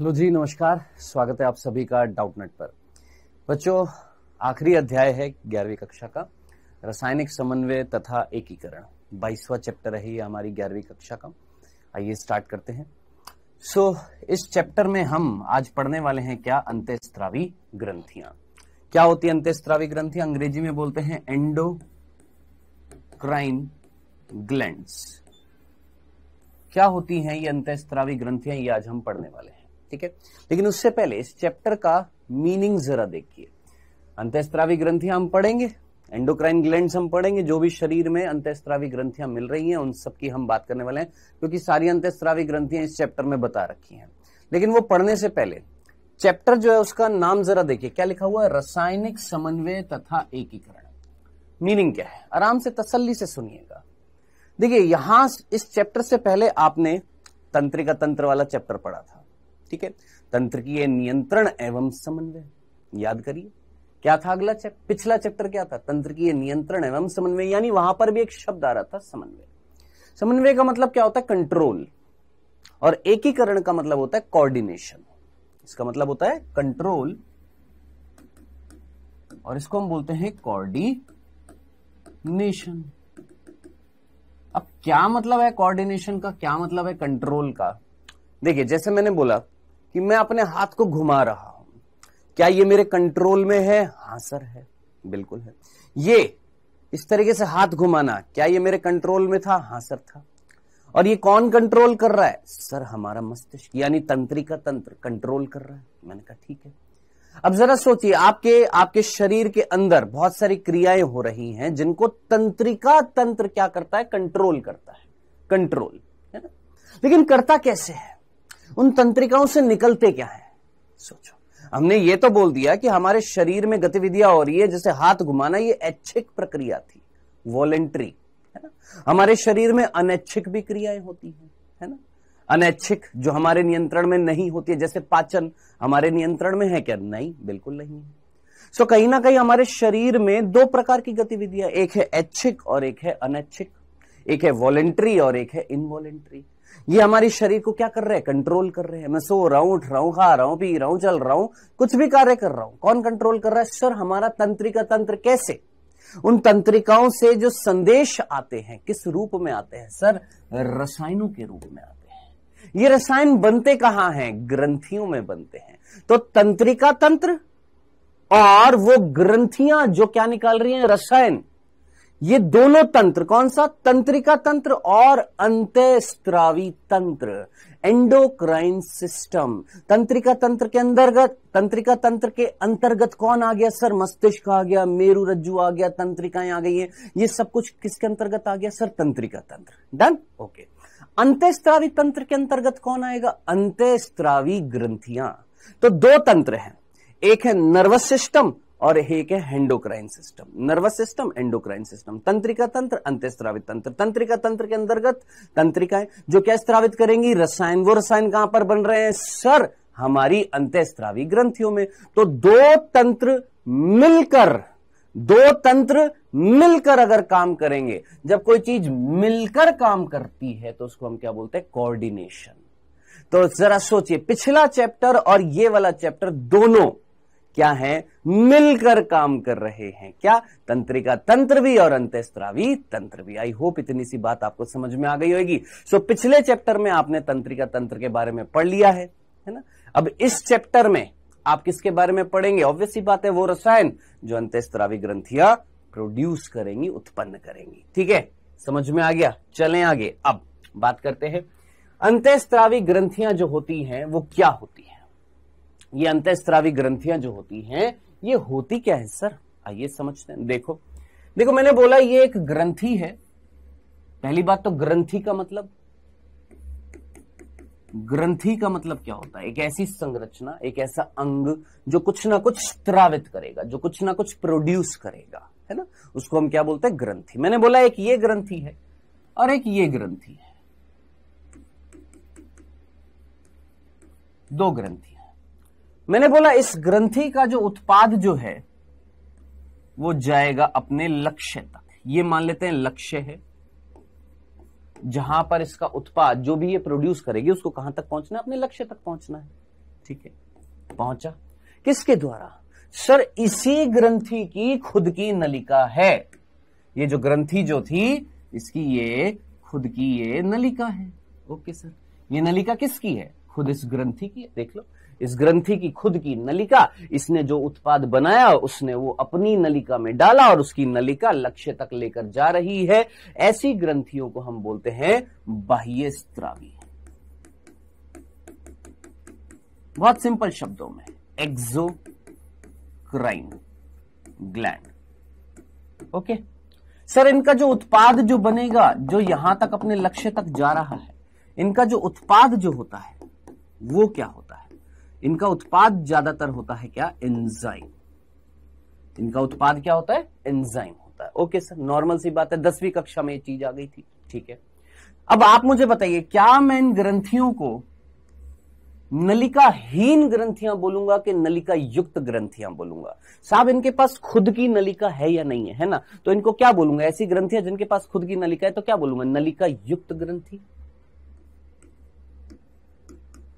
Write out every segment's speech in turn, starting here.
Hello जी नमस्कार स्वागत है आप सभी का डाउटनेट पर बच्चों आखिरी अध्याय है ग्यारहवीं कक्षा का रासायनिक समन्वय तथा एकीकरण बाईसवा चैप्टर है ये हमारी ग्यारहवीं कक्षा का आइए स्टार्ट करते हैं सो so, इस चैप्टर में हम आज पढ़ने वाले हैं क्या अंत्यस्त्रावी ग्रंथियां क्या होती है अंत्यस्त्रावी ग्रंथियां अंग्रेजी में बोलते हैं एंडो ग्लैंड्स क्या होती हैं ये अंत्यस्त्रावी ग्रंथियां ये आज हम पढ़ने वाले हैं ठीक है लेकिन उससे पहले इस चैप्टर का मीनिंग जरा देखिए अंतस्त्रावी ग्रंथियां हम पढ़ेंगे एंडोक्राइन ग्लैंड हम पढ़ेंगे जो भी शरीर में अंतस्त्रावी ग्रंथियां मिल रही हैं उन सब की हम बात करने वाले हैं क्योंकि सारी अंतस्त्रावी ग्रंथियां इस चैप्टर में बता रखी हैं लेकिन वो पढ़ने से पहले चैप्टर जो है उसका नाम जरा देखिए क्या लिखा हुआ है रासायनिक समन्वय तथा एकीकरण मीनिंग क्या है आराम से तसल्ली से सुनिएगा देखिए यहां इस चैप्टर से पहले आपने तंत्रिका तंत्र वाला चैप्टर पढ़ा था ठीक है की नियंत्रण एवं समन्वय याद करिए क्या था अगला चैप्टर पिछला चैप्टर क्या था तंत्र की नियंत्रण एवं समन्वय यानी वहां पर भी एक शब्द आ रहा था समन्वय समन्वय का मतलब क्या होता है कंट्रोल और एकीकरण का मतलब होता है कोऑर्डिनेशन इसका मतलब होता है कंट्रोल और इसको हम बोलते हैं कोऑर्डिनेशन अब क्या मतलब है कोऑर्डिनेशन का क्या मतलब है कंट्रोल का देखिए जैसे मैंने बोला कि मैं अपने हाथ को घुमा रहा हूं क्या ये मेरे कंट्रोल में है हाँ सर है बिल्कुल है ये इस तरीके से हाथ घुमाना क्या ये मेरे कंट्रोल में था हाँ सर था और ये कौन कंट्रोल कर रहा है सर हमारा मस्तिष्क यानी तंत्री का तंत्र कंट्रोल कर रहा है मैंने कहा ठीक है अब जरा सोचिए आपके आपके शरीर के अंदर बहुत सारी क्रियाएं हो रही हैं जिनको तंत्रिका तंत्र क्या करता है कंट्रोल करता है कंट्रोल है ना लेकिन करता कैसे है उन तंत्रिकाओं से निकलते क्या है सोचो हमने ये तो बोल दिया कि हमारे शरीर में गतिविधियां हो रही है जैसे हाथ घुमाना ये ऐच्छिक प्रक्रिया थी वॉलेंट्री है ना हमारे शरीर में अनैच्छिक भी क्रियाएं होती हैं है ना अनैच्छिक जो हमारे नियंत्रण में नहीं होती है जैसे पाचन हमारे नियंत्रण में है क्या नहीं बिल्कुल नहीं है सो so, कहीं ना कहीं हमारे शरीर में दो प्रकार की गतिविधियां एक है ऐच्छिक और एक है अनैच्छिक एक है वॉलेंट्री और एक है इनवॉलेंट्री ये हमारे शरीर को क्या कर रहे हैं कंट्रोल कर रहे हैं मैं सो रहा हूं उठ रहा हूं खा रहा हूं पी रहा हूं चल रहा हूं कुछ भी कार्य कर रहा हूं कौन कंट्रोल कर रहा है सर हमारा तंत्रिका तंत्र कैसे उन तंत्रिकाओं से जो संदेश आते हैं किस रूप में आते हैं सर रसायनों के रूप में आते हैं ये रसायन बनते कहां हैं ग्रंथियों में बनते हैं तो तंत्रिका तंत्र और वो ग्रंथियां जो क्या निकाल रही हैं रसायन ये दोनों तंत्र कौन सा तंत्रिका तंत्र और अंत्यस्त्रावी तंत्र एंडोक्राइन सिस्टम तंत्रिका तंत्र के अंतर्गत तंत्रिका तंत्र के अंतर्गत कौन आ गया सर मस्तिष्क आ गया मेरु रज्जु आ गया तंत्रिकाएं आ गई हैं ये सब कुछ किसके अंतर्गत आ गया सर तंत्रिका तंत्र डन ओके अंत्यस्त्रावी तंत्र के अंतर्गत कौन आएगा अंत्यस्त्रावी ग्रंथियां तो दो तंत्र हैं एक है नर्वस सिस्टम और एक है endocrine system nervous system endocrine system तंत्रिका तंत्र अंत्यस्त्रावित तंत्र तंत्रिका तंत्र के अंतर्गत तंत्रिकाएं जो क्या स्त्रावित करेंगी रसायन वो रसायन कहां पर बन रहे हैं सर हमारी अंत्यस्त्रावी ग्रंथियों में तो दो तंत्र मिलकर दो तंत्र मिलकर अगर काम करेंगे जब कोई चीज मिलकर काम करती है तो उसको हम क्या बोलते हैं कोऑर्डिनेशन तो जरा सोचिए पिछला चैप्टर और ये वाला चैप्टर दोनों क्या हैं मिलकर काम कर रहे हैं क्या तंत्रिका तंत्र भी और अंत्यस्त्रावी तंत्र भी आई होप इतनी सी बात आपको समझ में आ गई होगी सो so, पिछले चैप्टर में आपने तंत्रिका तंत्र के बारे में पढ़ लिया है है ना अब इस चैप्टर में आप किसके बारे में पढ़ेंगे ऑब्वियस बात है वो रसायन जो अंत्यस्त्रावी ग्रंथियां प्रोड्यूस करेंगी उत्पन्न करेंगी ठीक है समझ में आ गया चलें आगे अब बात करते हैं अंतस्त्रावी ग्रंथियां जो होती हैं वो क्या होती है ये अंतस्त्रावी ग्रंथियां जो होती हैं ये होती क्या है सर आइए समझते हैं देखो देखो मैंने बोला ये एक ग्रंथी है पहली बात तो ग्रंथी का मतलब ग्रंथी का मतलब क्या होता है एक ऐसी संरचना एक ऐसा अंग जो कुछ ना कुछ स्त्रावित करेगा जो कुछ ना कुछ प्रोड्यूस करेगा है ना उसको हम क्या बोलते हैं ग्रंथी मैंने बोला एक ये ग्रंथी है और एक ये ग्रंथी है दो ग्रंथी मैंने बोला इस ग्रंथि का जो उत्पाद जो है वो जाएगा अपने लक्ष्य तक ये मान लेते हैं लक्ष्य है जहां पर इसका उत्पाद जो भी ये प्रोड्यूस करेगी उसको कहां तक पहुंचना है अपने लक्ष्य तक पहुंचना है ठीक है पहुंचा किसके द्वारा सर इसी ग्रंथि की खुद की नलिका है ये जो ग्रंथि जो थी इसकी ये खुद की ये नलिका है ओके सर ये नलिका किसकी है खुद इस ग्रंथि की देख लो इस ग्रंथि की खुद की नलिका इसने जो उत्पाद बनाया उसने वो अपनी नलिका में डाला और उसकी नलिका लक्ष्य तक लेकर जा रही है ऐसी ग्रंथियों को हम बोलते हैं बाह्य स्त्रावी बहुत सिंपल शब्दों में क्राइन ग्लैंड ओके सर इनका जो उत्पाद जो बनेगा जो यहां तक अपने लक्ष्य तक जा रहा है इनका जो उत्पाद जो होता है वो क्या होता है इनका उत्पाद ज्यादातर होता है क्या एंजाइम इनका उत्पाद क्या होता है एंजाइम होता है ओके सर नॉर्मल सी बात है दसवीं कक्षा में ये चीज आ गई थी ठीक है अब आप मुझे बताइए क्या मैं इन ग्रंथियों को नलिका हीन ग्रंथियां बोलूंगा कि नलिका युक्त ग्रंथियां बोलूंगा साहब इनके पास खुद की नलिका है या नहीं है है ना तो इनको क्या बोलूंगा ऐसी ग्रंथियां जिनके पास खुद की नलिका है तो क्या बोलूंगा नलिका युक्त ग्रंथी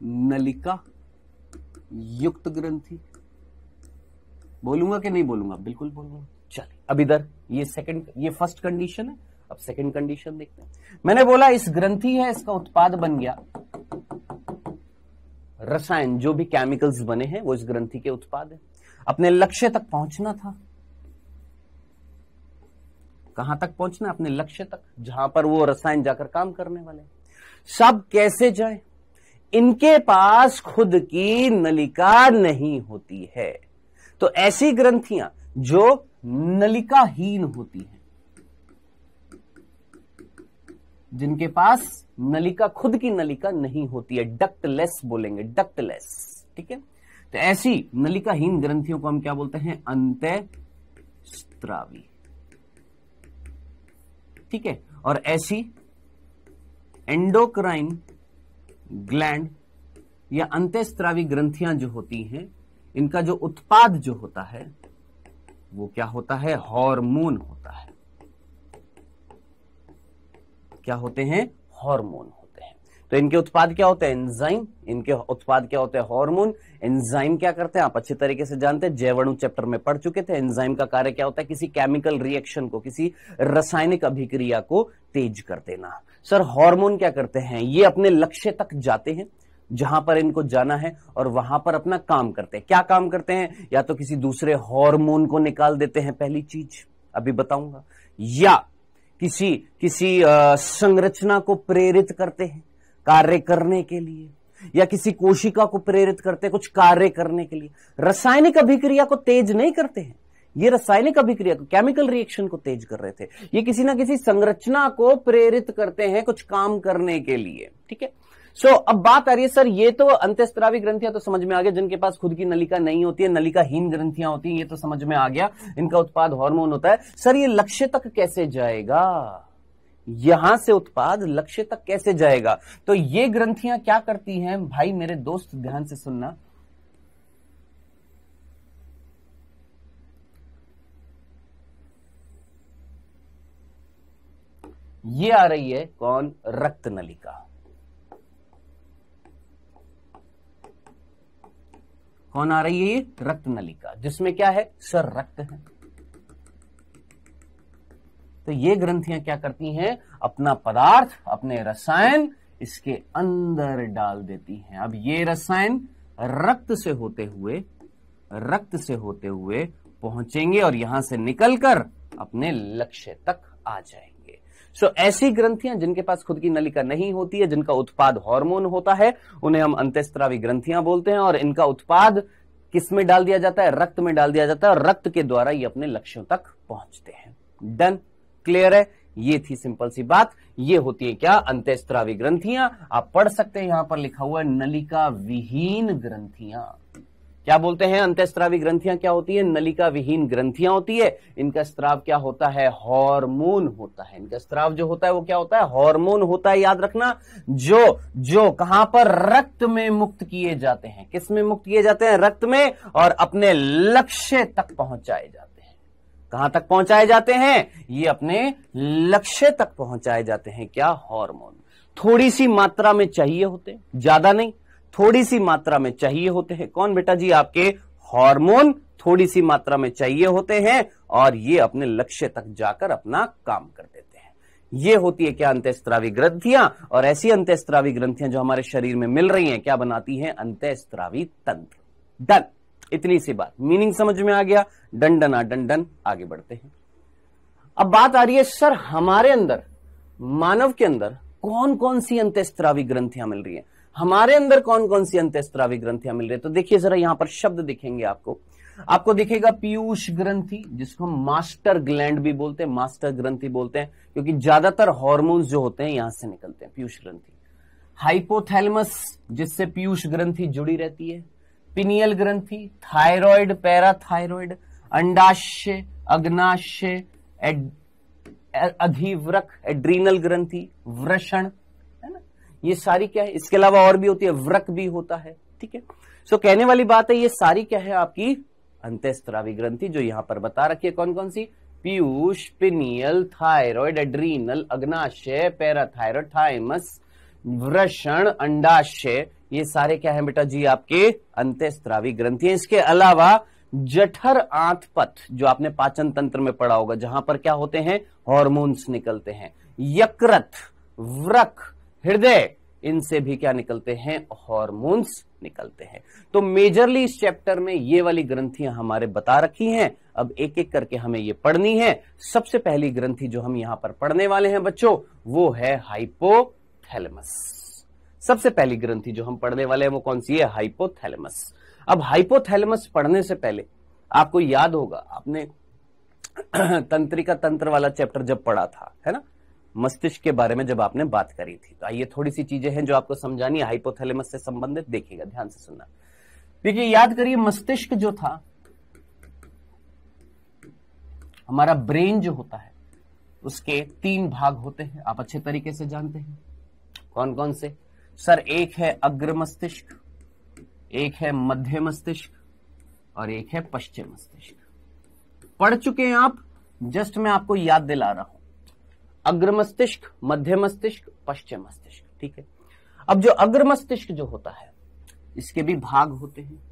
नलिका युक्त ग्रंथि बोलूंगा कि नहीं बोलूंगा बिल्कुल बोलूंगा चलिए अब इधर ये सेकंड ये फर्स्ट कंडीशन है अब सेकंड कंडीशन देखते हैं मैंने बोला इस ग्रंथि है इसका उत्पाद बन गया रसायन जो भी केमिकल्स बने हैं वो इस ग्रंथि के उत्पाद है अपने लक्ष्य तक पहुंचना था कहां तक पहुंचना अपने लक्ष्य तक जहां पर वो रसायन जाकर काम करने वाले सब कैसे जाए इनके पास खुद की नलिका नहीं होती है तो ऐसी ग्रंथियां जो नलिकाहीन होती हैं जिनके पास नलिका खुद की नलिका नहीं होती है डक्टलेस बोलेंगे डक्टलेस ठीक है तो ऐसी नलिकाहीन ग्रंथियों को हम क्या बोलते हैं अंत स्त्रावी ठीक है और ऐसी एंडोक्राइन ग्लैंड या अंत्यस्त्रावी ग्रंथियां जो होती हैं इनका जो उत्पाद जो होता है वो क्या होता है हार्मोन होता है क्या होते हैं हार्मोन होते हैं तो इनके उत्पाद क्या होते हैं एंजाइम इनके उत्पाद क्या होते हैं हार्मोन एंजाइम क्या करते हैं आप अच्छे तरीके से जानते हैं जैवणु चैप्टर में पढ़ चुके थे एंजाइम का कार्य क्या होता है किसी केमिकल रिएक्शन को किसी रासायनिक अभिक्रिया को तेज कर देना सर हार्मोन क्या करते हैं ये अपने लक्ष्य तक जाते हैं जहां पर इनको जाना है और वहां पर अपना काम करते हैं क्या काम करते हैं या तो किसी दूसरे हार्मोन को निकाल देते हैं पहली चीज अभी बताऊंगा या किसी किसी आ, संरचना को प्रेरित करते हैं कार्य करने के लिए या किसी कोशिका को प्रेरित करते हैं कुछ कार्य करने के लिए रासायनिक अभिक्रिया को तेज नहीं करते हैं ये रासायनिक अभिक्रिया को केमिकल रिएक्शन को तेज कर रहे थे ये किसी ना किसी संरचना को प्रेरित करते हैं कुछ काम करने के लिए ठीक है सो so, अब बात आ रही है सर ये तो अंत्यस्त्रावी ग्रंथियां तो समझ में आ गया जिनके पास खुद की नलिका नहीं होती है नलिकाहीन ग्रंथियां होती हैं ये तो समझ में आ गया इनका उत्पाद हार्मोन होता है सर ये लक्ष्य तक कैसे जाएगा यहां से उत्पाद लक्ष्य तक कैसे जाएगा तो ये ग्रंथियां क्या करती हैं भाई मेरे दोस्त ध्यान से सुनना ये आ रही है कौन रक्त नलिका कौन आ रही है ये रक्त नलिका जिसमें क्या है सर रक्त है तो ये ग्रंथियां क्या करती हैं अपना पदार्थ अपने रसायन इसके अंदर डाल देती हैं अब ये रसायन रक्त से होते हुए रक्त से होते हुए पहुंचेंगे और यहां से निकलकर अपने लक्ष्य तक आ जाएंगे सो so, ऐसी ग्रंथियां जिनके पास खुद की नलिका नहीं होती है जिनका उत्पाद हार्मोन होता है उन्हें हम अंत्यस्त्रावी ग्रंथियां बोलते हैं और इनका उत्पाद किस में डाल दिया जाता है रक्त में डाल दिया जाता है और रक्त के द्वारा ये अपने लक्ष्यों तक पहुंचते हैं डन क्लियर है ये थी सिंपल सी बात ये होती है क्या अंत्यस्त्रावी ग्रंथियां आप पढ़ सकते हैं यहां पर लिखा हुआ है नलिका विहीन ग्रंथियां क्या बोलते हैं अंत्यस्त्रावी ग्रंथियां क्या होती है नलिका विहीन ग्रंथियां होती है इनका स्त्राव क्या होता है हार्मोन होता है इनका स्त्राव जो होता है वो क्या होता है हार्मोन होता है याद रखना जो जो कहां पर रक्त में मुक्त किए जाते हैं किस में मुक्त किए जाते हैं रक्त में और अपने लक्ष्य तक पहुंचाए जाते हैं कहां तक पहुंचाए जाते हैं ये अपने लक्ष्य तक पहुंचाए जाते हैं क्या हॉर्मोन थोड़ी सी मात्रा में चाहिए होते ज्यादा नहीं थोड़ी सी मात्रा में चाहिए होते हैं कौन बेटा जी आपके हार्मोन थोड़ी सी मात्रा में चाहिए होते हैं और ये अपने लक्ष्य तक जाकर अपना काम कर देते हैं ये होती है क्या अंत्यस्त्रावी ग्रंथियां और ऐसी अंत्यस्त्रावी ग्रंथियां जो हमारे शरीर में मिल रही हैं क्या बनाती हैं अंत्यस्त्रावी तंत्र डन इतनी सी बात मीनिंग समझ में आ गया डंडन आ डंडन आगे बढ़ते हैं अब बात आ रही है सर हमारे अंदर मानव के अंदर कौन कौन सी अंत्यस्त्रावी ग्रंथियां मिल रही हैं हमारे अंदर कौन कौन सी अंत्यस्त्रावी ग्रंथियां मिल रही है तो देखिए जरा यहां पर शब्द दिखेंगे आपको आपको दिखेगा पीयूष ग्रंथि जिसको हम मास्टर ग्लैंड भी बोलते हैं मास्टर ग्रंथि बोलते हैं क्योंकि ज्यादातर हॉर्मोन्स जो होते हैं यहां से निकलते हैं पीयूष ग्रंथि हाइपोथैलमस जिससे पीयूष ग्रंथि जुड़ी रहती है पिनियल ग्रंथि थायराइड पैराथायराइड अंडाश्य अग्नाशय अधिव्रक एड्रीनल ग्रंथि वृषण ये सारी क्या है इसके अलावा और भी होती है व्रक भी होता है ठीक है सो कहने वाली बात है ये सारी क्या है आपकी अंत्यस्त्रावी ग्रंथि जो यहां पर बता रखी है कौन कौन सी पीयूष पिनियल थायराइड एड्रीनल अग्नाशय पैराथायरॉइड वृषण अंडाशय ये सारे क्या है बेटा जी आपके अंत्यस्त्रावी ग्रंथि है इसके अलावा जठर आंत पथ जो आपने पाचन तंत्र में पढ़ा होगा जहां पर क्या होते हैं हॉर्मोन्स निकलते हैं यकृत व्रक हृदय इनसे भी क्या निकलते हैं हॉर्मोन्स निकलते हैं तो मेजरली इस चैप्टर में ये वाली ग्रंथियां हमारे बता रखी हैं अब एक एक करके हमें ये पढ़नी है सबसे पहली ग्रंथि जो हम यहां पर पढ़ने वाले हैं बच्चों वो है हाइपोथैलेमस सबसे पहली ग्रंथि जो हम पढ़ने वाले हैं वो कौन सी है हाइपोथैलेमस अब हाइपोथैलेमस पढ़ने से पहले आपको याद होगा आपने तंत्रिका तंत्र वाला चैप्टर जब पढ़ा था है ना मस्तिष्क के बारे में जब आपने बात करी थी तो आइए थोड़ी सी चीजें हैं जो आपको समझानी हाइपोथैलेमस से संबंधित देखिएगा ध्यान से सुनना देखिए याद करिए मस्तिष्क जो था हमारा ब्रेन जो होता है उसके तीन भाग होते हैं आप अच्छे तरीके से जानते हैं कौन कौन से सर एक है अग्र मस्तिष्क एक है मध्य मस्तिष्क और एक है पश्चिम मस्तिष्क पढ़ चुके हैं आप जस्ट मैं आपको याद दिला रहा हूं अग्र मस्तिष्क मध्य मस्तिष्क पश्चिम मस्तिष्क ठीक है अब जो अग्र मस्तिष्क जो होता है इसके भी भाग होते हैं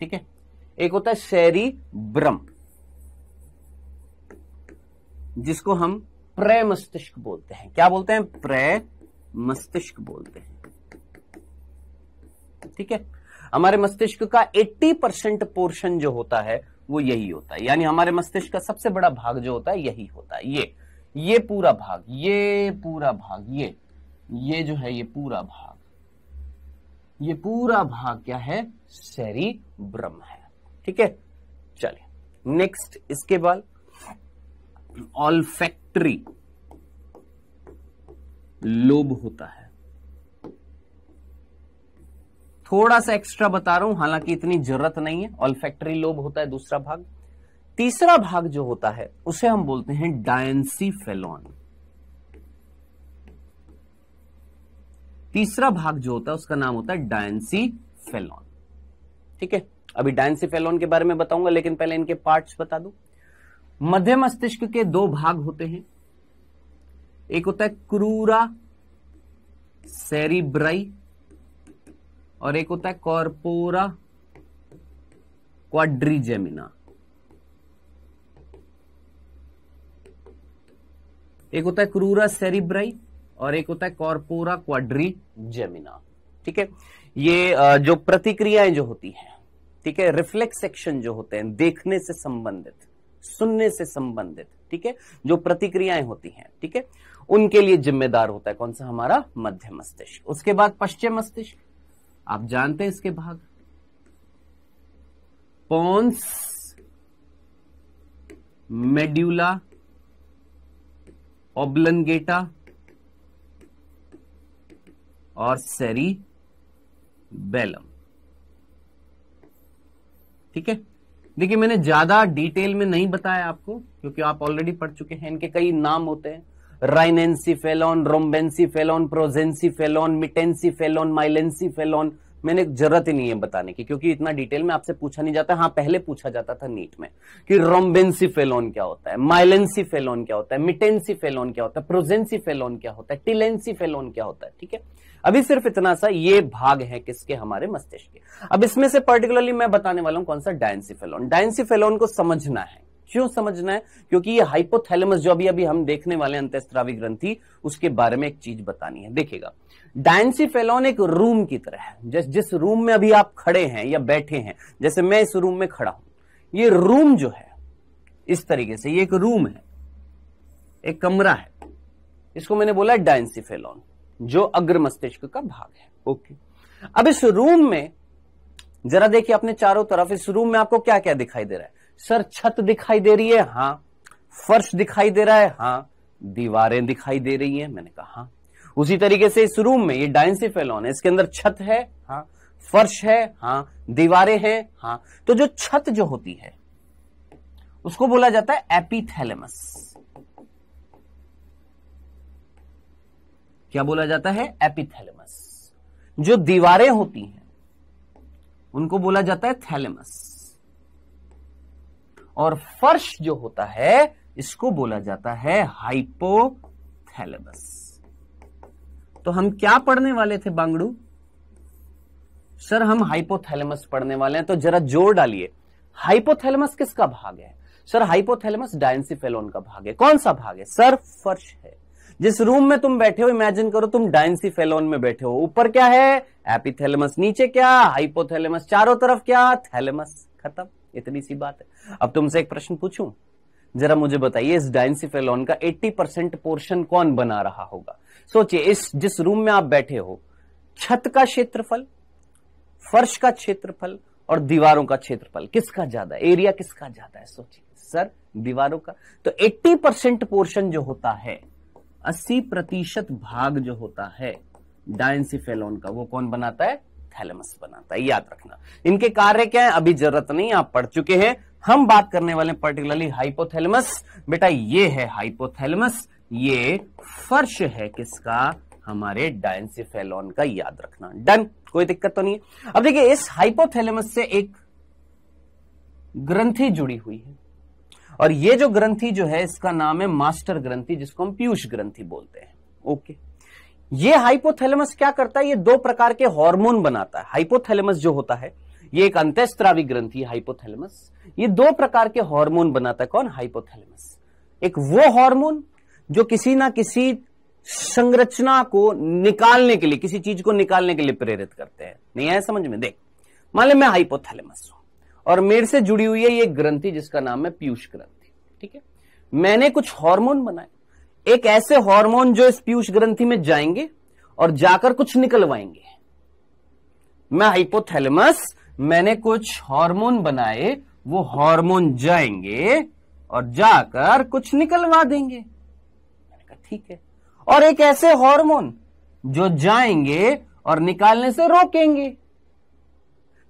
ठीक है एक होता है शैरी ब्रम जिसको हम प्र मस्तिष्क बोलते हैं क्या बोलते हैं प्र मस्तिष्क बोलते हैं ठीक है हमारे मस्तिष्क का 80 परसेंट पोर्शन जो होता है वो यही होता है यानी हमारे मस्तिष्क का सबसे बड़ा भाग जो होता है यही होता है ये ये पूरा भाग ये पूरा भाग ये ये जो है ये पूरा भाग ये पूरा भाग क्या है शरी ब्रह्म है ठीक है चलिए नेक्स्ट इसके बाद ऑल फैक्ट्री लोभ होता है थोड़ा सा एक्स्ट्रा बता रहा हूं हालांकि इतनी जरूरत नहीं है ऑल्फेक्ट्री लोब होता है दूसरा भाग तीसरा भाग जो होता है उसे हम बोलते हैं डायंसी फेलोन तीसरा भाग जो होता है उसका नाम होता है डायंसी फेलॉन ठीक है अभी डायंसी फेलोन के बारे में बताऊंगा लेकिन पहले इनके पार्ट्स बता दू मध्य मस्तिष्क के दो भाग होते हैं एक होता है क्रूरा सेरिब्राई और एक होता है कॉर्पोरा क्वाड्रीजेमिना एक होता है क्रूरा सेरिब्राई और एक होता है कॉर्पोरा क्वाड्री जेमिना ठीक है ये जो प्रतिक्रियाएं जो होती हैं ठीक है रिफ्लेक्स एक्शन जो होते हैं देखने से संबंधित सुनने से संबंधित ठीक है जो प्रतिक्रियाएं होती हैं ठीक है उनके लिए जिम्मेदार होता है कौन सा हमारा मध्य मस्तिष्क उसके बाद पश्चिम मस्तिष्क आप जानते हैं इसके भाग पॉन्स मेड्यूला ओब्लंगेटा और सेरी बेलम ठीक है देखिए मैंने ज्यादा डिटेल में नहीं बताया आपको क्योंकि आप ऑलरेडी पढ़ चुके हैं इनके कई नाम होते हैं फेलोन मिटेंसी फेलोन माइलेंसी फेलोन मैंने जरूरत ही नहीं है बताने की क्योंकि इतना डिटेल में आपसे पूछा नहीं जाता हाँ पहले पूछा जाता था नीट में कि फेलोन क्या होता है फेलोन क्या होता है फेलोन क्या होता है फेलोन क्या होता है फेलोन क्या होता है ठीक है अभी सिर्फ इतना सा ये भाग है किसके हमारे मस्तिष्क के अब इसमें से पर्टिकुलरली मैं बताने वाला हूं कौन सा डायंसी फेलोन को समझना है क्यों समझना है क्योंकि ये हाइपोथैलेमस जो अभी अभी हम देखने वाले अंतस्त्रावी ग्रंथि उसके बारे में एक चीज बतानी है देखिएगा डायन्सीफेलॉन एक रूम की तरह है जिस जिस रूम में अभी आप खड़े हैं या बैठे हैं जैसे मैं इस रूम में खड़ा हूं ये रूम जो है इस तरीके से ये एक रूम है एक कमरा है इसको मैंने बोला डायंसिफेलोन जो अग्र मस्तिष्क का भाग है ओके अब इस रूम में जरा देखिए अपने चारों तरफ इस रूम में आपको क्या क्या दिखाई दे रहा है सर छत दिखाई दे रही है हाँ फर्श दिखाई दे रहा है हाँ दीवारें दिखाई दे रही हैं मैंने कहा उसी तरीके से इस रूम में ये डायसेफेलॉन है इसके अंदर छत है हाँ फर्श है हाँ दीवारें हैं हाँ तो जो छत जो होती है उसको बोला जाता है एपिथैलेमस क्या बोला जाता है एपिथैलेमस जो दीवारें होती हैं उनको बोला जाता है थैलेमस और फर्श जो होता है इसको बोला जाता है हाइपोथैलेमस तो हम क्या पढ़ने वाले थे बांगड़ू सर हम हाइपोथैलेमस पढ़ने वाले हैं तो जरा जोर डालिए हाइपोथैलेमस किसका भाग है सर हाइपोथैलेमस डायंसिफेलोन का भाग है कौन सा भाग है सर फर्श है जिस रूम में तुम बैठे हो इमेजिन करो तुम डायंसिफेलोन में बैठे हो ऊपर क्या है एपिथैलेमस नीचे क्या हाइपोथैलेमस चारों तरफ क्या थैलेमस खत्म इतनी सी बात है अब तुमसे एक प्रश्न पूछूं जरा मुझे बताइए इस डाइनसिफेलॉन का 80 परसेंट पोर्शन कौन बना रहा होगा सोचिए इस जिस रूम में आप बैठे हो छत का क्षेत्रफल फर्श का क्षेत्रफल और दीवारों का क्षेत्रफल किसका ज्यादा एरिया किसका ज्यादा है सोचिए सर दीवारों का तो 80 परसेंट पोर्शन जो होता है 80 प्रतिशत भाग जो होता है डायनसिफेलॉन का वो कौन बनाता है थैलेमस बनाता है याद रखना इनके कार्य क्या है अभी जरूरत नहीं आप पढ़ चुके हैं हम बात करने वाले पर्टिकुलरली हाइपोथैलेमस बेटा ये है हाइपोथैलेमस ये फर्श है किसका हमारे डायसिफेलॉन का याद रखना डन कोई दिक्कत तो नहीं है अब देखिए इस हाइपोथैलेमस से एक ग्रंथि जुड़ी हुई है और ये जो ग्रंथि जो है इसका नाम है मास्टर ग्रंथि जिसको हम पीयूष ग्रंथि बोलते हैं ओके okay. ये हाइपोथैलेमस क्या करता है ये दो प्रकार के हार्मोन बनाता है हाइपोथैलेमस जो होता है ये एक अंत्यस्त्रावी ग्रंथि हाइपोथैलेमस ये दो प्रकार के हार्मोन बनाता है कौन हाइपोथैलेमस एक वो हार्मोन जो किसी ना किसी संरचना को निकालने के लिए किसी चीज को निकालने के लिए प्रेरित करते हैं नहीं आया समझ में देख मान लें मैं हाइपोथैलेमस हूं और मेरे से जुड़ी हुई है ये ग्रंथि जिसका नाम है पीयूष ग्रंथि ठीक है मैंने कुछ हार्मोन बनाए एक ऐसे हार्मोन जो इस पीयूष ग्रंथि में जाएंगे और जाकर कुछ निकलवाएंगे मैं हाइपोथैलेमस मैंने कुछ हार्मोन बनाए वो हार्मोन जाएंगे और जाकर कुछ निकलवा देंगे ठीक है और एक ऐसे हार्मोन जो जाएंगे और निकालने से रोकेंगे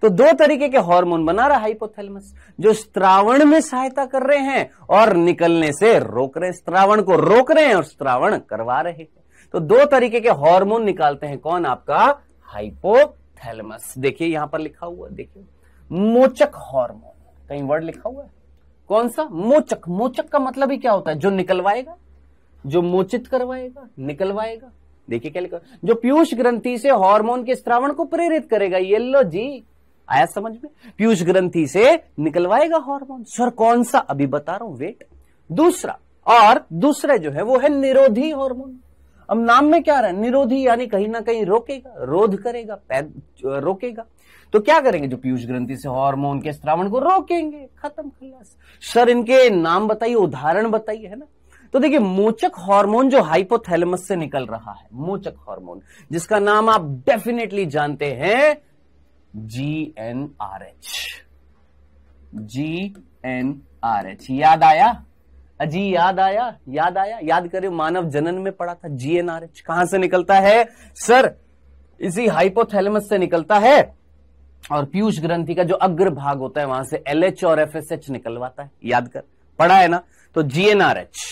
तो दो तरीके के हार्मोन बना रहा हाइपोथैलेमस जो स्त्रावण में सहायता कर रहे हैं और निकलने से रोक रहे हैं स्त्रावण को रोक रहे हैं और स्त्रावण करवा रहे हैं तो दो तरीके के हार्मोन निकालते हैं कौन आपका हाइपोथैलेमस देखिए यहां पर लिखा हुआ देखिए मोचक हार्मोन कहीं वर्ड लिखा हुआ है कौन सा मोचक मोचक का मतलब ही क्या होता है जो निकलवाएगा जो मोचित करवाएगा निकलवाएगा देखिए क्या लिखा जो पीयूष ग्रंथि से हार्मोन के स्त्रावण को प्रेरित करेगा येल्लो जी आया समझ में पीयूष ग्रंथि से निकलवाएगा हार्मोन सर कौन सा अभी बता रहा हूं वेट दूसरा और दूसरा जो है वो है निरोधी हार्मोन अब नाम में क्या रहा है निरोधी यानी कहीं ना कहीं रोकेगा रोध करेगा रोकेगा तो क्या करेंगे जो पीयूष ग्रंथि से हार्मोन के श्रावण को रोकेंगे खत्म खिलास सर इनके नाम बताइए उदाहरण बताइए है ना तो देखिए मोचक हार्मोन जो हाइपोथैलेमस से निकल रहा है मोचक हार्मोन जिसका नाम आप डेफिनेटली जानते हैं G N R H G N R H याद आया अजी याद आया याद आया याद करे मानव जनन में पड़ा था जी एन आर एच कहां से निकलता है सर इसी हाइपोथैलेमस से निकलता है और पीयूष ग्रंथि का जो अग्र भाग होता है वहां से एल एच और एफ एस एच निकलवाता है याद कर पढ़ा है ना तो जीएनआरएच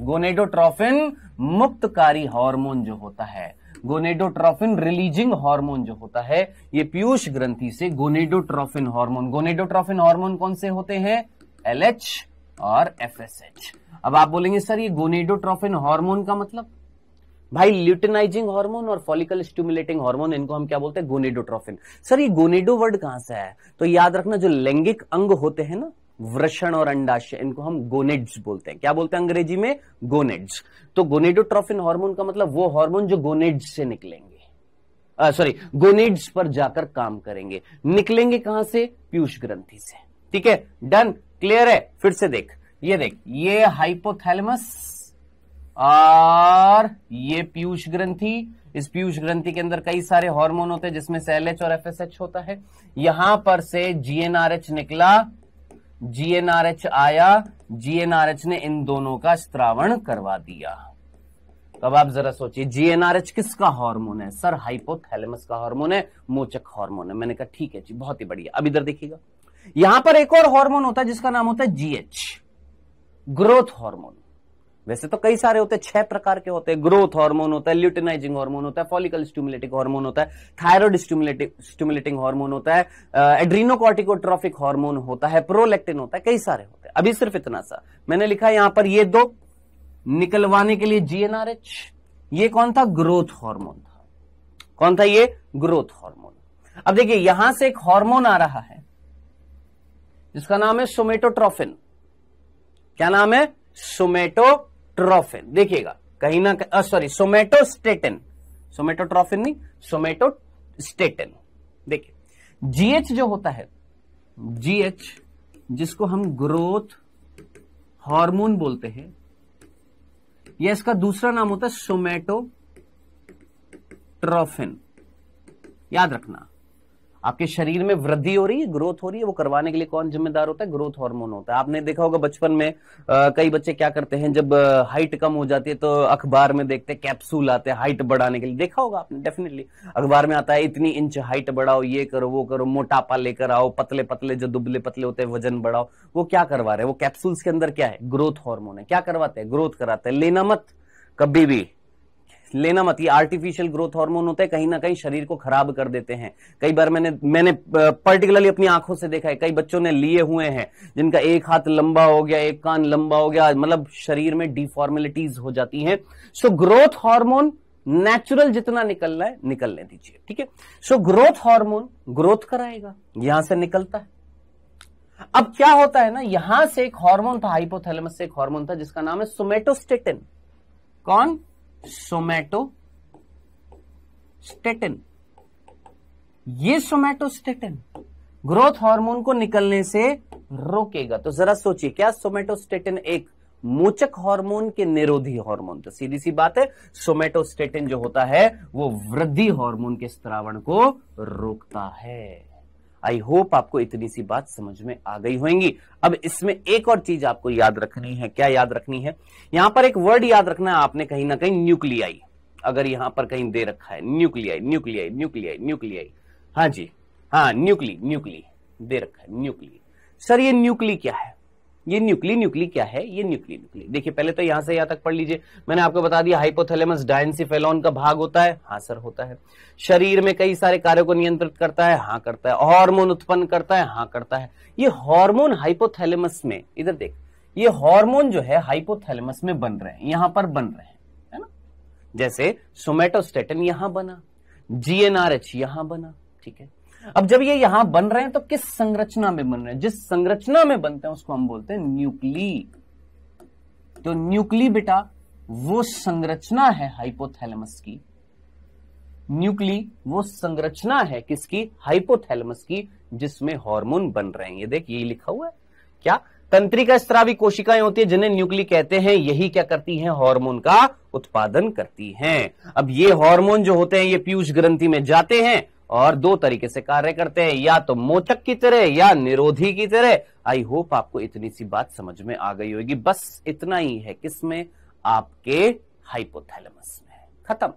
गोनेडोट्रोफिन मुक्तकारी हार्मोन जो होता है गोनेडोट्रोफिन रिलीजिंग हार्मोन जो होता है ये पीयूष ग्रंथि से गोनेडोट्रोफिन हार्मोन गोनेडोट्रोफिन हार्मोन कौन से होते हैं एलएच और एफएसएच अब आप बोलेंगे सर ये गोनेडोट्रोफिन हार्मोन का मतलब भाई ल्यूटिनाइजिंग हार्मोन और फॉलिकल स्टिमुलेटिंग हार्मोन इनको हम क्या बोलते हैं गोनेडोट्रोफिन सर ये गोनेडो वर्ड कहां से है तो याद रखना जो लैंगिक अंग होते हैं ना वृषण और अंडाशय इनको हम गोनेड्स बोलते हैं क्या बोलते हैं अंग्रेजी में गोनेड्स तो गोनेडोट्रोफिन हार्मोन का मतलब वो हार्मोन जो गोनेड्स से निकलेंगे सॉरी गोनेड्स पर जाकर काम करेंगे निकलेंगे कहां से पीयूष ग्रंथि से ठीक है डन क्लियर है फिर से देख ये देख ये हाइपोथैलमस और ये पीयूष ग्रंथि इस पीयूष ग्रंथि के अंदर कई सारे हार्मोन होते हैं जिसमें से एलएच और एफएसएच होता है यहां पर से जीएनआरएच निकला जीएनआरएच आया जीएनआरएच ने इन दोनों का श्रावण करवा दिया अब आप जरा सोचिए जीएनआरएच किसका हार्मोन है सर हाइपोथैलेमस का हार्मोन है मोचक हार्मोन है मैंने कहा ठीक है जी बहुत ही बढ़िया अब इधर देखिएगा यहां पर एक और हार्मोन होता है जिसका नाम होता है जीएच ग्रोथ हार्मोन वैसे तो कई सारे होते हैं छह प्रकार के होते हैं ग्रोथ हार्मोन होता है ल्यूटिनाइजिंग हार्मोन होता है फॉलिकल स्टिमुलेटिंग हार्मोन होता है थायराइड स्टिमुलेटिंग स्टिमुलेटिंग हार्मोन होता है एड्रीनोकॉर्टिकोट्रॉफिक हार्मोन होता है प्रोलेक्टिन होता है कई सारे होते हैं अभी सिर्फ इतना सा मैंने लिखा यहां पर ये दो निकलवाने के लिए जीएनआरएच ये कौन था ग्रोथ हॉर्मोन था कौन था ये ग्रोथ हॉर्मोन अब देखिए यहां से एक हॉर्मोन आ रहा है जिसका नाम है सोमेटोट्रॉफिन क्या नाम है सोमेटो सोमेटोट्रॉफिन देखिएगा कहीं ना कहीं सॉरी सोमेटोस्टेटिन सोमेटोट्रॉफिन नहीं सोमेटोस्टेटिन देखिए जीएच जो होता है जीएच जिसको हम ग्रोथ हार्मोन बोलते हैं या इसका दूसरा नाम होता है सोमेटोट्रॉफिन याद रखना आपके शरीर में वृद्धि हो रही है ग्रोथ हो रही है वो करवाने के लिए कौन जिम्मेदार होता है ग्रोथ हार्मोन होता है आपने देखा होगा बचपन में आ, कई बच्चे क्या करते हैं जब हाइट कम हो जाती है तो अखबार में देखते हैं कैप्सूल आते हैं हाइट बढ़ाने के लिए देखा होगा आपने डेफिनेटली अखबार में आता है इतनी इंच हाइट बढ़ाओ ये करो वो करो मोटापा लेकर आओ पतले पतले जो दुबले पतले होते हैं वजन बढ़ाओ वो क्या करवा रहे हैं वो कैप्सूल्स के अंदर क्या है ग्रोथ हॉर्मोन है क्या करवाते हैं ग्रोथ कराते हैं लेना मत कभी भी लेना मत ये आर्टिफिशियल ग्रोथ हार्मोन होते हैं कहीं ना कहीं शरीर को खराब कर देते हैं कई बार मैंने मैंने पर्टिकुलरली अपनी आंखों से देखा है कई बच्चों ने लिए हुए हैं जिनका एक हाथ लंबा हो गया एक कान लंबा हो गया मतलब शरीर में डिफॉर्मेलिटीज हो जाती हैं सो ग्रोथ हार्मोन नेचुरल जितना निकलना है निकलने दीजिए ठीक है सो ग्रोथ हार्मोन ग्रोथ कराएगा यहां से निकलता है अब क्या होता है ना यहां से एक हार्मोन था हाइपोथैलेमस से एक हार्मोन था जिसका नाम है सोमेटोस्टेटिन कौन सोमैटो स्टेटिन ये सोमैटोस्टेटिन ग्रोथ हार्मोन को निकलने से रोकेगा तो जरा सोचिए क्या सोमेटोस्टेटिन एक मोचक हार्मोन के निरोधी हार्मोन तो सीधी सी बात है सोमेटोस्टेटिन जो होता है वो वृद्धि हार्मोन के स्त्रावण को रोकता है आई होप आपको इतनी सी बात समझ में आ गई होंगी अब इसमें एक और चीज आपको याद रखनी है क्या याद रखनी है यहां पर एक वर्ड याद रखना है आपने कहीं ना कहीं न्यूक्लियाई अगर यहां पर कहीं दे रखा है न्यूक्लियाई न्यूक्लियाई न्यूक्लियाई न्यूक्लियाई हाँ जी हाँ न्यूक्ली न्यूक्ली दे रखा है न्यूक्ली सर ये न्यूक्ली क्या है ये न्यूक्ली न्यूक्ली क्या है ये न्यूक्ली न्यूक्ली देखिए पहले तो यहां से यहां तक पढ़ लीजिए मैंने आपको बता दिया हाइपोथैलेमस डायनसीफेलॉन का भाग होता है हाँ सर होता है शरीर में कई सारे कार्यों को नियंत्रित करता है हाँ करता है हार्मोन उत्पन्न करता है हाँ करता है ये हार्मोन हाइपोथैलेमस में इधर देख ये हार्मोन जो है हाइपोथैलेमस में बन रहे हैं यहां पर बन रहे हैं है ना जैसे सोमेटोस्टेटन यहां बना जीएनआरएच यहां बना ठीक है अब जब ये यहां बन रहे हैं तो किस संरचना में बन रहे हैं जिस संरचना में बनते हैं उसको हम बोलते हैं न्यूक्ली तो न्यूक्ली बेटा वो संरचना है हाइपोथैलेमस की न्यूक्ली वो संरचना है किसकी हाइपोथैलेमस की जिसमें हार्मोन बन रहे हैं ये देख यही लिखा हुआ है क्या तंत्रिका स्त्रावी कोशिकाएं होती है जिन्हें न्यूक्ली कहते हैं यही क्या करती हैं हार्मोन का उत्पादन करती हैं अब ये हार्मोन जो होते हैं ये पीयूष ग्रंथि में जाते हैं और दो तरीके से कार्य करते हैं या तो मोचक की तरह या निरोधी की तरह आई होप आपको इतनी सी बात समझ में आ गई होगी बस इतना ही है किसमें आपके हाइपोथैलेमस में खत्म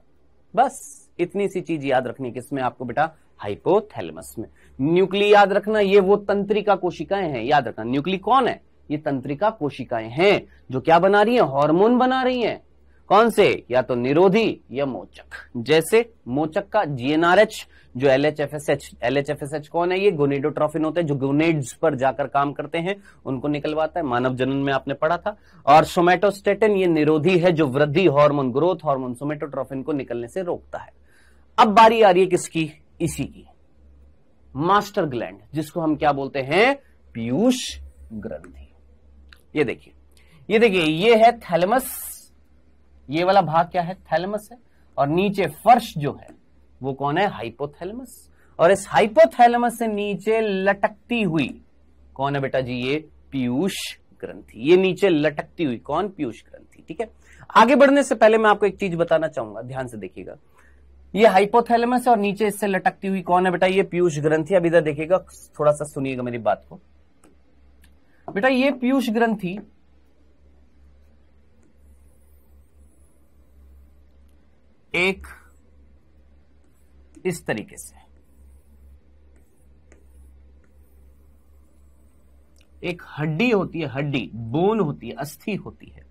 बस इतनी सी चीज याद रखनी किसमें आपको बेटा हाइपोथैलेमस में न्यूक्ली याद रखना ये वो तंत्रिका कोशिकाएं हैं याद रखना न्यूक्ली कौन है ये तंत्रिका कोशिकाएं हैं जो क्या बना रही है हॉर्मोन बना रही है कौन से या तो निरोधी या मोचक जैसे मोचक का जीएनआरएच जो L H F S H L H F S H कौन है ये गोनेडोट्रॉफिन होते हैं जो गोनेड्स पर जाकर काम करते हैं उनको निकलवाता है मानव जनन में आपने पढ़ा था और सोमेटोस्टेटिन ये निरोधी है जो वृद्धि हार्मोन ग्रोथ हार्मोन सोमेटोट्रॉफिन को निकलने से रोकता है अब बारी आ रही है किसकी इसी की मास्टर ग्लैंड जिसको हम क्या बोलते हैं पीयूष ग्रंथि ये देखिए ये देखिए ये है थैलमस ये वाला भाग क्या है थैलमस है और नीचे फर्श जो है वो कौन है हाइपोथैलमस और इस हाइपोथैलमस से नीचे लटकती हुई कौन है बेटा जी ये पीयूष ग्रंथि ये नीचे लटकती हुई कौन पीयूष ग्रंथि ठीक है आगे बढ़ने से पहले मैं आपको एक चीज बताना चाहूंगा ध्यान से देखिएगा ये हाइपोथैलेमस और नीचे इससे लटकती हुई कौन है बेटा ये पीयूष ग्रंथि अब इधर देखिएगा थोड़ा सा सुनिएगा मेरी बात को बेटा ये पीयूष ग्रंथि एक इस तरीके से एक हड्डी होती है हड्डी बोन होती है अस्थि होती है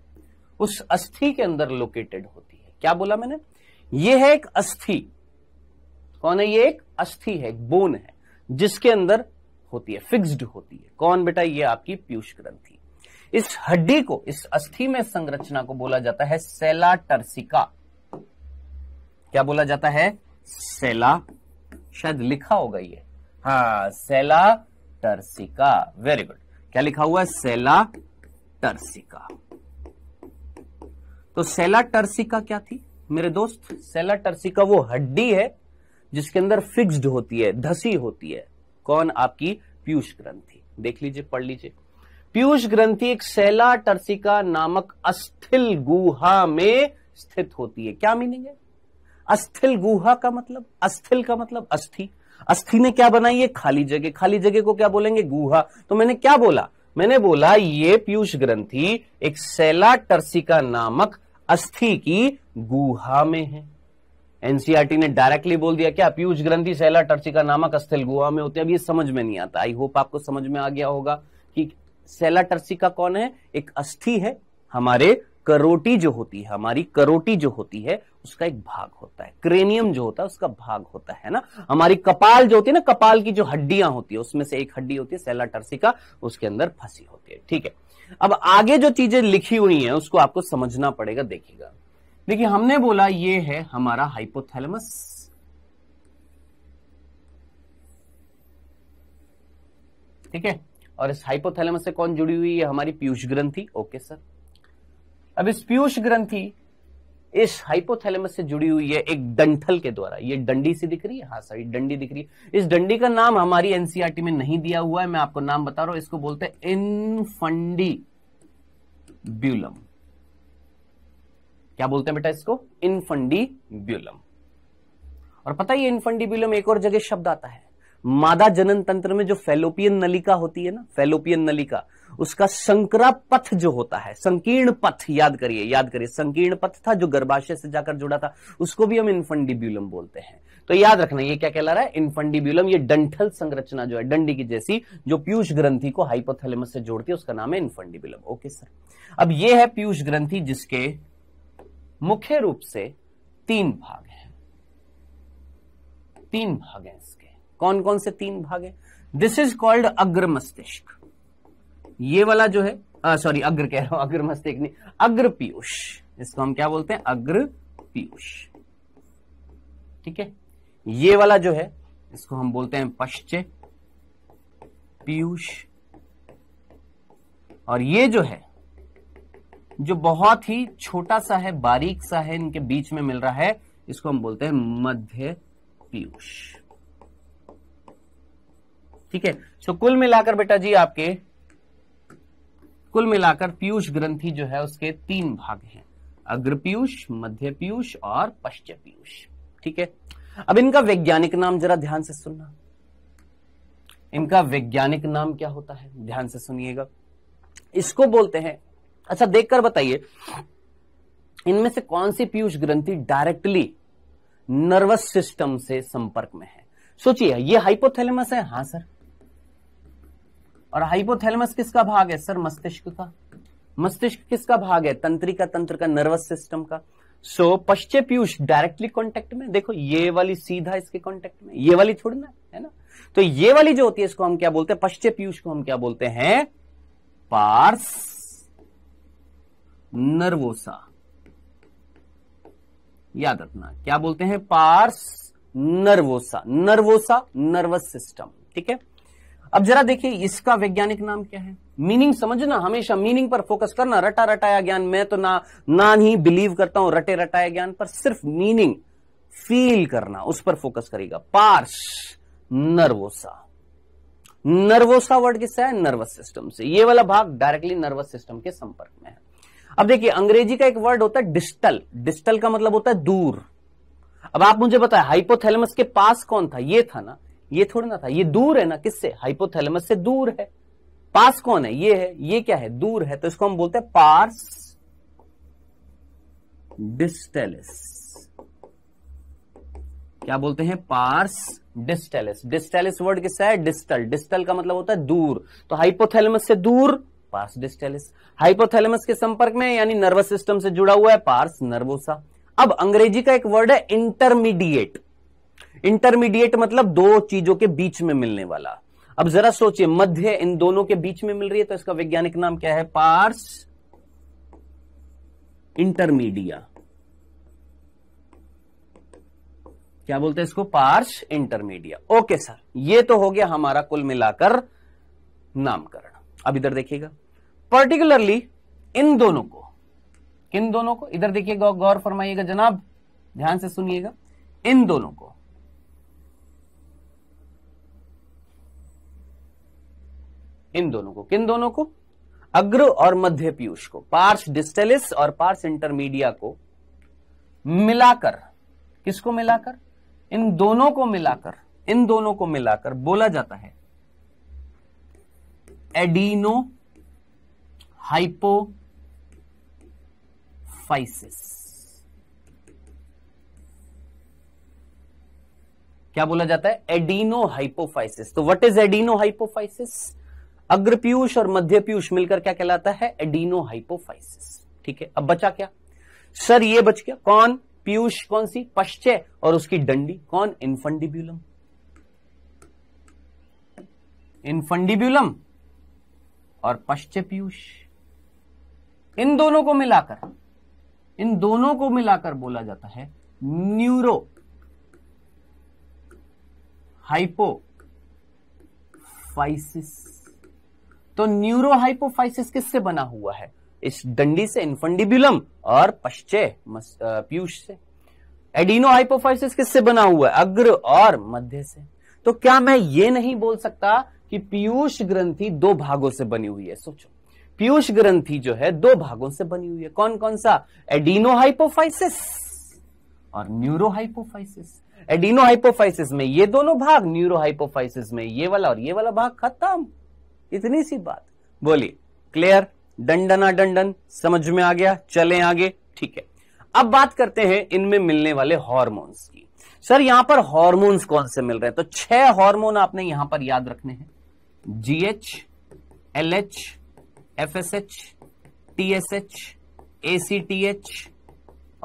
उस अस्थि के अंदर लोकेटेड होती है क्या बोला मैंने यह है एक अस्थि कौन है ये एक अस्थि है एक बोन है जिसके अंदर होती है फिक्स्ड होती है कौन बेटा ये आपकी पीयूष ग्रंथि इस हड्डी को इस अस्थि में संरचना को बोला जाता है सेला टर्सिका क्या बोला जाता है सेला शायद लिखा होगा ये हा सेला टर्सिका वेरी गुड क्या लिखा हुआ है सेला टर्सिका तो सेला टर्सिका क्या थी मेरे दोस्त सेला टर्सिका वो हड्डी है जिसके अंदर फिक्स्ड होती है धसी होती है कौन आपकी पीयूष ग्रंथि देख लीजिए पढ़ लीजिए पीयूष ग्रंथि एक सेला टर्सिका नामक अस्थिल गुहा में स्थित होती है क्या मीनिंग है अस्थिल गुहा का मतलब अस्थिल का मतलब अस्थि अस्थि ने क्या बनाई है खाली जगह खाली जगह को क्या बोलेंगे गुहा तो मैंने क्या बोला मैंने बोला ये पीयूष ग्रंथि एक सेला टर्सिका नामक अस्थि की गुहा में है एनसीआरटी ने डायरेक्टली बोल दिया क्या पीयूष ग्रंथि सेला टर्सिका नामक अस्थिल गुहा में होते हैं अब ये समझ में नहीं आता आई होप आपको समझ में आ गया होगा कि सेला टर्सिका कौन है एक अस्थि है हमारे करोटी जो होती है हमारी करोटी जो होती है उसका एक भाग होता है क्रेनियम जो होता है उसका भाग होता है ना हमारी कपाल जो होती है ना कपाल की जो हड्डियां होती है उसमें से एक हड्डी होती है सेला टर्सिका उसके अंदर फंसी होती है ठीक है अब आगे जो चीजें लिखी हुई है उसको आपको समझना पड़ेगा देखिएगा देखिए हमने बोला ये है हमारा हाइपोथेलमस ठीक है और इस हाइपोथैलेमस से कौन जुड़ी हुई है हमारी पीयूष ग्रंथी ओके सर अब इस पीयूष ग्रंथि इस हाइपोथैलेमस से जुड़ी हुई है एक डंठल के द्वारा ये डंडी सी दिख रही है हाँ सॉरी डंडी दिख रही है इस डंडी का नाम हमारी एनसीआरटी e में नहीं दिया हुआ है मैं आपको नाम बता रहा हूं इसको बोलते हैं इनफंडी ब्यूलम क्या बोलते हैं बेटा इसको इनफंडी ब्यूलम और पता ही इनफंडी ब्यूलम एक और जगह शब्द आता है मादा जनन तंत्र में जो फेलोपियन नलिका होती है ना फेलोपियन नलिका उसका संकरा पथ जो होता है संकीर्ण पथ याद करिए याद करिए संकीर्ण पथ था जो गर्भाशय से जाकर जुड़ा था उसको भी हम इन्फंडिब्यूलम बोलते हैं तो याद रखना ये क्या कहला रहा है इन्फंडिब्यूलम ये डंठल संरचना जो है डंडी की जैसी जो पीयूष ग्रंथि को हाइपोथेलेमस से जोड़ती है उसका नाम है इन्फंडिब्यूलम ओके सर अब ये है पीयूष ग्रंथि जिसके मुख्य रूप से तीन भाग हैं तीन भाग हैं इसके कौन कौन से तीन भाग है दिस इज कॉल्ड अग्र मस्तिष्क ये वाला जो है सॉरी अग्र कह रहा हूं अग्र मस्तिष्क नहीं अग्र पीयूष इसको हम क्या बोलते हैं अग्र पीयूष ठीक है ये वाला जो है इसको हम बोलते हैं पश्च्य पीयूष और ये जो है जो बहुत ही छोटा सा है बारीक सा है इनके बीच में मिल रहा है इसको हम बोलते हैं मध्य पीयूष ठीक है सो कुल मिलाकर बेटा जी आपके कुल मिलाकर पीयूष ग्रंथि जो है उसके तीन भाग हैं अग्र पीयूष मध्य पीयूष और पश्चिम पीयूष ठीक है अब इनका वैज्ञानिक नाम जरा ध्यान से सुनना इनका वैज्ञानिक नाम क्या होता है ध्यान से सुनिएगा इसको बोलते हैं अच्छा देखकर बताइए इनमें से कौन सी पीयूष ग्रंथि डायरेक्टली नर्वस सिस्टम से संपर्क में है सोचिए ये हाइपोथैलेमस है हाँ सर और हाइपोथैलेमस किसका भाग है सर मस्तिष्क का मस्तिष्क किसका भाग है तंत्री का तंत्र का नर्वस सिस्टम का सो so, पश्चे पीयूष डायरेक्टली कॉन्टेक्ट में देखो ये वाली सीधा इसके कॉन्टेक्ट में ये वाली थोड़ी ना है ना तो ये वाली जो होती है इसको हम क्या बोलते हैं पश्चे पीयूष को हम क्या बोलते हैं पार्स नर्वोसा याद रखना क्या बोलते हैं pars nervosa nervosa nervous system ठीक है अब जरा देखिए इसका वैज्ञानिक नाम क्या है मीनिंग समझना हमेशा मीनिंग पर फोकस करना रटा रटाया ज्ञान मैं तो ना ना ही बिलीव करता हूं रटे रटाया ज्ञान पर सिर्फ मीनिंग फील करना उस पर फोकस करेगा पार्श नर्वोसा नर्वोसा वर्ड किससे है नर्वस सिस्टम से ये वाला भाग डायरेक्टली नर्वस सिस्टम के संपर्क में है अब देखिए अंग्रेजी का एक वर्ड होता है डिस्टल डिस्टल का मतलब होता है दूर अब आप मुझे बताए हाइपोथैलेमस के पास कौन था ये था ना ये थोड़ा ना था ये दूर है ना किससे हाइपोथैलेमस से दूर है पास कौन है ये है ये क्या है दूर है तो इसको हम बोलते हैं पार्स डिस्टेलिस क्या बोलते हैं पार्स डिस्टेलिस डिस्टेलिस वर्ड किससे है डिस्टल डिस्टल का मतलब होता है दूर तो हाइपोथैलेमस से दूर पार्स डिस्टेलिस हाइपोथैलेमस के संपर्क में यानी नर्वस सिस्टम से जुड़ा हुआ है पार्स नर्वोसा अब अंग्रेजी का एक वर्ड है इंटरमीडिएट इंटरमीडिएट मतलब दो चीजों के बीच में मिलने वाला अब जरा सोचिए मध्य इन दोनों के बीच में मिल रही है तो इसका वैज्ञानिक नाम क्या है पार्स इंटरमीडिया क्या बोलते हैं इसको पार्स इंटरमीडिया ओके सर ये तो हो गया हमारा कुल मिलाकर नामकरण अब इधर देखिएगा पर्टिकुलरली इन दोनों को किन दोनों को इधर देखिएगा गौर फरमाइएगा जनाब ध्यान से सुनिएगा इन दोनों को इन दोनों को किन दोनों को अग्र और मध्य पीयूष को पार्स डिस्टेलिस और पार्श इंटरमीडिया को मिलाकर किसको मिलाकर इन दोनों को मिलाकर इन दोनों को मिलाकर बोला जाता है एडीनो हाइपोफाइसिस क्या बोला जाता है एडीनो हाइपोफाइसिस तो व्हाट इज एडीनो हाइपोफाइसिस अग्रपीयूष और मध्य पीयूष मिलकर क्या कहलाता है एडीनो हाइपोफाइसिस ठीक है अब बचा क्या सर ये बच गया कौन पीयूष कौन सी पश्चे और उसकी डंडी कौन इन्फंडिब्यूलम इन्फंडिब्यूलम और पश्चय पीयूष इन दोनों को मिलाकर इन दोनों को मिलाकर बोला जाता है न्यूरो हाइपोफाइसिस तो न्यूरोहाइपोफाइसिस किससे बना हुआ है इस डंडी से इन्फंडिबुलम और पश्चे पीयूष से एडिनो हाइपोफाइसिस किससे बना हुआ है अग्र और मध्य से तो क्या मैं ये नहीं बोल सकता कि पीयूष ग्रंथि दो भागों से बनी हुई है सोचो पीयूष ग्रंथि जो है दो भागों से बनी हुई है कौन कौन सा एडिनो हाइपोफाइसिस और न्यूरो हाइपोफाइसिस एडिनो हाइपोफाइसिस में ये दोनों भाग न्यूरो हाइपोफाइसिस में ये वाला और ये वाला भाग खत्म इतनी सी बात बोलिए क्लियर डंडना डंडन समझ में आ गया चले आगे ठीक है अब बात करते हैं इनमें मिलने वाले हॉर्मोन्स की सर यहां पर हॉर्मोन्स कौन से मिल रहे हैं तो छह हॉर्मोन आपने यहां पर याद रखने हैं GH L H F S H T S H A C T H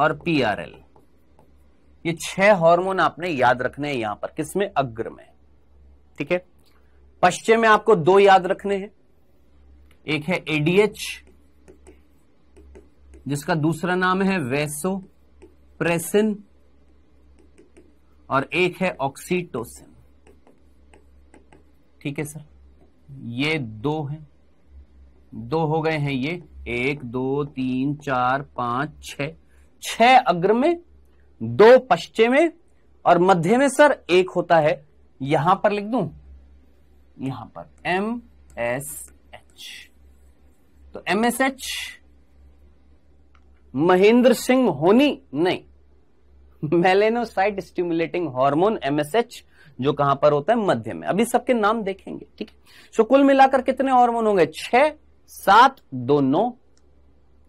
और पी आर एल ये छह हार्मोन आपने याद रखने हैं यहां पर किसमें अग्र में ठीक है पश्चिम में आपको दो याद रखने हैं एक है एडीएच जिसका दूसरा नाम है वेसो प्रेसिन और एक है ऑक्सीटोसिन ठीक है सर ये दो हैं दो हो गए हैं ये एक दो तीन चार पांच छ छ अग्र में दो पश्चिम में और मध्य में सर एक होता है यहां पर लिख दूं यहां पर एम एस एच तो M S H Mahendra Singh होनी नहीं मेलेनोसाइट स्टिमुलेटिंग हार्मोन एमएसएच जो कहां पर होता है मध्य में अभी सबके नाम देखेंगे ठीक है सो कुल मिलाकर कितने हार्मोन होंगे छह सात दो नौ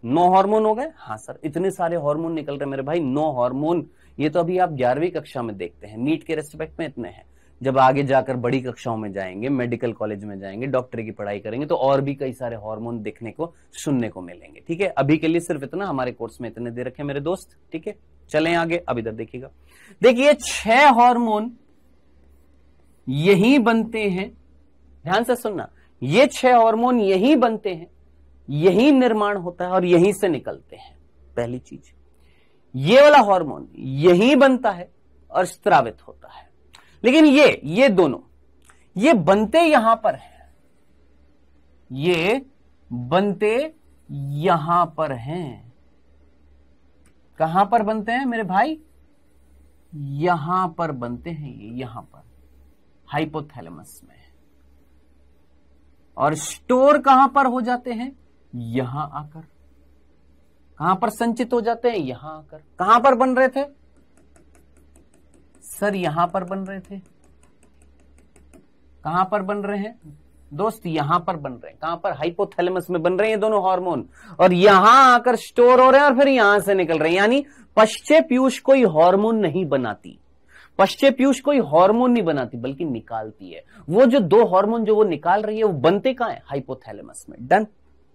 नौ हार्मोन हो गए हाँ सर इतने सारे हार्मोन निकल रहे मेरे भाई नौ हार्मोन ये तो अभी आप ग्यारहवीं कक्षा में देखते हैं नीट के रेस्पेक्ट में इतने हैं जब आगे जाकर बड़ी कक्षाओं में जाएंगे मेडिकल कॉलेज में जाएंगे डॉक्टरी की पढ़ाई करेंगे तो और भी कई सारे हार्मोन देखने को सुनने को मिलेंगे ठीक है अभी के लिए सिर्फ इतना हमारे कोर्स में इतने दे रखे मेरे दोस्त ठीक है चले आगे अब इधर देखिएगा देखिए छह हार्मोन यही बनते हैं ध्यान से सुनना ये छह हार्मोन यही बनते हैं यही निर्माण होता है और यहीं से निकलते हैं पहली चीज ये वाला हार्मोन यही बनता है और स्त्रावित होता है लेकिन ये ये दोनों ये बनते यहां पर हैं ये बनते यहां पर हैं कहां पर बनते हैं मेरे भाई यहां पर बनते हैं ये यहां पर हाइपोथैलेमस में और स्टोर कहां पर हो जाते हैं यहां आकर कहां पर संचित हो जाते हैं यहां आकर कहां पर बन रहे थे सर यहां पर बन रहे थे कहां पर बन रहे हैं दोस्त यहां पर बन रहे हैं कहां पर हाइपोथैलेमस में बन रहे हैं दोनों हार्मोन और यहां आकर स्टोर हो रहे हैं और फिर यहां से निकल रहे हैं यानी पश्चे पीयूष कोई हार्मोन नहीं बनाती पश्चे पीयूष कोई हार्मोन नहीं बनाती बल्कि निकालती है वो जो दो हार्मोन जो वो निकाल रही है वो बनते कहा है हाइपोथैलेमस में डन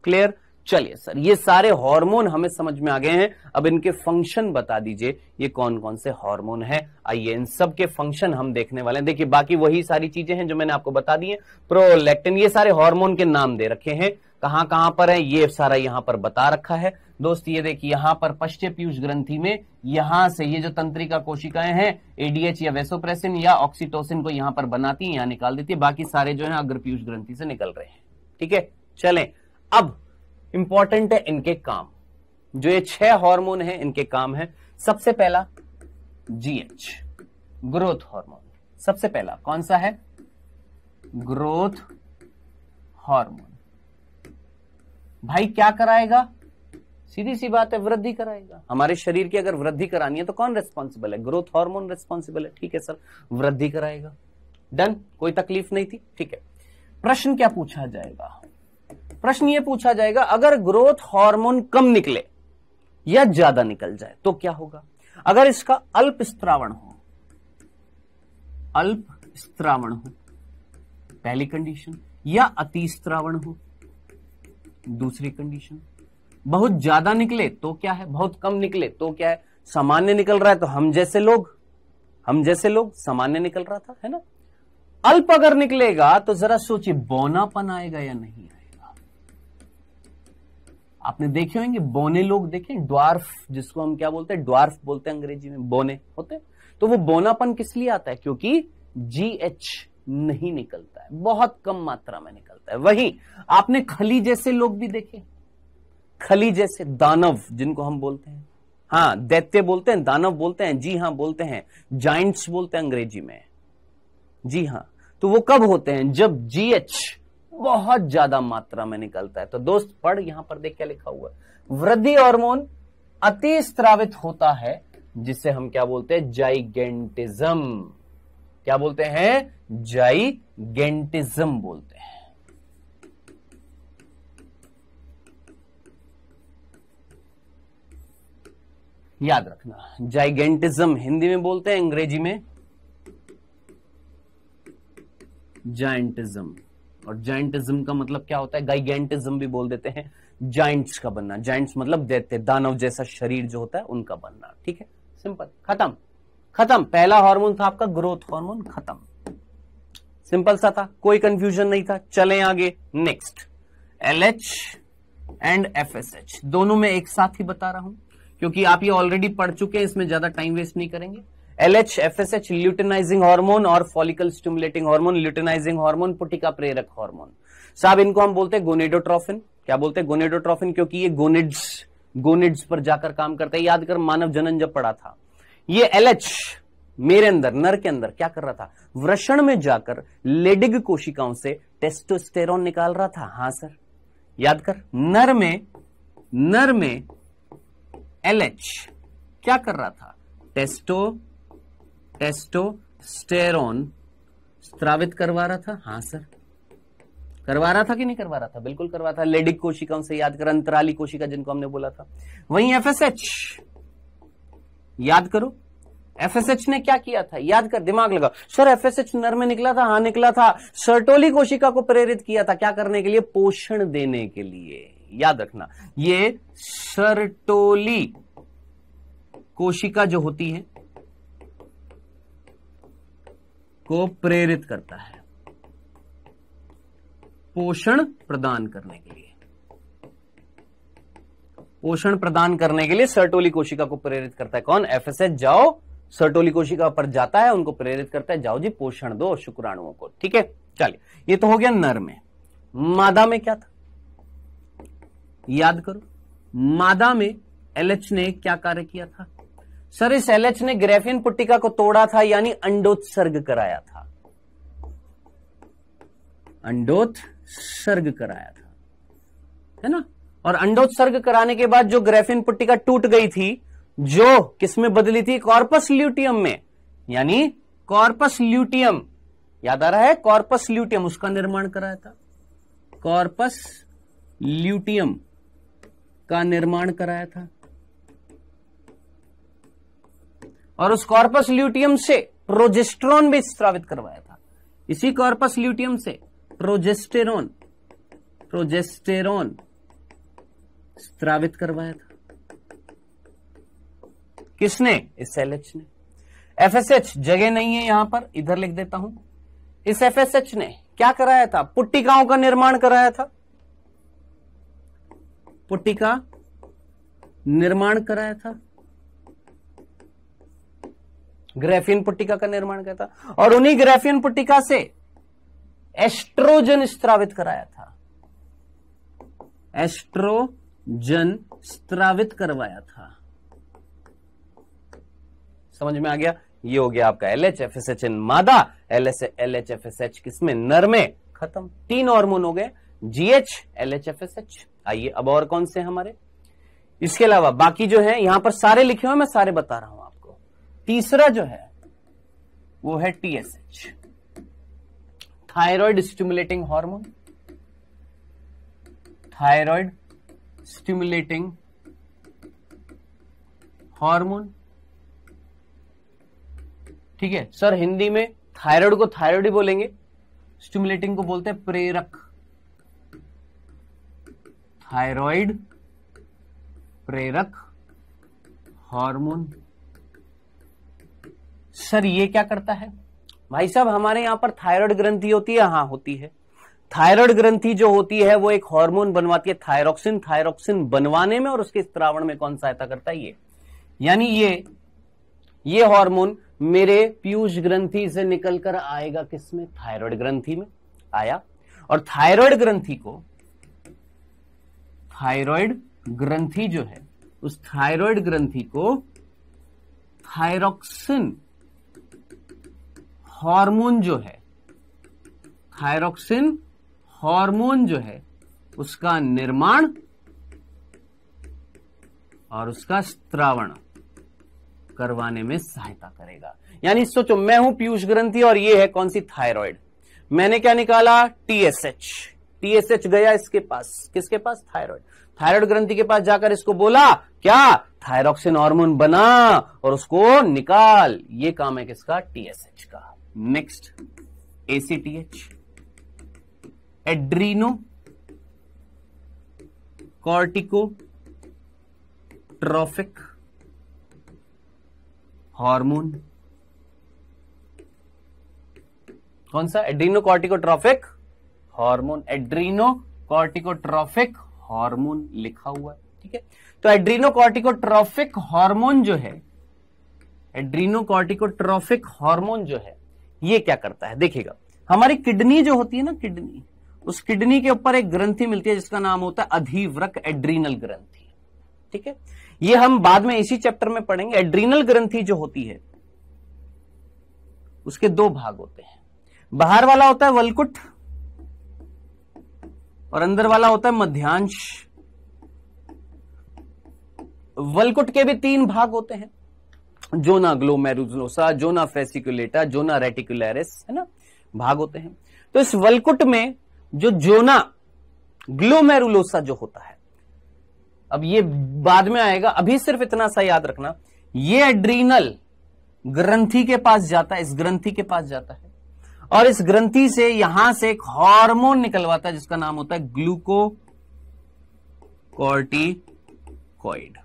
क्लियर चलिए सर ये सारे हार्मोन हमें समझ में आ गए हैं अब इनके फंक्शन बता दीजिए ये कौन कौन से हार्मोन है आइए इन सब के फंक्शन हम देखने वाले हैं देखिए बाकी वही सारी चीजें हैं जो मैंने आपको बता दी है प्रोलेक्टिन ये सारे हार्मोन के नाम दे रखे हैं कहां कहां पर है ये सारा यहां पर बता रखा है दोस्त ये देखिए यहां पर पश्चिम पीयूष ग्रंथि में यहां से ये जो तंत्रिका कोशिकाएं हैं एडीएच या वेसोप्रेसिन या ऑक्सीटोसिन को यहां पर बनाती है यहां निकाल देती है बाकी सारे जो है अग्र पीयूष ग्रंथि से निकल रहे हैं ठीक है चले अब इंपॉर्टेंट है इनके काम जो ये छह हार्मोन है इनके काम है सबसे पहला जीएच ग्रोथ हार्मोन सबसे पहला कौन सा है ग्रोथ हार्मोन भाई क्या कराएगा सीधी सी बात है वृद्धि कराएगा हमारे शरीर की अगर वृद्धि करानी है तो कौन रेस्पॉन्सिबल है ग्रोथ हार्मोन रेस्पॉन्सिबल है ठीक है सर वृद्धि कराएगा डन कोई तकलीफ नहीं थी ठीक है प्रश्न क्या पूछा जाएगा प्रश्न यह पूछा जाएगा अगर ग्रोथ हार्मोन कम निकले या ज्यादा निकल जाए तो क्या होगा अगर इसका अल्प स्त्रावण हो अल्प स्त्रावण हो पहली कंडीशन या अति स्त्रावण हो दूसरी कंडीशन बहुत ज्यादा निकले तो क्या है बहुत कम निकले तो क्या है सामान्य निकल रहा है तो हम जैसे लोग हम जैसे लोग सामान्य निकल रहा था है ना अल्प अगर निकलेगा तो जरा सोचिए बौनापन आएगा या नहीं आएगा आपने देखे होंगे बोने लोग देखें ड्वार्फ जिसको हम क्या बोलते हैं ड्वार्फ बोलते हैं अंग्रेजी में बोने होते तो वो बोनापन किस लिए आता है क्योंकि जी एच नहीं निकलता है बहुत कम मात्रा में निकलता है वही आपने खली जैसे लोग भी देखे खली जैसे दानव जिनको हम बोलते हैं हाँ दैत्य बोलते हैं दानव बोलते हैं जी हाँ बोलते हैं जाइंट्स बोलते हैं अंग्रेजी में जी हाँ तो वो कब होते हैं जब जी एच बहुत ज्यादा मात्रा में निकलता है तो दोस्त पढ़ यहां पर देख क्या लिखा हुआ वृद्धि हार्मोन अति स्त्रावित होता है जिसे हम क्या बोलते हैं जाइगेंटिज्म क्या बोलते हैं जाइगेंटिज्म बोलते हैं याद रखना जाइगेंटिज्म हिंदी में बोलते हैं अंग्रेजी में जाइंटिज्म और जाइंटिज्म का मतलब क्या होता है गाइगेंटिज्म भी बोल देते हैं जाइंट्स का बनना जाइंट्स मतलब देते दानव जैसा शरीर जो होता है उनका बनना ठीक है सिंपल खत्म खत्म पहला हार्मोन था आपका ग्रोथ हार्मोन खत्म सिंपल सा था कोई कंफ्यूजन नहीं था चले आगे next L H and F S H दोनों में एक साथ ही बता रहा हूं क्योंकि आप ये ऑलरेडी पढ़ चुके हैं इसमें ज्यादा टाइम वेस्ट नहीं करेंगे एलएच एफएसएच ल्यूटिनाइजिंग हार्मोन और follicle stimulating hormone luteinizing hormone पुटिका प्रेरक हार्मोन साहब इनको हम बोलते हैं गोनेडोट्रोफिन क्या बोलते हैं गोनेडोट्रोफिन क्योंकि ये गोनिड्स गोनिड्स पर जाकर काम करता है याद कर मानव जनन जब पड़ा था ये एलएच मेरे अंदर नर के अंदर क्या कर रहा था वृषण में जाकर लेडिग कोशिकाओं से टेस्टोस्टेरोन निकाल रहा था हां सर याद कर नर में नर में एलएच क्या कर रहा था टेस्टो टेस्टोस्टेरोन स्त्रावित करवा रहा था हाँ सर करवा रहा था कि नहीं करवा रहा था बिल्कुल करवा था लेडिक कोशिकाओं से याद कर अंतराली कोशिका जिनको हमने बोला था वहीं एफएसएच याद करो एफएसएच ने क्या किया था याद कर दिमाग लगा सर एफएसएच नर में निकला था हाँ निकला था सर्टोली कोशिका को प्रेरित किया था क्या करने के लिए पोषण देने के लिए याद रखना ये सर्टोली कोशिका जो होती है को प्रेरित करता है पोषण प्रदान करने के लिए पोषण प्रदान करने के लिए सर्टोली कोशिका को प्रेरित करता है कौन एफ जाओ सर्टोली कोशिका पर जाता है उनको प्रेरित करता है जाओ जी पोषण दो शुक्राणुओं को ठीक है चलिए ये तो हो गया नर में मादा में क्या था याद करो मादा में एलएच ने क्या कार्य किया था सर इस एलएच ने ग्रेफिन पुट्टिका को तोड़ा था यानी अंडोत्सर्ग कराया था अंडोत्सर्ग कराया था है ना और अंडोत्सर्ग कराने के बाद जो ग्रेफिन पुट्टिका टूट गई थी जो किसमें बदली थी कॉर्पस ल्यूटियम में यानी कॉर्पस ल्यूटियम याद आ रहा है कॉर्पस ल्यूटियम उसका निर्माण कराया था कॉर्पस ल्यूटियम का निर्माण कराया था और उस कॉर्पस ल्यूटियम से प्रोजेस्ट्रॉन भी स्त्रावित करवाया था इसी कॉर्पस ल्यूटियम से प्रोजेस्टेरोन प्रोजेस्टेरोन स्त्रावित करवाया था किसने इस एल एच ने एफएसएच जगह नहीं है यहां पर इधर लिख देता हूं इस एफएसएच ने क्या कराया था पुट्टिकाओं का निर्माण कराया था पुट्टिका निर्माण कराया था ग्रेफियन पुट्टिका का निर्माण किया था और उन्हीं ग्रेफियन पुट्टिका से एस्ट्रोजन स्त्रावित कराया था एस्ट्रोजन स्त्रावित करवाया था समझ में आ गया ये हो गया आपका L H F S H in मादा L S L H F S H किसमें नर में खत्म तीन हॉर्मोन हो गए GH L H F S H आइए अब और कौन से हमारे इसके अलावा बाकी जो है यहां पर सारे लिखे हुए मैं सारे बता रहा हूं तीसरा जो है वो है TSH thyroid stimulating hormone thyroid stimulating hormone ठीक है सर हिंदी में थायराइड को थायराइड ही बोलेंगे स्टिमुलेटिंग को बोलते हैं प्रेरक थायराइड प्रेरक हार्मोन सर ये क्या करता है भाई साहब हमारे यहाँ पर थायराइड ग्रंथि होती है हाँ होती है थायराइड ग्रंथि जो होती है वो एक हार्मोन बनवाती है थायरोक्सिन थायरोक्सिन बनवाने में और उसके स्त्रावण में कौन सहायता करता है ये यानी ये ये हार्मोन मेरे पीयूष ग्रंथि से निकलकर आएगा किसमें थायराइड ग्रंथि में आया और थायराइड ग्रंथि को थायराइड ग्रंथि जो है उस थायराइड ग्रंथि को थायरोक्सिन हार्मोन जो है थायरोक्सिन हार्मोन जो है उसका निर्माण और उसका स्त्रावण करवाने में सहायता करेगा यानी सोचो मैं हूं पीयूष ग्रंथि और ये है कौन सी थायराइड मैंने क्या निकाला टीएसएच टीएसएच गया इसके पास किसके पास थायराइड थायराइड ग्रंथि के पास जाकर इसको बोला क्या थायरोक्सिन हार्मोन बना और उसको निकाल ये काम है किसका टीएसएच का next ACTH adrenocorticotrophic hormone कौन सा adrenocorticotrophic hormone adrenocorticotrophic hormone लिखा हुआ है ठीक है तो एड्रीनो ट्रॉफिक हॉर्मोन जो है एड्रीनो कॉर्टिकोट्रॉफिक हॉर्मोन जो है ये क्या करता है देखिएगा हमारी किडनी जो होती है ना किडनी उस किडनी के ऊपर एक ग्रंथि मिलती है जिसका नाम होता है अधिव्रक एड्रीनल ग्रंथि ठीक है ये हम बाद में इसी चैप्टर में पढ़ेंगे एड्रीनल ग्रंथि जो होती है उसके दो भाग होते हैं बाहर वाला होता है वलकुट और अंदर वाला होता है मध्यांश वलकुट के भी तीन भाग होते हैं zona glomerulosa zona fasciculata zona reticularis है ना भाग होते हैं तो इस वलकुट में जो जोना ग्लोमेरुलोसा जो होता है अब ये बाद में आएगा अभी सिर्फ इतना सा याद रखना ये एड्रीनल ग्रंथि के पास जाता है इस ग्रंथि के पास जाता है और इस ग्रंथि से यहां से एक हार्मोन निकलवाता है जिसका नाम होता है ग्लूको कॉर्टिकॉइड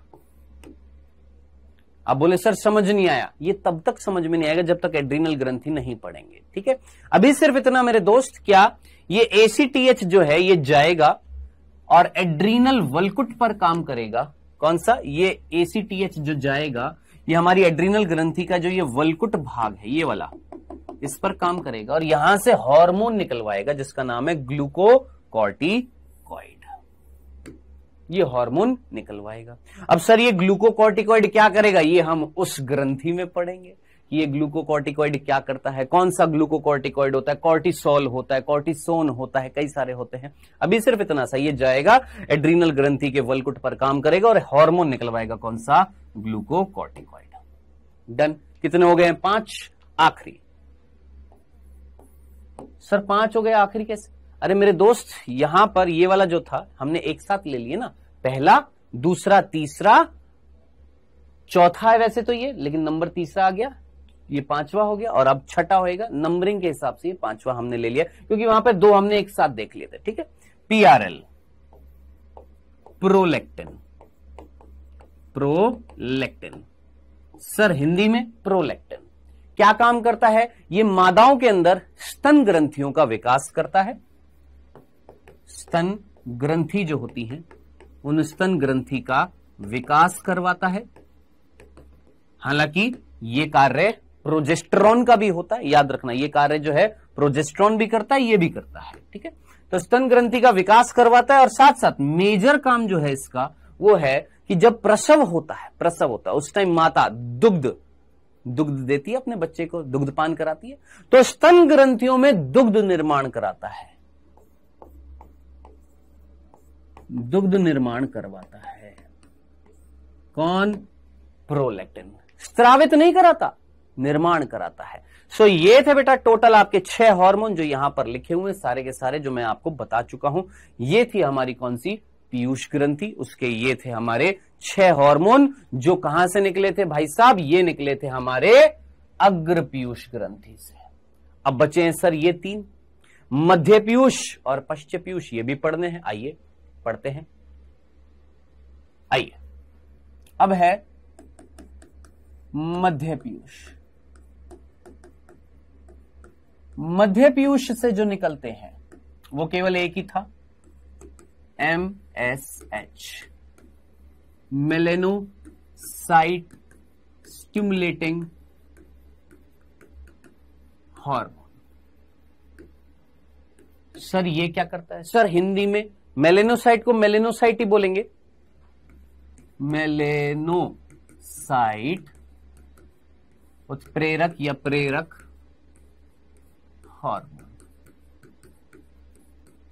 अब बोले सर समझ नहीं आया ये तब तक समझ में नहीं आएगा जब तक एड्रीनल ग्रंथि नहीं पड़ेंगे ठीक है अभी सिर्फ इतना मेरे दोस्त क्या ये एसीटीएच जो है ये जाएगा और एड्रीनल वलकुट पर काम करेगा कौन सा ये एसीटीएच जो जाएगा ये हमारी एड्रीनल ग्रंथि का जो ये वलकुट भाग है ये वाला इस पर काम करेगा और यहां से हार्मोन निकलवाएगा जिसका नाम है ग्लूकोकॉर्टिकॉइड ये हार्मोन निकलवाएगा अब सर ये ग्लूकोकॉर्टिकॉइड क्या करेगा ये हम उस ग्रंथि में पढ़ेंगे ये ग्लूकोकॉर्टिकॉइड क्या करता है कौन सा ग्लूकोकॉर्टिकॉइड होता है कॉर्टिसोल होता है कॉर्टिसोन होता है कई सारे होते हैं अभी सिर्फ इतना सा ये जाएगा एड्रीनल ग्रंथि के वलकुट पर काम करेगा और हॉर्मोन निकलवाएगा कौन सा ग्लूकोकॉर्टिकॉइड डन कितने हो गए पांच आखिरी सर पांच हो गए आखिरी कैसे अरे मेरे दोस्त यहां पर ये वाला जो था हमने एक साथ ले लिए ना पहला दूसरा तीसरा चौथा है वैसे तो ये लेकिन नंबर तीसरा आ गया ये पांचवा हो गया और अब छठा होएगा नंबरिंग के हिसाब से ये पांचवा हमने ले लिया क्योंकि वहां पर दो हमने एक साथ देख लिए थे ठीक है PRL prolactin prolactin sir Hindi में प्रोलेक्टिन क्या काम करता है ये मादाओं के अंदर स्तन ग्रंथियों का विकास करता है स्तन ग्रंथि जो होती है उन स्तन ग्रंथि का विकास करवाता है हालांकि ये कार्य प्रोजेस्ट्रॉन का भी होता है याद रखना ये कार्य जो है प्रोजेस्ट्रॉन भी करता है ये भी करता है ठीक है तो स्तन ग्रंथि का विकास करवाता है और साथ साथ मेजर काम जो है इसका वो है कि जब प्रसव होता है प्रसव होता है उस टाइम माता दुग्ध दुग्ध देती है अपने बच्चे को दुग्धपान कराती है तो स्तन ग्रंथियों में दुग्ध निर्माण कराता है दुग्ध निर्माण करवाता है कौन प्रोलेक्टिन स्त्रावित नहीं कराता निर्माण कराता है सो so, ये थे बेटा टोटल आपके छह हार्मोन जो यहां पर लिखे हुए सारे के सारे जो मैं आपको बता चुका हूं ये थी हमारी कौन सी पीयूष ग्रंथि उसके ये थे हमारे छह हार्मोन जो कहां से निकले थे भाई साहब ये निकले थे हमारे अग्र पीयूष ग्रंथि से अब बचे हैं सर ये तीन मध्य पीयूष और पश्चिम पीयूष ये भी पढ़ने हैं आइए पढ़ते हैं आइए अब है मध्य पीयूष मध्य पीयूष से जो निकलते हैं वो केवल एक ही था M S H site stimulating hormone sir ये क्या करता है सर हिंदी में मेलेनोसाइट को मेलेनोसाइट ही बोलेंगे मेलेनोसाइट उत्प्रेरक या प्रेरक हार्मोन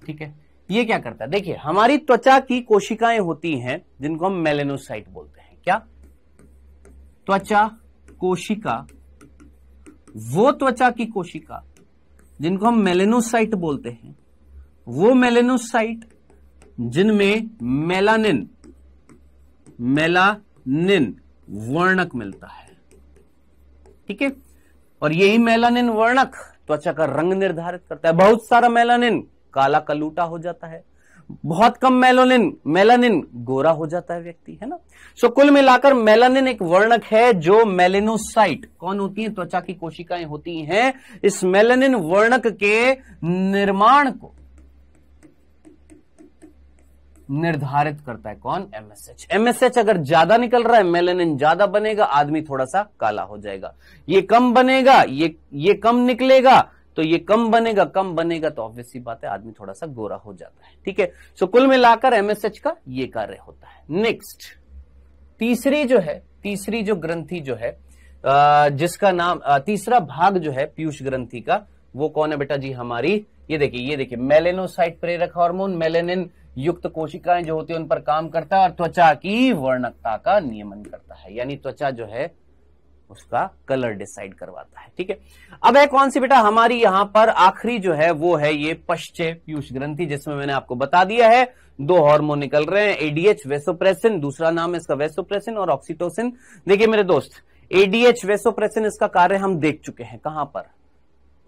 ठीक है ये क्या करता है देखिए हमारी त्वचा की कोशिकाएं होती हैं जिनको हम मेलेनोसाइट बोलते हैं क्या त्वचा कोशिका वो त्वचा की कोशिका जिनको हम मेलेनोसाइट बोलते हैं वो मेलेनोसाइट जिनमें मेलानिन मेलानिन वर्णक मिलता है ठीक है और यही मेलानिन वर्णक त्वचा का रंग निर्धारित करता है बहुत सारा मेलानिन काला कलूटा हो जाता है बहुत कम मेलोनिन मेलानिन गोरा हो जाता है व्यक्ति है ना सो कुल मिलाकर मेलानिन एक वर्णक है जो मेलेनोसाइट कौन होती है त्वचा की कोशिकाएं होती हैं इस मेलानिन वर्णक के निर्माण को निर्धारित करता है कौन एमएसएच एमएसएच अगर ज्यादा निकल रहा है मेलेनिन ज्यादा बनेगा आदमी थोड़ा सा काला हो जाएगा ये कम बनेगा ये ये कम निकलेगा तो ये कम बनेगा कम बनेगा तो ऑब्वियस सी बात है आदमी थोड़ा सा गोरा हो जाता है ठीक है सो कुल मिलाकर एमएसएच का ये कार्य होता है नेक्स्ट तीसरी जो है तीसरी जो ग्रंथि जो है जिसका नाम तीसरा भाग जो है पीयूष ग्रंथि का वो कौन है बेटा जी हमारी ये देखिए ये देखिए मेलेनोसाइट प्रेरक हार्मोन मेलेनिन युक्त कोशिकाएं जो होती है उन पर काम करता है और त्वचा की वर्णकता का नियमन करता है यानी त्वचा जो है उसका कलर डिसाइड करवाता है ठीक है अब है कौन सी बेटा हमारी यहां पर आखिरी जो है वो है ये पश्चे पीयूष ग्रंथि जिसमें मैंने आपको बता दिया है दो हार्मोन निकल रहे हैं एडीएच वेसोप्रेसिन दूसरा नाम है इसका वेसोप्रेसिन और ऑक्सीटोसिन देखिए मेरे दोस्त एडीएच वेसोप्रेसिन इसका कार्य हम देख चुके हैं कहां पर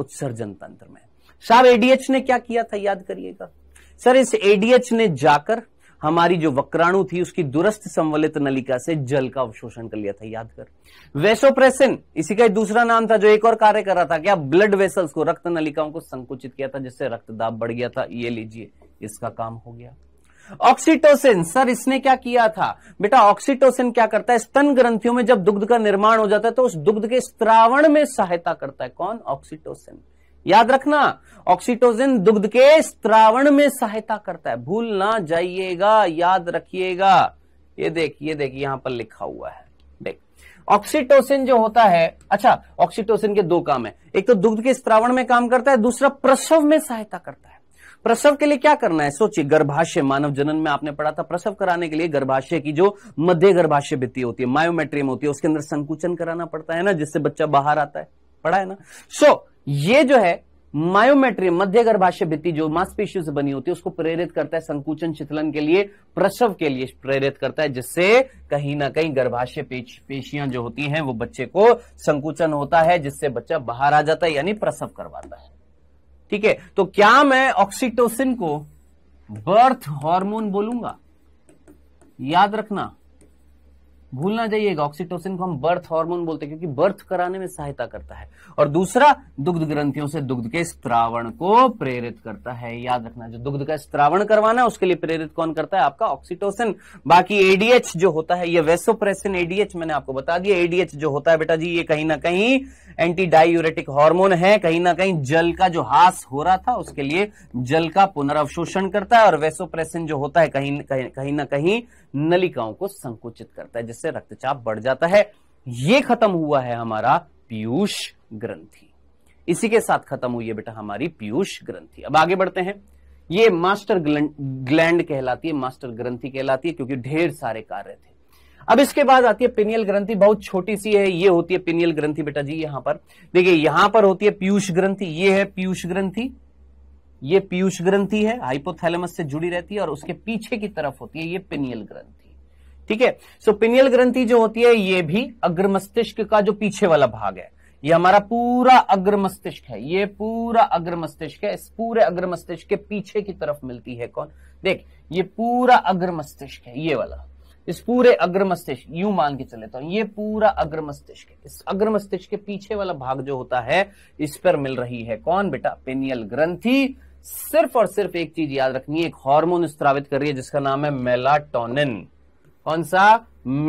उत्सर्जन तंत्र में साहब एडीएच ने क्या किया था याद करिएगा सर इस एडीएच ने जाकर हमारी जो वक्राणु थी उसकी दुरस्त संवलित नलिका से जल का अवशोषण कर लिया था याद कर वेसोप्रेसिन इसी का दूसरा नाम था जो एक और कार्य कर रहा था क्या ब्लड वेसल्स को रक्त नलिकाओं को संकुचित किया था जिससे रक्तदाब बढ़ गया था ये लीजिए इसका काम हो गया ऑक्सीटोसिन सर इसने क्या किया था बेटा ऑक्सीटोसिन क्या करता है स्तन ग्रंथियों में जब दुग्ध का निर्माण हो जाता है तो उस दुग्ध के श्रावण में सहायता करता है कौन ऑक्सीटोसिन याद रखना ऑक्सीटोजिन दुग्ध के स्त्रावण में सहायता करता है भूल ना जाइएगा याद रखिएगा ये देखिए देखिए यहां पर लिखा हुआ है देख ऑक्सीटोसिन जो होता है अच्छा ऑक्सीटोसिन के दो काम है एक तो दुग्ध के स्त्रावण में काम करता है दूसरा प्रसव में सहायता करता है प्रसव के लिए क्या करना है सोचिए गर्भाशय मानव जनन में आपने पढ़ा था प्रसव कराने के लिए गर्भाशय की जो मध्य गर्भाशय भित्ती होती है मायोमेट्रियम होती है उसके अंदर संकुचन कराना पड़ता है ना जिससे बच्चा बाहर आता है पढ़ा है ना सो so, ये जो है मायोमेट्री मध्य गर्भाशय भित्ति जो मांसपेशियों से बनी होती है उसको प्रेरित करता है संकुचन शिथिलन के लिए प्रसव के लिए प्रेरित करता है जिससे कहीं ना कहीं गर्भाशय पेशियां जो होती हैं वो बच्चे को संकुचन होता है जिससे बच्चा बाहर आ जाता है यानी प्रसव करवाता है ठीक है तो क्या मैं ऑक्सीटोसिन को बर्थ हॉर्मोन बोलूंगा याद रखना भूलना जाइएगा ऑक्सीटोसिन को हम बर्थ हार्मोन बोलते हैं क्योंकि बर्थ कराने में सहायता करता है और दूसरा दुग्ध ग्रंथियों से दुग्ध के स्त्रावण को प्रेरित करता है याद रखना जो दुग्ध का स्त्रावण करवाना है उसके लिए प्रेरित कौन करता है आपका ऑक्सीटोसिन बाकी एडीएच जो होता है यह वेसोप्रेसिन एडीएच मैंने आपको बता दिया एडीएच जो होता है बेटा जी ये कहीं ना कहीं एंटी डायूरेटिक हॉर्मोन है कहीं ना कहीं जल का जो हास हो रहा था उसके लिए जल का पुनर्वशोषण करता है और वेसोप्रेसिन जो होता है कहीं कहीं ना कहीं नलिकाओं को संकुचित करता है जिससे रक्तचाप बढ़ जाता है ये खत्म हुआ है हमारा पीयूष ग्रंथि इसी के साथ खत्म हुई है बेटा हमारी पीयूष ग्रंथि अब आगे बढ़ते हैं ये मास्टर ग्लैंड कहलाती है मास्टर ग्रंथि कहलाती है क्योंकि ढेर सारे कार्य थे अब इसके बाद आती है पिनियल ग्रंथि बहुत छोटी सी है ये होती है पिनियल ग्रंथि बेटा जी यहां पर देखिए यहां पर होती है पीयूष ग्रंथि ये है पीयूष ग्रंथि ये पीयूष ग्रंथि है हाइपोथैलेमस से जुड़ी रहती है और उसके पीछे की तरफ होती है ये पिनियल ग्रंथि ठीक है सो पिनियल ग्रंथि जो होती है ये भी अग्र मस्तिष्क का जो पीछे वाला भाग है ये हमारा पूरा अग्र मस्तिष्क है ये पूरा अग्र मस्तिष्क है इस पूरे अग्र मस्तिष्क के पीछे की तरफ मिलती है कौन देख ये पूरा अग्र मस्तिष्क है ये वाला इस पूरे अग्र मस्तिष्क यू मान के चले तो ये पूरा अग्र मस्तिष्क है इस अग्र मस्तिष्क के पीछे वाला भाग जो होता है इस पर मिल रही है कौन बेटा पेनियल ग्रंथि सिर्फ और सिर्फ एक चीज याद रखनी है एक हार्मोन स्त्रावित कर रही है जिसका नाम है मेलाटोनिन कौन सा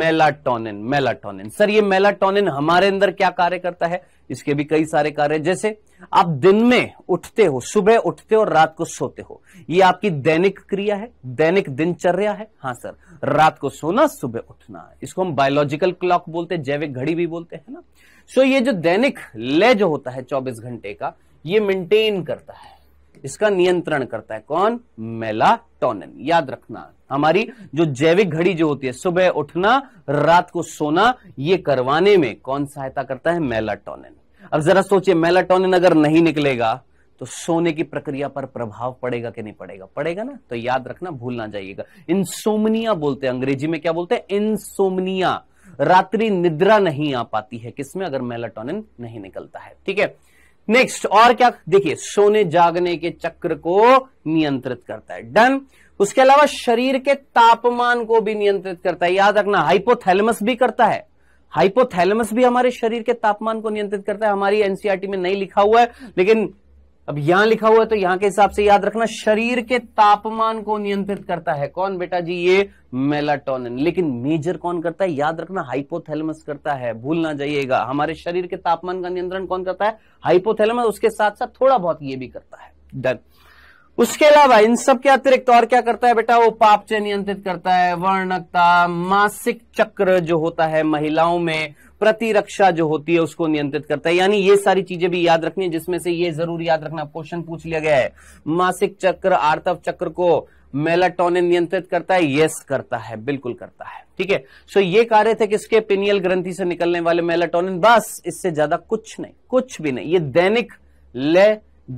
मेलाटोनिन मेलाटोनिन सर ये मेलाटोनिन हमारे अंदर क्या कार्य करता है इसके भी कई सारे कार्य जैसे आप दिन में उठते हो सुबह उठते हो रात को सोते हो ये आपकी दैनिक क्रिया है दैनिक दिनचर्या है हाँ सर रात को सोना सुबह उठना इसको हम बायोलॉजिकल क्लॉक बोलते हैं जैविक घड़ी भी बोलते हैं ना सो ये जो दैनिक ले जो होता है चौबीस घंटे का ये मेंटेन करता है इसका नियंत्रण करता है कौन मेलाटोनिन याद रखना हमारी जो जैविक घड़ी जो होती है सुबह उठना रात को सोना ये करवाने में कौन सहायता करता है मेलाटोनिन अब जरा सोचिए मेलाटोनिन अगर नहीं निकलेगा तो सोने की प्रक्रिया पर प्रभाव पड़ेगा कि नहीं पड़ेगा पड़ेगा ना तो याद रखना भूलना जाइएगा इंसोमनिया बोलते हैं अंग्रेजी में क्या बोलते हैं इंसोमनिया रात्रि निद्रा नहीं आ पाती है किसमें अगर मेलाटोनिन नहीं निकलता है ठीक है नेक्स्ट और क्या देखिए सोने जागने के चक्र को नियंत्रित करता है डन उसके अलावा शरीर के तापमान को भी नियंत्रित करता है याद रखना हाइपोथैलमस भी करता है हाइपोथैलमस भी हमारे शरीर के तापमान को नियंत्रित करता है हमारी एनसीआरटी e में नहीं लिखा हुआ है लेकिन अब यहां लिखा हुआ है तो यहां के हिसाब से याद रखना शरीर के तापमान को नियंत्रित करता है कौन बेटा जी ये मेलाटोनिन लेकिन मेजर कौन करता है याद रखना हाइपोथैलेमस करता है भूल ना जाइएगा हमारे शरीर के तापमान का नियंत्रण कौन करता है हाइपोथैलेमस उसके साथ साथ थोड़ा बहुत ये भी करता है डन उसके अलावा इन सब के अतिरिक्त और क्या करता है बेटा वो पापचय नियंत्रित करता है वर्णकता मासिक चक्र जो होता है महिलाओं में प्रतिरक्षा जो होती है उसको नियंत्रित करता है यानी ये सारी चीजें भी याद रखनी है जिसमें से ये जरूर याद रखना क्वेश्चन पूछ लिया गया है मासिक चक्र आर्तव चक्र को मेलाटोनिन नियंत्रित करता है यस करता है बिल्कुल करता है ठीक है सो ये कार्य थे किसके पिनियल ग्रंथि से निकलने वाले मेलाटोनिन बस इससे ज्यादा कुछ नहीं कुछ भी नहीं ये दैनिक ले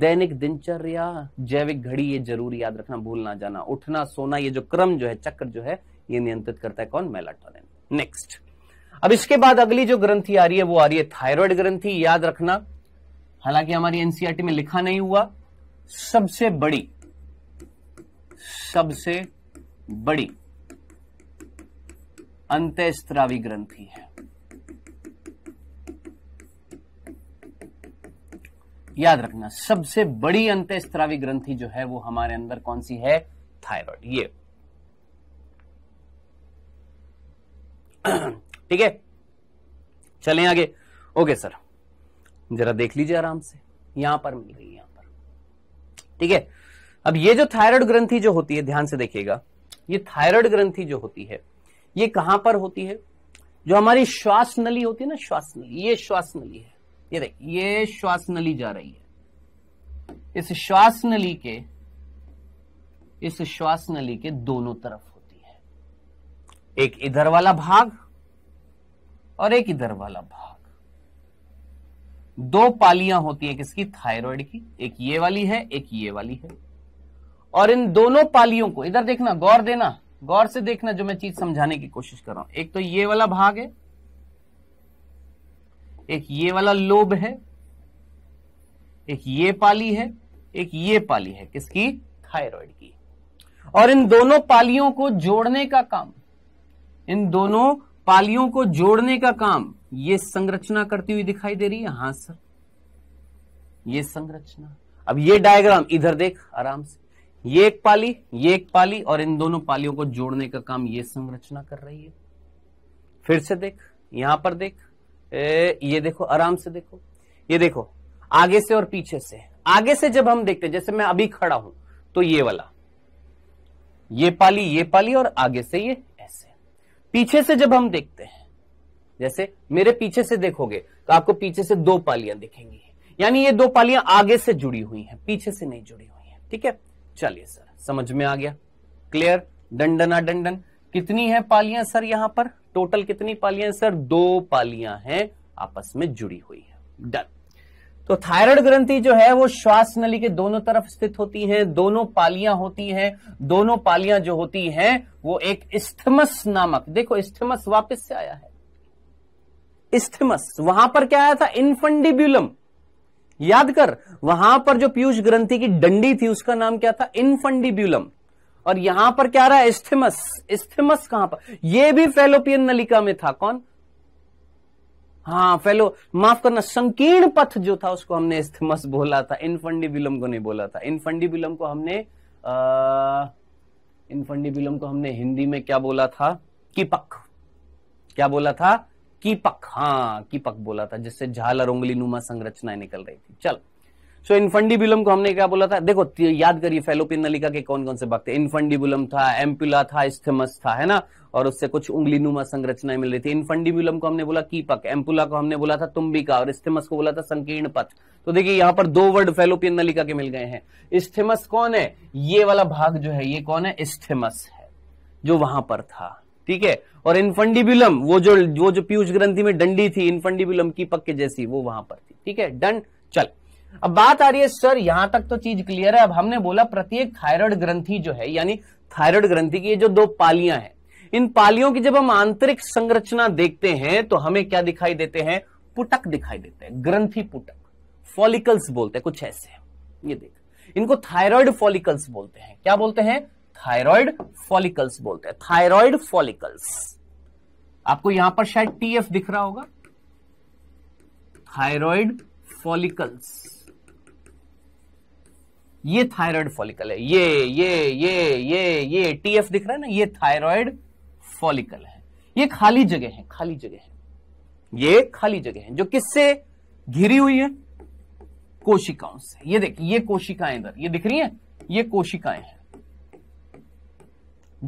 दैनिक दिनचर्या जैविक घड़ी ये जरूर याद रखना भूल ना जाना उठना सोना ये जो क्रम जो है चक्र जो है ये नियंत्रित करता है कौन मेलाटोनिन नेक्स्ट अब इसके बाद अगली जो ग्रंथि आ रही है वो आ रही है थायराइड ग्रंथि याद रखना हालांकि हमारी एनसीआरटी e में लिखा नहीं हुआ सबसे बड़ी सबसे बड़ी अंत्यस्त्रावी ग्रंथि है याद रखना सबसे बड़ी अंत्यस्त्रावी ग्रंथि जो है वो हमारे अंदर कौन सी है थायराइड ये ठीक है चलें आगे ओके सर जरा देख लीजिए आराम से यहां पर मिल गई यहां पर ठीक है अब ये जो थायराइड ग्रंथि जो होती है ध्यान से देखिएगा ये थायराइड ग्रंथि जो होती है ये कहां पर होती है जो हमारी श्वास नली होती है ना श्वास नली ये श्वास नली है ये देख ये श्वास नली जा रही है इस श्वास नली के इस श्वास नली के दोनों तरफ होती है एक इधर वाला भाग और एक इधर वाला भाग दो पालियां होती हैं किसकी थायराइड की एक ये वाली है एक ये वाली है और इन दोनों पालियों को इधर देखना गौर देना गौर से देखना जो मैं चीज समझाने की कोशिश कर रहा हूं एक तो ये वाला भाग है एक ये वाला लोब है एक ये पाली है एक ये पाली है किसकी थायराइड की और इन दोनों पालियों को जोड़ने का काम इन दोनों पालियों को जोड़ने का काम ये संरचना करती हुई दिखाई दे रही है हां सर ये संरचना अब ये डायग्राम इधर देख आराम से ये एक पाली ये एक पाली और इन दोनों पालियों को जोड़ने का काम ये संरचना कर रही है फिर से देख यहां पर देख ए, ये देखो आराम से देखो ये देखो आगे से और पीछे से आगे से जब हम देखते जैसे मैं अभी खड़ा हूं तो ये वाला ये पाली ये पाली और आगे से ये पीछे से जब हम देखते हैं जैसे मेरे पीछे से देखोगे तो आपको पीछे से दो पालियां दिखेंगी यानी ये दो पालियां आगे से जुड़ी हुई हैं पीछे से नहीं जुड़ी हुई हैं ठीक है चलिए सर समझ में आ गया क्लियर डंडना डंडन कितनी है पालियां सर यहां पर टोटल कितनी पालियां सर दो पालियां हैं आपस में जुड़ी हुई है डन तो थायराइड ग्रंथि जो है वो श्वास नली के दोनों तरफ स्थित होती है दोनों पालियां होती हैं दोनों पालियां जो होती हैं वो एक स्थमस नामक देखो स्थमस वापस से आया है स्थमस वहां पर क्या आया था इन्फंडिब्यूलम याद कर वहां पर जो पीयूष ग्रंथि की डंडी थी उसका नाम क्या था इन्फंडिब्यूलम और यहां पर क्या रहा है स्थिमस इस्थमस कहां पर यह भी फेलोपियन नलिका में था कौन हाँ फेलो माफ करना संकीर्ण पथ जो था उसको हमने इस्थमस बोला था इनफंडिबुलम को नहीं बोला था विलम को हमने इनफंडी इनफंडिबुलम को हमने हिंदी में क्या बोला था कीपक क्या बोला था कीपक हाँ कीपक बोला था जिससे झाल और उंगली नुमा संरचनाएं निकल रही थी चलो सो so, इन्फंडीबुलम को हमने क्या बोला था देखो याद करिए फेलोपियन नलिका के कौन कौन से भक्त इनफंडीबुलम था एम्पुला था स्थमस था है ना और उससे कुछ उंगली नुमा संरचनाएं मिल रही थी इनफंडीबुलम को हमने बोला कीपक एम्पुला को हमने बोला था तुम्बिका और स्थमस को बोला था संकीर्ण पथ तो देखिए यहाँ पर दो वर्ड फेलोपियन नलिका के मिल गए हैं स्थमस कौन है ये वाला भाग जो है ये कौन है स्थमस है जो वहां पर था ठीक है और इन्फंडीबुलम वो जो वो जो पीयूष ग्रंथि में डंडी थी इनफंडीबुलम कीपक के जैसी वो वहां पर थी ठीक है डन चल अब बात आ रही है सर यहां तक तो चीज क्लियर है अब हमने बोला प्रत्येक थायराइड ग्रंथि जो है यानी थायराइड ग्रंथि की ये जो दो पालियां हैं इन पालियों की जब हम आंतरिक संरचना देखते हैं तो हमें क्या दिखाई देते हैं पुटक दिखाई देते हैं ग्रंथि पुटक फॉलिकल्स बोलते हैं कुछ ऐसे है। ये देख इनको थायराइड फॉलिकल्स बोलते हैं क्या बोलते हैं थायराइड फॉलिकल्स बोलते हैं थायराइड फॉलिकल्स आपको यहां पर शायद टीएफ दिख रहा होगा थायराइड फॉलिकल्स ये थायराइड फॉलिकल है ये ये ये ये ये टीएफ दिख रहा है ना ये थायराइड फॉलिकल है ये खाली जगह है खाली जगह है ये खाली जगह है जो किससे घिरी हुई है कोशिकाओं से ये देखिए ये कोशिकाएं इधर ये दिख रही हैं ये कोशिकाएं हैं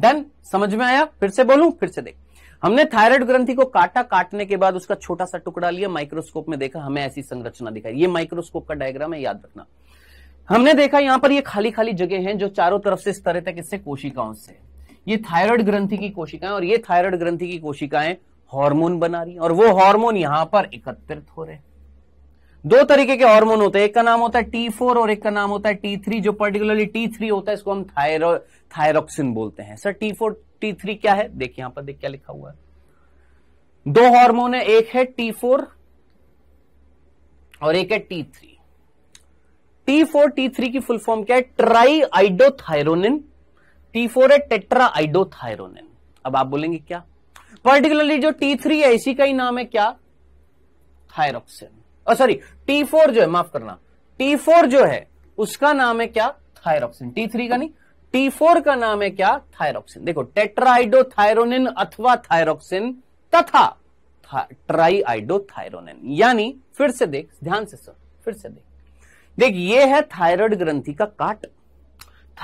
डन समझ में आया फिर से बोलूं फिर से देख हमने थायराइड ग्रंथि को काटा काटने के बाद उसका छोटा सा टुकड़ा लिया माइक्रोस्कोप में देखा हमें ऐसी संरचना दिखाई ये माइक्रोस्कोप का डायग्राम है याद रखना हमने देखा यहां पर ये खाली खाली जगह हैं जो चारों तरफ से स्तरित है किससे कोशिकाओं से ये थायराइड ग्रंथि की कोशिकाएं और ये थायराइड ग्रंथि की कोशिकाएं हार्मोन बना रही और वो हार्मोन यहां पर एकत्रित हो रहे दो तरीके के हार्मोन होते हैं एक का नाम होता है टी फोर और एक का नाम होता है टी थ्री जो पर्टिकुलरली टी थ्री होता है इसको हम थायरो थायरोक्सिन बोलते हैं sir T four T three क्या है देखिए यहां पर देख क्या लिखा हुआ है दो हार्मोन है एक है टी फोर और एक है T three T four T three की फुल फॉर्म क्या है ट्राई आइडोथायरोनिन टी फोर है टेट्रा आइडोथायरोनिन अब आप बोलेंगे क्या पर्टिकुलरली जो टी थ्री है इसी का ही नाम है क्या थायरोक्सिन सॉरी टी फोर जो है माफ करना टी फोर जो है उसका नाम है क्या थायरोक्सिन टी थ्री का नहीं टी फोर का नाम है क्या थायरोक्सिन देखो टेट्राइडोथायरोनिन अथवा थायरोक्सिन तथा ट्राई आइडोथायरोनिन यानी फिर से देख ध्यान से सर फिर से देख देख ये है थायराइड ग्रंथि का काट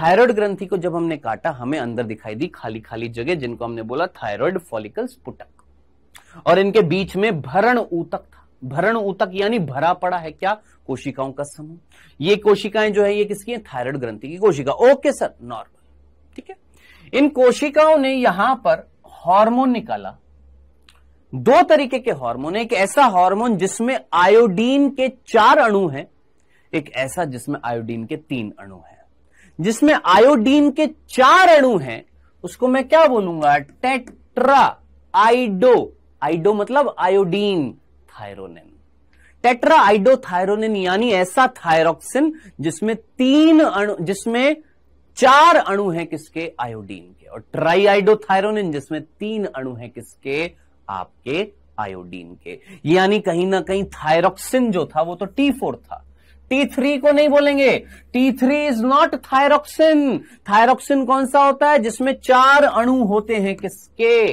थायराइड ग्रंथि को जब हमने काटा हमें अंदर दिखाई दी खाली खाली जगह जिनको हमने बोला थायराइड फॉलिकल स्पुटक और इनके बीच में भरण ऊतक था भरण ऊतक यानी भरा पड़ा है क्या कोशिकाओं का समूह ये कोशिकाएं जो है ये किसकी है थायराइड ग्रंथि की कोशिका ओके सर नॉर्मल ठीक है इन कोशिकाओं ने यहां पर हार्मोन निकाला दो तरीके के हार्मोन एक ऐसा हार्मोन जिसमें आयोडीन के चार अणु हैं एक ऐसा जिसमें आयोडीन के तीन अणु हैं जिसमें आयोडीन के चार अणु हैं उसको मैं क्या बोलूंगा टेट्रा आइडो आइडो मतलब iodine thyronine tetra iodo thyronine यानी ऐसा थायरोक्सिन जिसमें तीन अणु जिसमें चार अणु हैं किसके आयोडीन के और ट्राई आइडो थायरोनिन जिसमें तीन अणु हैं किसके आपके आयोडीन के यानी कहीं ना कहीं थायरोक्सिन जो था वो तो टी फोर था टी थ्री को नहीं बोलेंगे T three is not thyroxine thyroxine कौन सा होता है जिसमें चार अणु होते हैं किसके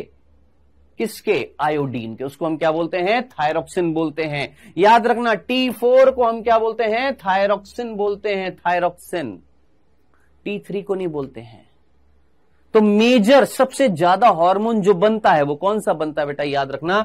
किसके आयोडीन के उसको हम क्या बोलते हैं थायरोक्सिन बोलते हैं याद रखना टी फोर को हम क्या बोलते हैं थायरोक्सिन बोलते हैं थायरोक्सिन टी थ्री को नहीं बोलते हैं तो मेजर सबसे ज्यादा हार्मोन जो बनता है वो कौन सा बनता है बेटा याद रखना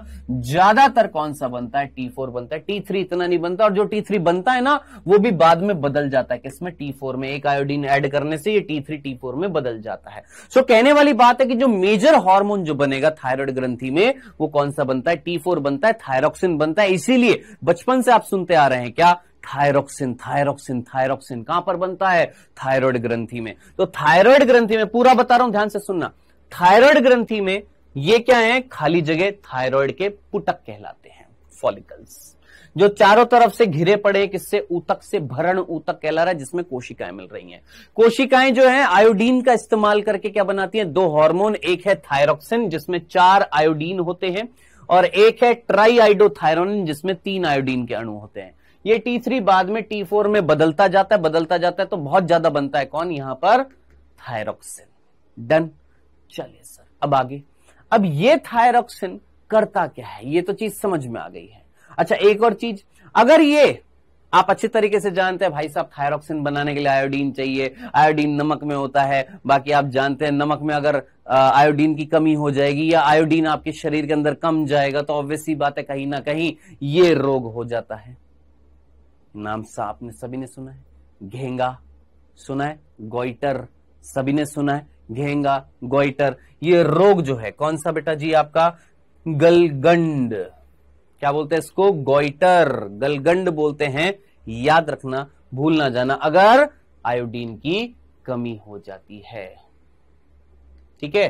ज्यादातर कौन सा बनता है टी फोर बनता है टी थ्री इतना नहीं बनता और जो टी थ्री बनता है ना वो भी बाद में बदल जाता है किसमें टी फोर में एक आयोडीन ऐड करने से ये टी थ्री टी फोर में बदल जाता है सो so, कहने वाली बात है कि जो मेजर हार्मोन जो बनेगा थायरॉयड ग्रंथी में वो कौन सा बनता है टी फोर बनता है थायरोक्सिन बनता है इसीलिए बचपन से आप सुनते आ रहे हैं क्या थायरोक्सिन थायरोक्सिन थायरोक्सिन कहां पर बनता है थायरॉयड ग्रंथि में तो थायरॉयड ग्रंथि में पूरा बता रहा हूं ध्यान से सुनना थायरॉयड ग्रंथि में ये क्या है खाली जगह थायरॉयड के पुटक कहलाते हैं फॉलिकल्स जो चारों तरफ से घिरे पड़े किससे ऊतक से भरण ऊतक कहला रहा है जिसमें कोशिकाएं मिल रही हैं कोशिकाएं जो है आयोडीन का इस्तेमाल करके क्या बनाती हैं दो हार्मोन एक है थायरोक्सिन जिसमें चार आयोडीन होते हैं और एक है ट्राई आइडोथायरोनिन जिसमें तीन आयोडीन के अणु होते हैं ये टी थ्री बाद में टी फोर में बदलता जाता है बदलता जाता है तो बहुत ज्यादा बनता है कौन यहां पर थायरोक्सिन डन चलिए सर अब आगे अब ये थायरोक्सिन करता क्या है ये तो चीज समझ में आ गई है अच्छा एक और चीज अगर ये आप अच्छे तरीके से जानते हैं भाई साहब थायरोक्सिन बनाने के लिए आयोडीन चाहिए आयोडीन नमक में होता है बाकी आप जानते हैं नमक में अगर आयोडीन की कमी हो जाएगी या आयोडीन आपके शरीर के अंदर कम जाएगा तो ऑब्वियसली बात है कहीं ना कहीं ये रोग हो जाता है नाम सा आपने सभी ने सुना है घेंगा सुना है गोइटर सभी ने सुना है घेंगा गोइटर ये रोग जो है कौन सा बेटा जी आपका गलगंड क्या बोलते हैं इसको गोइटर गलगंड बोलते हैं याद रखना भूल ना जाना अगर आयोडीन की कमी हो जाती है ठीक है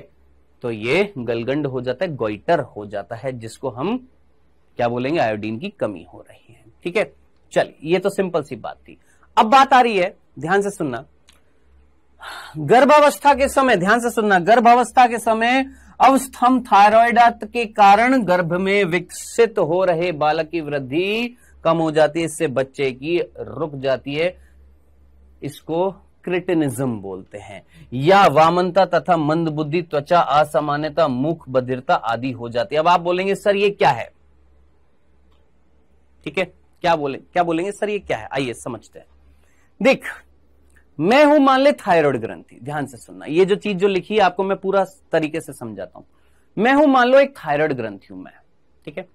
तो ये गलगंड हो जाता है गोइटर हो जाता है जिसको हम क्या बोलेंगे आयोडीन की कमी हो रही है ठीक है चलिए ये तो सिंपल सी बात थी अब बात आ रही है ध्यान से सुनना गर्भावस्था के समय ध्यान से सुनना गर्भावस्था के समय अवस्थम थायरॉयड के कारण गर्भ में विकसित हो रहे बालक की वृद्धि कम हो जाती है इससे बच्चे की रुक जाती है इसको क्रिटिनिज्म बोलते हैं या वामनता तथा मंदबुद्धि त्वचा असामान्यता मुख बधिरता आदि हो जाती है अब आप बोलेंगे सर ये क्या है ठीक है क्या बोले क्या बोलेंगे सर ये क्या है आइए समझते हैं देख मैं हूं मान ले थायराइड ग्रंथि ध्यान से सुनना ये जो चीज जो लिखी है आपको मैं पूरा तरीके से समझाता हूं मैं हूं मान लो एक थायराइड ग्रंथि हूं मैं ठीक है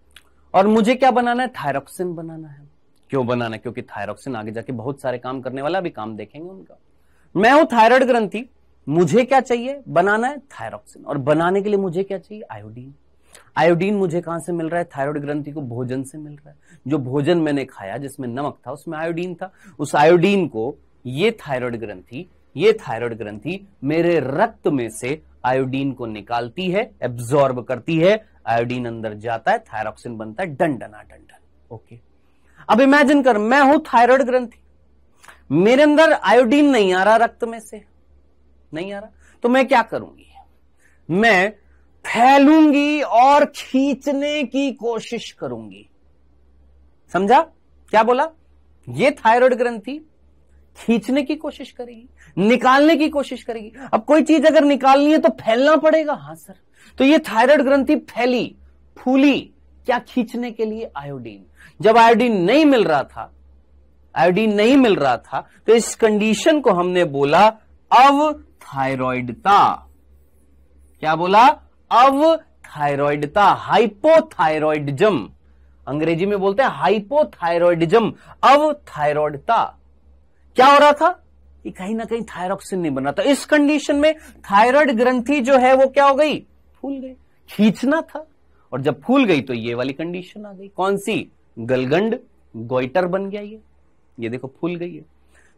और मुझे क्या बनाना है थायरोक्सिन बनाना है क्यों बनाना है क्योंकि थायरोक्सिन आगे जाके बहुत सारे काम करने वाला अभी काम देखेंगे उनका मैं हूं थायराइड ग्रंथि मुझे क्या चाहिए बनाना है थायरोक्सिन और बनाने के लिए मुझे क्या चाहिए आयोडीन आयोडीन मुझे कहां से मिल रहा है थायराइड ग्रंथि को भोजन से मिल रहा है जो भोजन मैंने खाया जिसमें नमक था उसमें आयोडीन था उस आयोडीन को ये थायराइड ग्रंथि ये थायराइड ग्रंथि मेरे रक्त में से आयोडीन को निकालती है एब्जॉर्ब करती है आयोडीन अंदर जाता है थायरॉक्सिन बनता है डंडना डंडन ओके अब इमेजिन कर मैं हूं थायराइड ग्रंथि मेरे अंदर आयोडीन नहीं आ रहा रक्त में से नहीं आ रहा तो मैं क्या करूंगी मैं फैलूंगी और खींचने की कोशिश करूंगी समझा क्या बोला ये थायराइड ग्रंथि खींचने की कोशिश करेगी निकालने की कोशिश करेगी अब कोई चीज अगर निकालनी है तो फैलना पड़ेगा हाँ सर तो ये थायराइड ग्रंथि फैली फूली क्या खींचने के लिए आयोडीन जब आयोडीन नहीं मिल रहा था आयोडीन नहीं मिल रहा था तो इस कंडीशन को हमने बोला अवथायरॉयडता क्या बोला अवथायरॉयडता हाइपोथायरॉयडिज्म अंग्रेजी में बोलते हैं हाइपोथायरॉयडिज्म अवथायरॉयडता क्या हो रहा था कि कहीं ना कहीं थायरॉक्सिन नहीं बन रहा था इस कंडीशन में थायराइड ग्रंथि जो है वो क्या हो गई फूल गई खींचना था और जब फूल गई तो ये वाली कंडीशन आ गई कौन सी गलगंड गोइटर बन गया ये ये देखो फूल गई है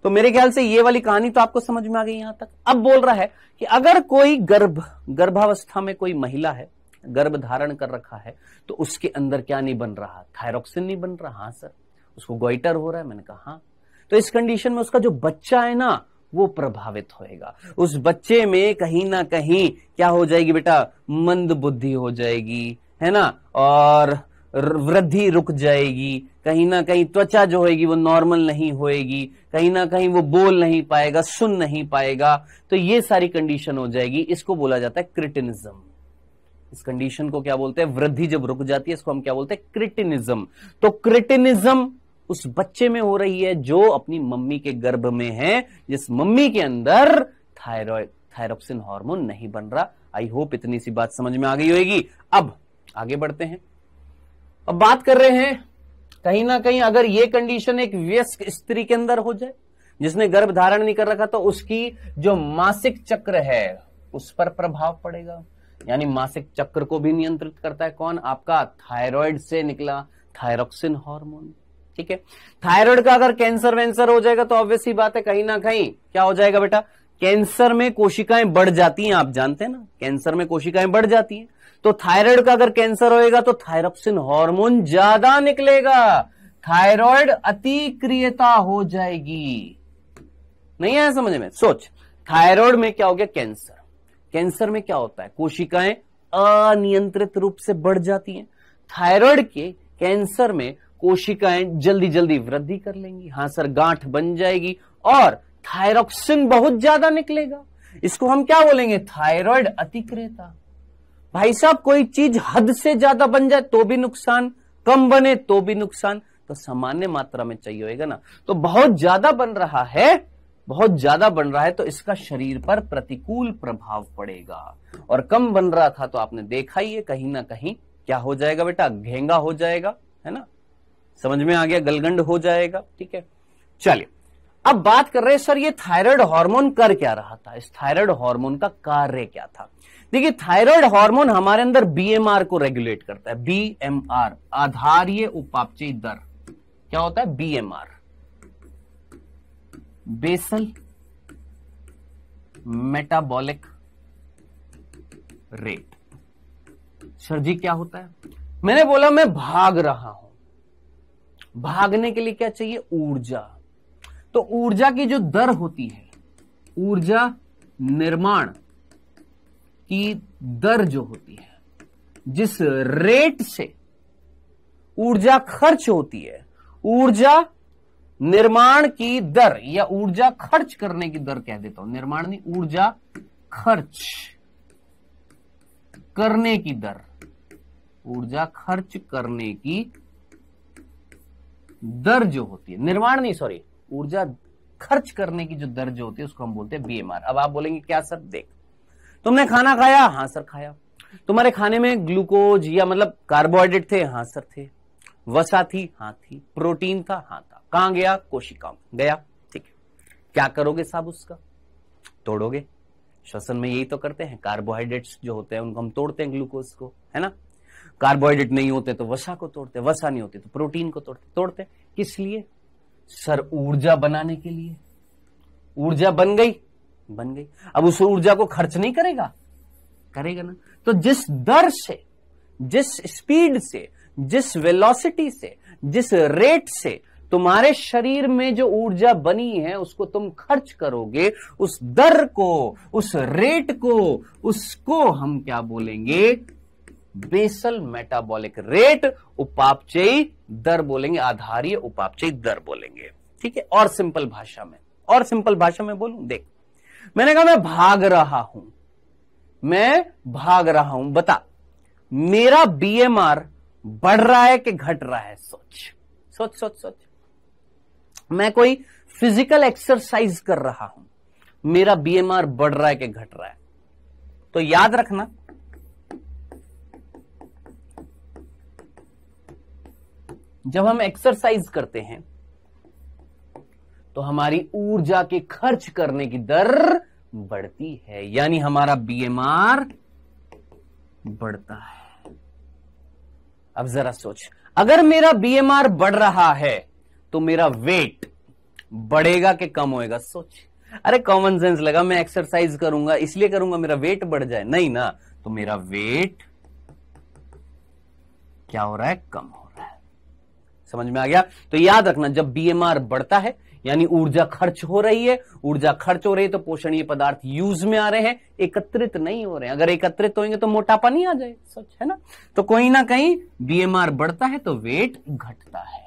तो मेरे ख्याल से ये वाली कहानी तो आपको समझ में आ गई यहां तक अब बोल रहा है कि अगर कोई गर्भ गर्भावस्था में कोई महिला है गर्भ धारण कर रखा है तो उसके अंदर क्या नहीं बन रहा थायरोक्सिन नहीं बन रहा हाँ सर उसको गोइटर हो रहा है मैंने कहा हाँ तो इस कंडीशन में उसका जो बच्चा है ना वो प्रभावित होएगा उस बच्चे में कहीं ना कहीं क्या हो जाएगी बेटा मंद बुद्धि हो जाएगी है ना और वृद्धि रुक जाएगी कहीं ना कहीं त्वचा जो होगी वो नॉर्मल नहीं होएगी कहीं ना कहीं वो बोल नहीं पाएगा सुन नहीं पाएगा तो ये सारी कंडीशन हो जाएगी इसको बोला जाता है क्रिटिनिज्म इस कंडीशन को क्या बोलते हैं वृद्धि जब रुक जाती है इसको हम क्या बोलते हैं क्रिटिनिज्म तो क्रिटिनिज्म उस बच्चे में हो रही है जो अपनी मम्मी के गर्भ में है जिस मम्मी के अंदर थायरॉयड थायरोक्सिन हार्मोन नहीं बन रहा आई होप इतनी सी बात समझ में आ गई होगी अब आगे बढ़ते हैं अब बात कर रहे हैं कहीं ना कहीं अगर ये कंडीशन एक व्यस्क स्त्री के अंदर हो जाए जिसने गर्भ धारण नहीं कर रखा तो उसकी जो मासिक चक्र है उस पर प्रभाव पड़ेगा यानी मासिक चक्र को भी नियंत्रित करता है कौन आपका थायराइड से निकला थायरोक्सिन हार्मोन ठीक है थायराइड का अगर कैंसर वैंसर हो जाएगा तो ऑब्वियस ही बात है कहीं ना कहीं क्या हो जाएगा बेटा कैंसर में कोशिकाएं बढ़ जाती हैं आप जानते हैं ना कैंसर में कोशिकाएं बढ़ जाती हैं तो थायराइड का अगर कैंसर होएगा तो थायरप्सिन हार्मोन ज्यादा निकलेगा थायराइड अतिक्रियता हो जाएगी नहीं आया समझ में सोच थायराइड में क्या हो गया कैंसर कैंसर में क्या होता है कोशिकाएं अनियंत्रित रूप से बढ़ जाती हैं थायराइड के कैंसर में कोशिकाएं जल्दी जल्दी वृद्धि कर लेंगी हां सर गांठ बन जाएगी और थायरोक्सिन बहुत ज्यादा निकलेगा इसको हम क्या बोलेंगे थायराइड अतिक्रेता भाई साहब कोई चीज हद से ज्यादा बन जाए तो भी नुकसान कम बने तो भी नुकसान तो सामान्य मात्रा में चाहिए होगा ना तो बहुत ज्यादा बन रहा है बहुत ज्यादा बन रहा है तो इसका शरीर पर प्रतिकूल प्रभाव पड़ेगा और कम बन रहा था तो आपने देखा ही है कहीं ना कहीं क्या हो जाएगा बेटा घेंगा हो जाएगा है ना समझ में आ गया गलगंड हो जाएगा ठीक है चलिए अब बात कर रहे हैं सर ये थायराइड हार्मोन कर क्या रहा था इस थायराइड हार्मोन का कार्य क्या था देखिए थायराइड हार्मोन हमारे अंदर बीएमआर को रेगुलेट करता है बीएमआर आधारीय उपापची दर क्या होता है BMR basal metabolic rate sir जी क्या होता है मैंने बोला मैं भाग रहा हूं भागने के लिए क्या चाहिए ऊर्जा तो ऊर्जा की जो दर होती है ऊर्जा निर्माण की दर जो होती है जिस रेट से ऊर्जा खर्च होती है ऊर्जा निर्माण की दर या ऊर्जा खर्च करने की दर कह देता हूं निर्माण नहीं ऊर्जा खर्च करने की दर ऊर्जा खर्च करने की दर जो होती है निर्माण नहीं सॉरी ऊर्जा खर्च करने की जो दर जो होती है उसको हम बोलते हैं बीएमआर अब आप बोलेंगे क्या सर देख तुमने खाना खाया हाँ सर खाया तुम्हारे खाने में ग्लूकोज या मतलब कार्बोहाइड्रेट थे हाँ सर थे वसा थी हाँ थी प्रोटीन था हाँ था कहा गया कोशिका गया ठीक है क्या करोगे साहब उसका तोड़ोगे श्वसन में यही तो करते हैं कार्बोहाइड्रेट्स जो होते हैं उनको हम तोड़ते हैं ग्लूकोज को है ना कार्बोहाइड्रेट नहीं होते तो वसा को तोड़ते वसा नहीं होते तो प्रोटीन को तोड़ते तोड़ते किस लिए सर ऊर्जा बनाने के लिए ऊर्जा बन गई बन गई अब उस ऊर्जा को खर्च नहीं करेगा करेगा ना तो जिस दर से जिस स्पीड से जिस वेलोसिटी से जिस रेट से तुम्हारे शरीर में जो ऊर्जा बनी है उसको तुम खर्च करोगे उस दर को उस रेट को उसको हम क्या बोलेंगे बेसल मेटाबॉलिक रेट उपापचयी दर बोलेंगे आधारीय उपापचयी दर बोलेंगे ठीक है और सिंपल भाषा में और सिंपल भाषा में बोलू देख मैंने कहा मैं भाग रहा हूं मैं भाग रहा हूं बता मेरा बीएमआर बढ़ रहा है कि घट रहा है सोच सोच सोच सोच मैं कोई फिजिकल एक्सरसाइज कर रहा हूं मेरा बीएमआर बढ़ रहा है कि घट रहा है तो याद रखना जब हम एक्सरसाइज करते हैं तो हमारी ऊर्जा के खर्च करने की दर बढ़ती है यानी हमारा बीएमआर बढ़ता है अब जरा सोच अगर मेरा बीएमआर बढ़ रहा है तो मेरा वेट बढ़ेगा कि कम होएगा सोच अरे कॉमन सेंस लगा मैं एक्सरसाइज करूंगा इसलिए करूंगा मेरा वेट बढ़ जाए नहीं ना तो मेरा वेट क्या हो रहा है कम हो रहा है समझ में आ गया तो याद रखना जब बीएमआर बढ़ता है यानी ऊर्जा खर्च हो रही है ऊर्जा खर्च हो रही है तो पोषणीय पदार्थ यूज में आ रहे हैं एकत्रित नहीं हो रहे हैं अगर एकत्रित होंगे तो मोटापा नहीं आ जाए सच है ना तो कहीं ना कहीं बीएमआर बढ़ता है तो वेट घटता है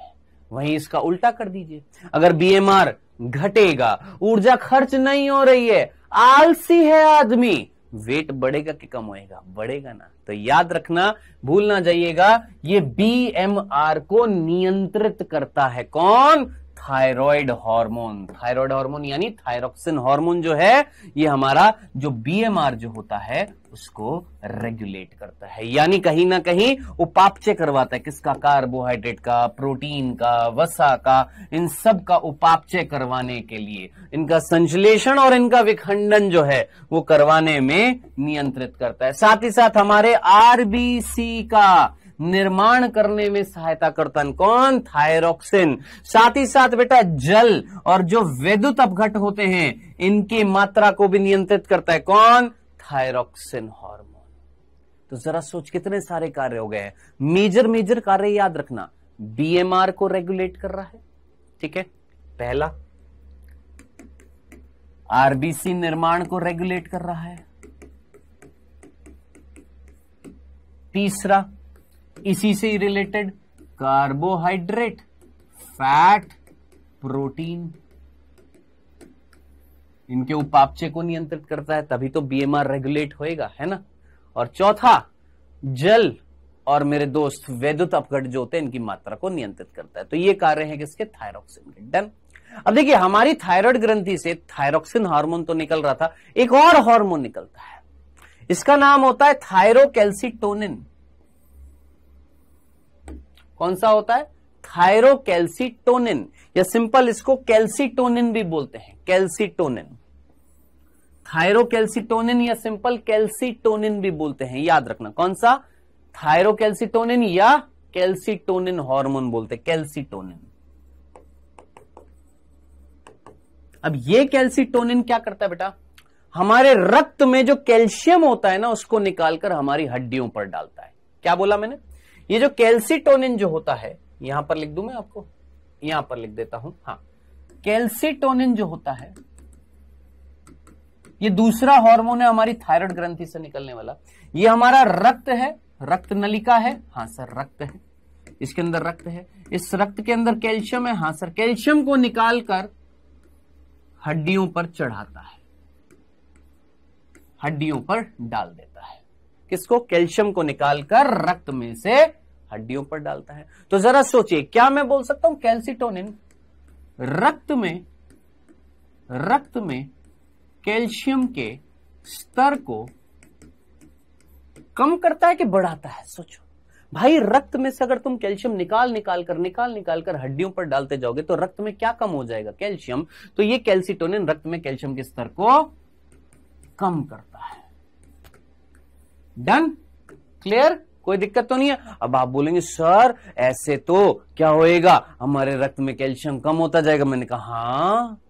वहीं इसका उल्टा कर दीजिए अगर बीएमआर घटेगा ऊर्जा खर्च नहीं हो रही है आलसी है आदमी वेट बढ़ेगा कि कम होएगा बढ़ेगा ना तो याद रखना भूल ना जाइएगा ये बी को नियंत्रित करता है कौन थायराइड हार्मोन थायराइड हार्मोन यानी थायरोक्सिन हार्मोन जो है ये हमारा जो बीएमआर जो होता है उसको रेगुलेट करता है यानी कहीं ना कहीं उपापचय करवाता है किसका कार्बोहाइड्रेट का प्रोटीन का वसा का इन सब का उपापचय करवाने के लिए इनका संश्लेषण और इनका विखंडन जो है वो करवाने में नियंत्रित करता है साथ ही साथ हमारे आरबीसी का निर्माण करने में सहायता करता कौन थायरोक्सिन साथ ही साथ बेटा जल और जो वैद्युत अपघट होते हैं इनकी मात्रा को भी नियंत्रित करता है कौन थायरोक्सिन हार्मोन तो जरा सोच कितने सारे कार्य हो गए हैं मेजर मेजर कार्य याद रखना बीएमआर को रेगुलेट कर रहा है ठीक है पहला आरबीसी निर्माण को रेगुलेट कर रहा है तीसरा इसी से ही रिलेटेड कार्बोहाइड्रेट फैट प्रोटीन इनके उपापचय को नियंत्रित करता है तभी तो बीएमआर रेगुलेट होएगा है ना और चौथा जल और मेरे दोस्त वैद्युत अपगढ़ जो होते हैं इनकी मात्रा को नियंत्रित करता है तो ये कार्य है किसके थायरोक्सिन के डन अब देखिए हमारी थायराइड ग्रंथि से थायरोक्सिन हार्मोन तो निकल रहा था एक और हार्मोन निकलता है इसका नाम होता है थायरोकैल्सिटोनिन कौन सा होता है थायरोकैल्सिटोनिन या सिंपल इसको कैल्सिटोनिन भी बोलते हैं कैल्सिटोनिन थायरोकैल्सिटोनिन या सिंपल कैल्सिटोनिन भी बोलते हैं याद रखना कौन सा थायरोकैल्सिटोनिन या कैल्सिटोनिन हार्मोन बोलते हैं कैल्सिटोनिन अब ये कैल्सिटोनिन क्या करता है बेटा हमारे रक्त में जो कैल्शियम होता है ना उसको निकालकर हमारी हड्डियों पर डालता है क्या बोला मैंने ये जो कैल्सिटोनिन जो होता है यहां पर लिख दू मैं आपको यहां पर लिख देता हूं हाँ कैल्सिटोनिन जो होता है ये दूसरा हार्मोन है हमारी थायराइड ग्रंथि से निकलने वाला ये हमारा रक्त है रक्त नलिका है हाँ सर रक्त है इसके अंदर रक्त है इस रक्त के अंदर कैल्शियम है हाँ सर कैल्शियम को निकालकर हड्डियों पर चढ़ाता है हड्डियों पर डाल देता है किसको कैल्शियम को निकालकर रक्त में से हड्डियों पर डालता है तो जरा सोचिए क्या मैं बोल सकता हूं कैल्सिटोनिन रक्त में रक्त में कैल्शियम के स्तर को कम करता है कि बढ़ाता है सोचो भाई रक्त में से अगर तुम कैल्शियम निकाल निकाल कर निकाल निकाल कर हड्डियों पर डालते जाओगे तो रक्त में क्या कम हो जाएगा कैल्शियम तो ये कैल्सिटोनिन रक्त में कैल्शियम के स्तर को कम करता है डन क्लियर कोई दिक्कत तो नहीं है अब आप बोलेंगे सर ऐसे तो क्या होएगा हमारे रक्त में कैल्शियम कम होता जाएगा मैंने कहा हाँ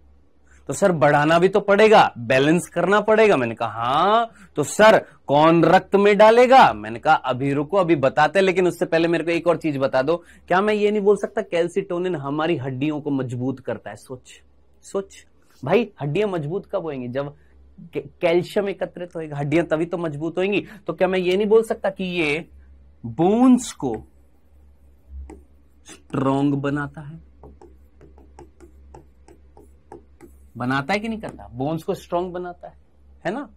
तो सर बढ़ाना भी तो पड़ेगा बैलेंस करना पड़ेगा मैंने कहा हाँ तो सर कौन रक्त में डालेगा मैंने कहा अभी रुको अभी बताते लेकिन उससे पहले मेरे को एक और चीज बता दो क्या मैं ये नहीं बोल सकता कैल्सिटोनिन हमारी हड्डियों को मजबूत करता है सोच सोच भाई हड्डियां मजबूत कब होएंगी जब कैल्शियम एकत्रित होएगा हड्डियां तभी तो मजबूत होंगी तो क्या मैं ये नहीं बोल सकता कि ये बोन्स को स्ट्रोंग बनाता है बनाता है कि नहीं करता बोन्स को स्ट्रोंग बनाता है है ना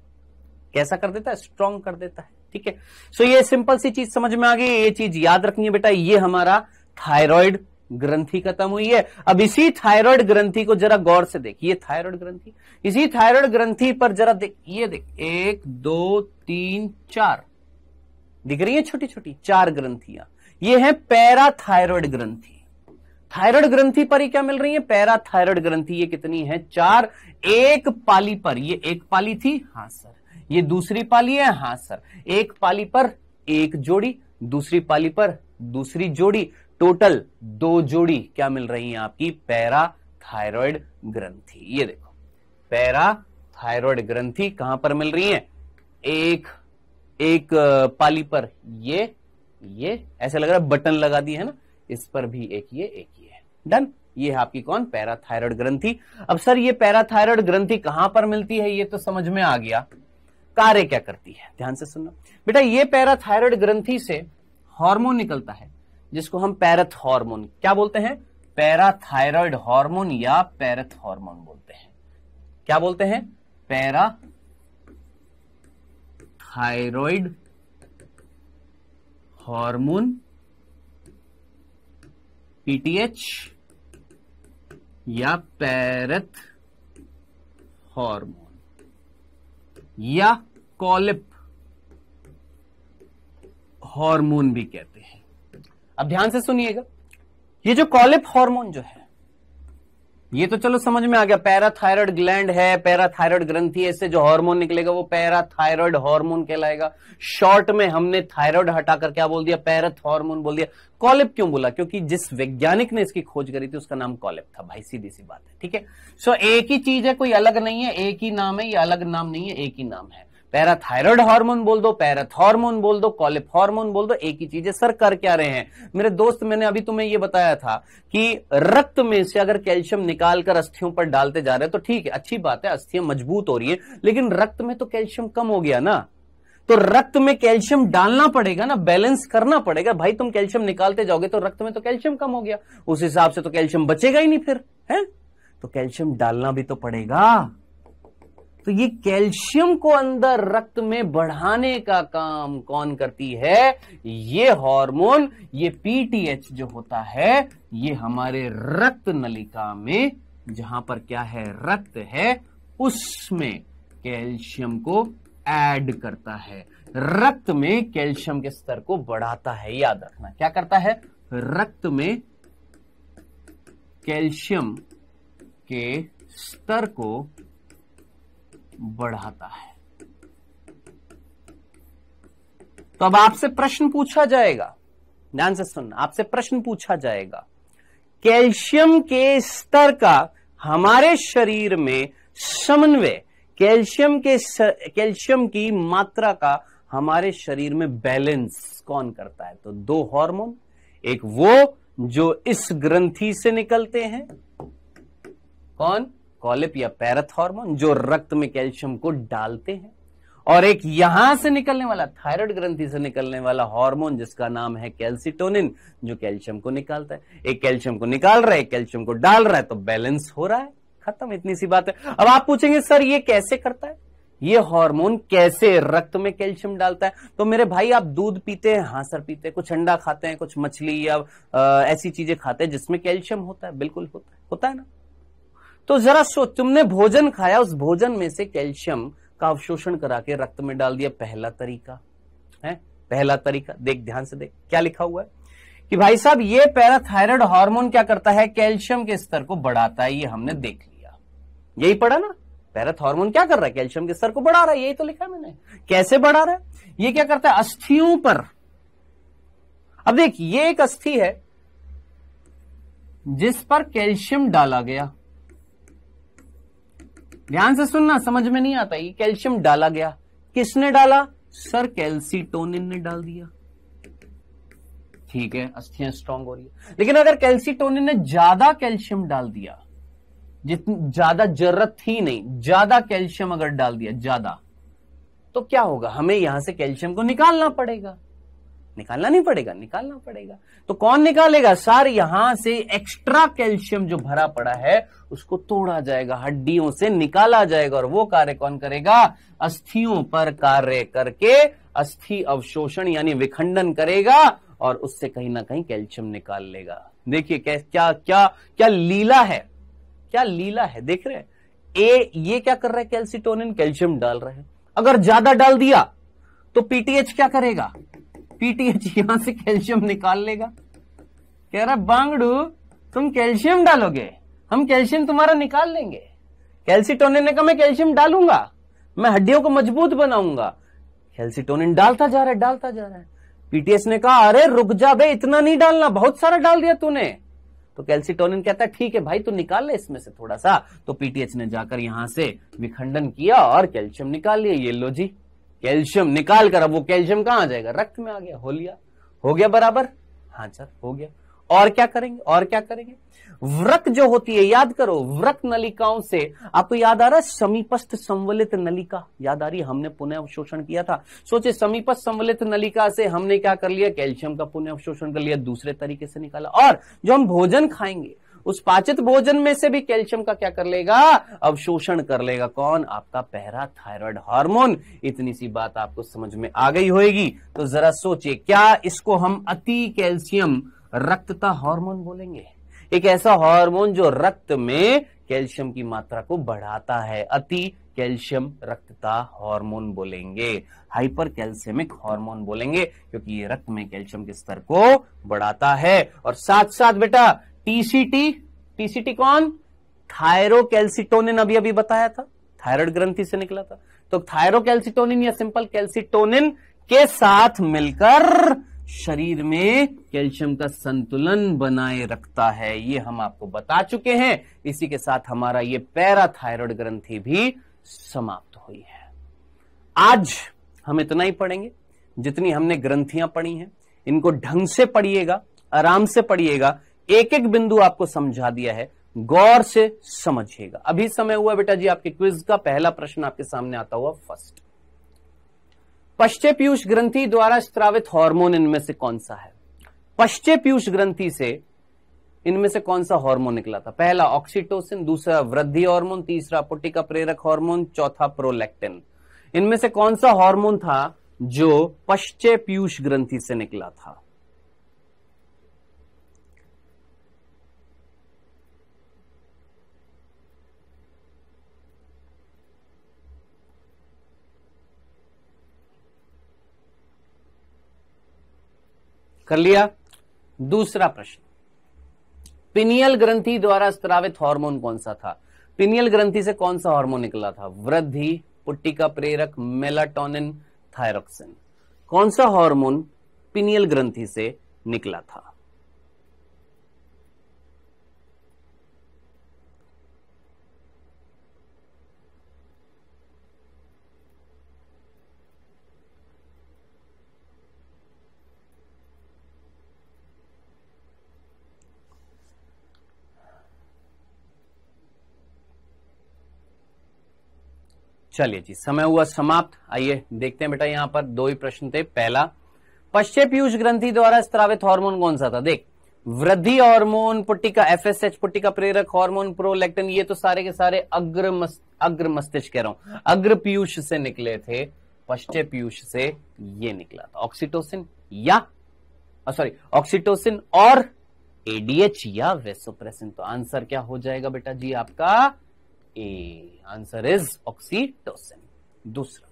कैसा कर देता है स्ट्रोंग कर देता है ठीक है सो ये सिंपल सी चीज समझ में आ गई ये चीज याद रखनी है बेटा ये हमारा थायराइड ग्रंथि खत्म हुई है अब इसी थायराइड ग्रंथि को जरा गौर से देखिए थायराइड ग्रंथि इसी थायराइड ग्रंथि पर जरा देख ये देख एक दो तीन चार दिख रही है छोटी छोटी चार ग्रंथियां ये है पैराथायरॉयड ग्रंथि थायराइड ग्रंथि पर ही क्या मिल रही है पैराथायरॉयड ग्रंथि ये कितनी है चार एक पाली पर ये एक पाली थी हाँ सर ये दूसरी पाली है हाँ सर एक पाली पर एक जोड़ी दूसरी पाली पर दूसरी जोड़ी टोटल दो जोड़ी क्या मिल रही है आपकी पैरा थायरॉयड ग्रंथि ये देखो पैरा थायरॉयड ग्रंथि कहां पर मिल रही है एक एक पाली पर ये ये ऐसा लग रहा है बटन लगा दी है ना इस पर भी एक ये एक ये है डन ये है आपकी कौन पैराथायरॉयड ग्रंथि अब सर ये पैराथायरॉयड ग्रंथि कहां पर मिलती है ये तो समझ में आ गया कार्य क्या करती है ध्यान से सुनना बेटा ये पैराथायरॉयड ग्रंथि से हार्मोन निकलता है जिसको हम पैरथ हार्मोन क्या बोलते हैं पैराथायरॉयड हार्मोन या पैरथ हार्मोन बोलते हैं क्या बोलते हैं पैरा थायरॉयड हार्मोन पीटीएच या पैरथ हार्मोन या कॉलिप हार्मोन भी कहते हैं अब ध्यान से सुनिएगा ये जो कॉलिप हार्मोन जो है ये तो चलो समझ में आ गया पैराथायरॉयड ग्लैंड है पैराथायरॉयड ग्रंथि है इससे जो हार्मोन निकलेगा वो पैराथायरॉयड हार्मोन कहलाएगा शॉर्ट में हमने थायरॉयड हटाकर क्या बोल दिया पैरथ हार्मोन बोल दिया कॉलिप क्यों बोला क्योंकि जिस वैज्ञानिक ने इसकी खोज करी थी उसका नाम कॉलिप था भाई सीधी सी बात है ठीक है सो एक ही चीज है कोई अलग नहीं है एक ही नाम है या अलग नाम नहीं है एक ही नाम है पैराथायरॉयड हार्मोन बोल दो पैराथॉर्मोन बोल दो कॉलिफ हार्मोन बोल दो एक ही चीज है सर कर क्या रहे हैं मेरे दोस्त मैंने अभी तुम्हें यह बताया था कि रक्त में से अगर कैल्शियम निकालकर अस्थियों पर डालते जा रहे हैं तो ठीक है अच्छी बात है अस्थियां मजबूत हो रही है लेकिन रक्त में तो कैल्शियम कम हो गया ना तो रक्त में कैल्शियम डालना पड़ेगा ना बैलेंस करना पड़ेगा भाई तुम कैल्शियम निकालते जाओगे तो रक्त में तो कैल्शियम कम हो गया उस हिसाब से तो कैल्शियम बचेगा ही नहीं फिर है तो कैल्शियम डालना भी तो पड़ेगा तो ये कैल्शियम को अंदर रक्त में बढ़ाने का काम कौन करती है ये हार्मोन ये पीटीएच जो होता है ये हमारे रक्त नलिका में जहां पर क्या है रक्त है उसमें कैल्शियम को ऐड करता है रक्त में कैल्शियम के स्तर को बढ़ाता है याद रखना क्या करता है रक्त में कैल्शियम के स्तर को बढ़ाता है तो अब आपसे प्रश्न पूछा जाएगा ध्यान से सुनना आपसे प्रश्न पूछा जाएगा कैल्शियम के स्तर का हमारे शरीर में समन्वय कैल्शियम के कैल्शियम की मात्रा का हमारे शरीर में बैलेंस कौन करता है तो दो हार्मोन एक वो जो इस ग्रंथि से निकलते हैं कौन कॉलिप या पैरथ हॉर्मोन जो रक्त में कैल्शियम को डालते हैं और एक यहां से निकलने वाला थायराइड ग्रंथि से निकलने वाला हार्मोन जिसका नाम है कैल्सिटोनिन जो कैल्शियम को निकालता है एक कैल्शियम को निकाल रहा है कैल्शियम को डाल रहा है तो बैलेंस हो रहा है खत्म इतनी सी बात है अब आप पूछेंगे सर ये कैसे करता है ये हार्मोन कैसे रक्त में कैल्शियम डालता है तो मेरे भाई आप दूध पीते हैं हाँ सर पीते हैं कुछ अंडा खाते हैं कुछ मछली या ऐसी चीजें खाते हैं जिसमें कैल्शियम होता है बिल्कुल होता है होता है ना तो जरा सोच तुमने भोजन खाया उस भोजन में से कैल्शियम का अवशोषण करा के रक्त में डाल दिया पहला तरीका है पहला तरीका देख ध्यान से देख क्या लिखा हुआ है कि भाई साहब ये पैराथायराइड हार्मोन क्या करता है कैल्शियम के स्तर को बढ़ाता है ये हमने देख लिया यही पढ़ा ना पैराथ हार्मोन क्या कर रहा है कैल्शियम के स्तर को बढ़ा रहा है यही तो लिखा है मैंने कैसे बढ़ा रहा है ये क्या करता है अस्थियों पर अब देख ये एक अस्थि है जिस पर कैल्शियम डाला गया ध्यान से सुनना समझ में नहीं आता ये कैल्शियम डाला गया किसने डाला सर कैल्सीटोनिन ने डाल दिया ठीक है अस्थियां स्ट्रांग हो रही है लेकिन अगर कैल्सीटोनिन ने ज्यादा कैल्शियम डाल दिया जितनी ज्यादा जरूरत थी नहीं ज्यादा कैल्शियम अगर डाल दिया ज्यादा तो क्या होगा हमें यहां से कैल्शियम को निकालना पड़ेगा निकालना नहीं पड़ेगा निकालना पड़ेगा तो कौन निकालेगा सर यहां से एक्स्ट्रा कैल्शियम जो भरा पड़ा है उसको तोड़ा जाएगा हड्डियों से निकाला जाएगा और वो कार्य कौन करेगा अस्थियों पर कार्य करके अस्थि अवशोषण यानी विखंडन करेगा और उससे कहीं ना कहीं कैल्शियम निकाल लेगा देखिए क्या क्या क्या क्या लीला है क्या लीला है देख रहे हैं ए ये क्या कर रहा है कैल्सिटोनिन कैल्शियम डाल रहे हैं अगर ज्यादा डाल दिया तो पीटीएच क्या करेगा पीटीएच यहां से कैल्शियम निकाल लेगा कह रहा बांगड़ू तुम कैल्शियम डालोगे हम कैल्शियम तुम्हारा निकाल लेंगे कैल्सिटोनिन ने कहा मैं कैल्शियम डालूंगा मैं हड्डियों को मजबूत बनाऊंगा कैल्सिटोनिन डालता जा रहा है डालता जा रहा है पीटीएस ने कहा अरे रुक जा बे इतना नहीं डालना बहुत सारा डाल दिया तूने तो कैल्सिटोनिन कहता है ठीक है भाई तू निकाल ले इसमें से थोड़ा सा तो पीटीएच ने जाकर यहां से विखंडन किया और कैल्शियम निकाल लिया ये लो जी कैल्शियम निकाल कर अब वो कैल्शियम कहां आ जाएगा रक्त में आ गया हो लिया हो गया बराबर हाँ सर हो गया और क्या करेंगे और क्या करेंगे व्रक जो होती है याद करो व्रक नलिकाओं से आपको याद आ रहा है समीपस्थ संवलित नलिका याद आ रही हमने पुनः अवशोषण किया था सोचे समीपस्थ संवलित नलिका से हमने क्या कर लिया कैल्शियम का पुनः अवशोषण कर लिया दूसरे तरीके से निकाला और जो हम भोजन खाएंगे उस पाचित भोजन में से भी कैल्शियम का क्या कर लेगा अवशोषण कर लेगा कौन आपका पहरा थायराइड हार्मोन इतनी सी बात आपको समझ में आ गई होगी तो जरा सोचिए क्या इसको हम अति कैल्शियम रक्तता हार्मोन बोलेंगे एक ऐसा हार्मोन जो रक्त में कैल्शियम की मात्रा को बढ़ाता है अति कैल्शियम रक्तता हार्मोन बोलेंगे हाइपर कैल्शियमिक हार्मोन बोलेंगे क्योंकि ये रक्त में कैल्शियम के स्तर को बढ़ाता है और साथ साथ बेटा टीसीटी टीसीटी कौन थायरोकैल्सिटोनिन अभी अभी बताया था थायराइड ग्रंथि से निकला था तो थायरोकैल्सिटोनिन या सिंपल कैल्सिटोनिन के साथ मिलकर शरीर में कैल्शियम का संतुलन बनाए रखता है ये हम आपको बता चुके हैं इसी के साथ हमारा ये पैराथायरॉयड ग्रंथि भी समाप्त हुई है आज हम इतना ही पढ़ेंगे जितनी हमने ग्रंथियां पढ़ी हैं इनको ढंग से पढ़िएगा आराम से पढ़िएगा एक एक बिंदु आपको समझा दिया है गौर से समझिएगा अभी समय हुआ बेटा जी आपके क्विज का पहला प्रश्न आपके सामने आता हुआ फर्स्ट पश्चे पीयूष ग्रंथि द्वारा स्त्रावित हार्मोन इनमें से कौन सा है पश्चे पीयूष ग्रंथि से इनमें से कौन सा हार्मोन निकला था पहला ऑक्सीटोसिन दूसरा वृद्धि हार्मोन तीसरा का प्रेरक हार्मोन चौथा प्रोलेक्टिन इनमें से कौन सा हार्मोन था जो पश्चे पीयूष ग्रंथि से निकला था कर लिया दूसरा प्रश्न पिनियल ग्रंथि द्वारा स्त्रावित हार्मोन कौन सा था पिनियल ग्रंथि से कौन सा हार्मोन निकला था वृद्धि पुट्टी का प्रेरक मेलाटोनिन थायरोक्सिन कौन सा हार्मोन पिनियल ग्रंथि से निकला था चलिए जी समय हुआ समाप्त आइए देखते हैं बेटा यहां पर दो ही प्रश्न थे पहला पश्चिम पीयूष ग्रंथि द्वारा स्त्रावित हार्मोन कौन सा था देख वृद्धि हार्मोन पुट्टिका एफ एस एच पुट्टिका प्रेरक हार्मोन प्रोलेक्टिन ये तो सारे के सारे अग्र मस्त, अग्र मस्तिष्क कह रहा हूं अग्र पीयूष से निकले थे पश्चिम पीयूष से ये निकला था ऑक्सीटोसिन या सॉरी ऑक्सीटोसिन और एडीएच या वेसोप्रेसिन तो आंसर क्या हो जाएगा बेटा जी आपका ए आंसर इज ऑक्सीटोसिन दूसरा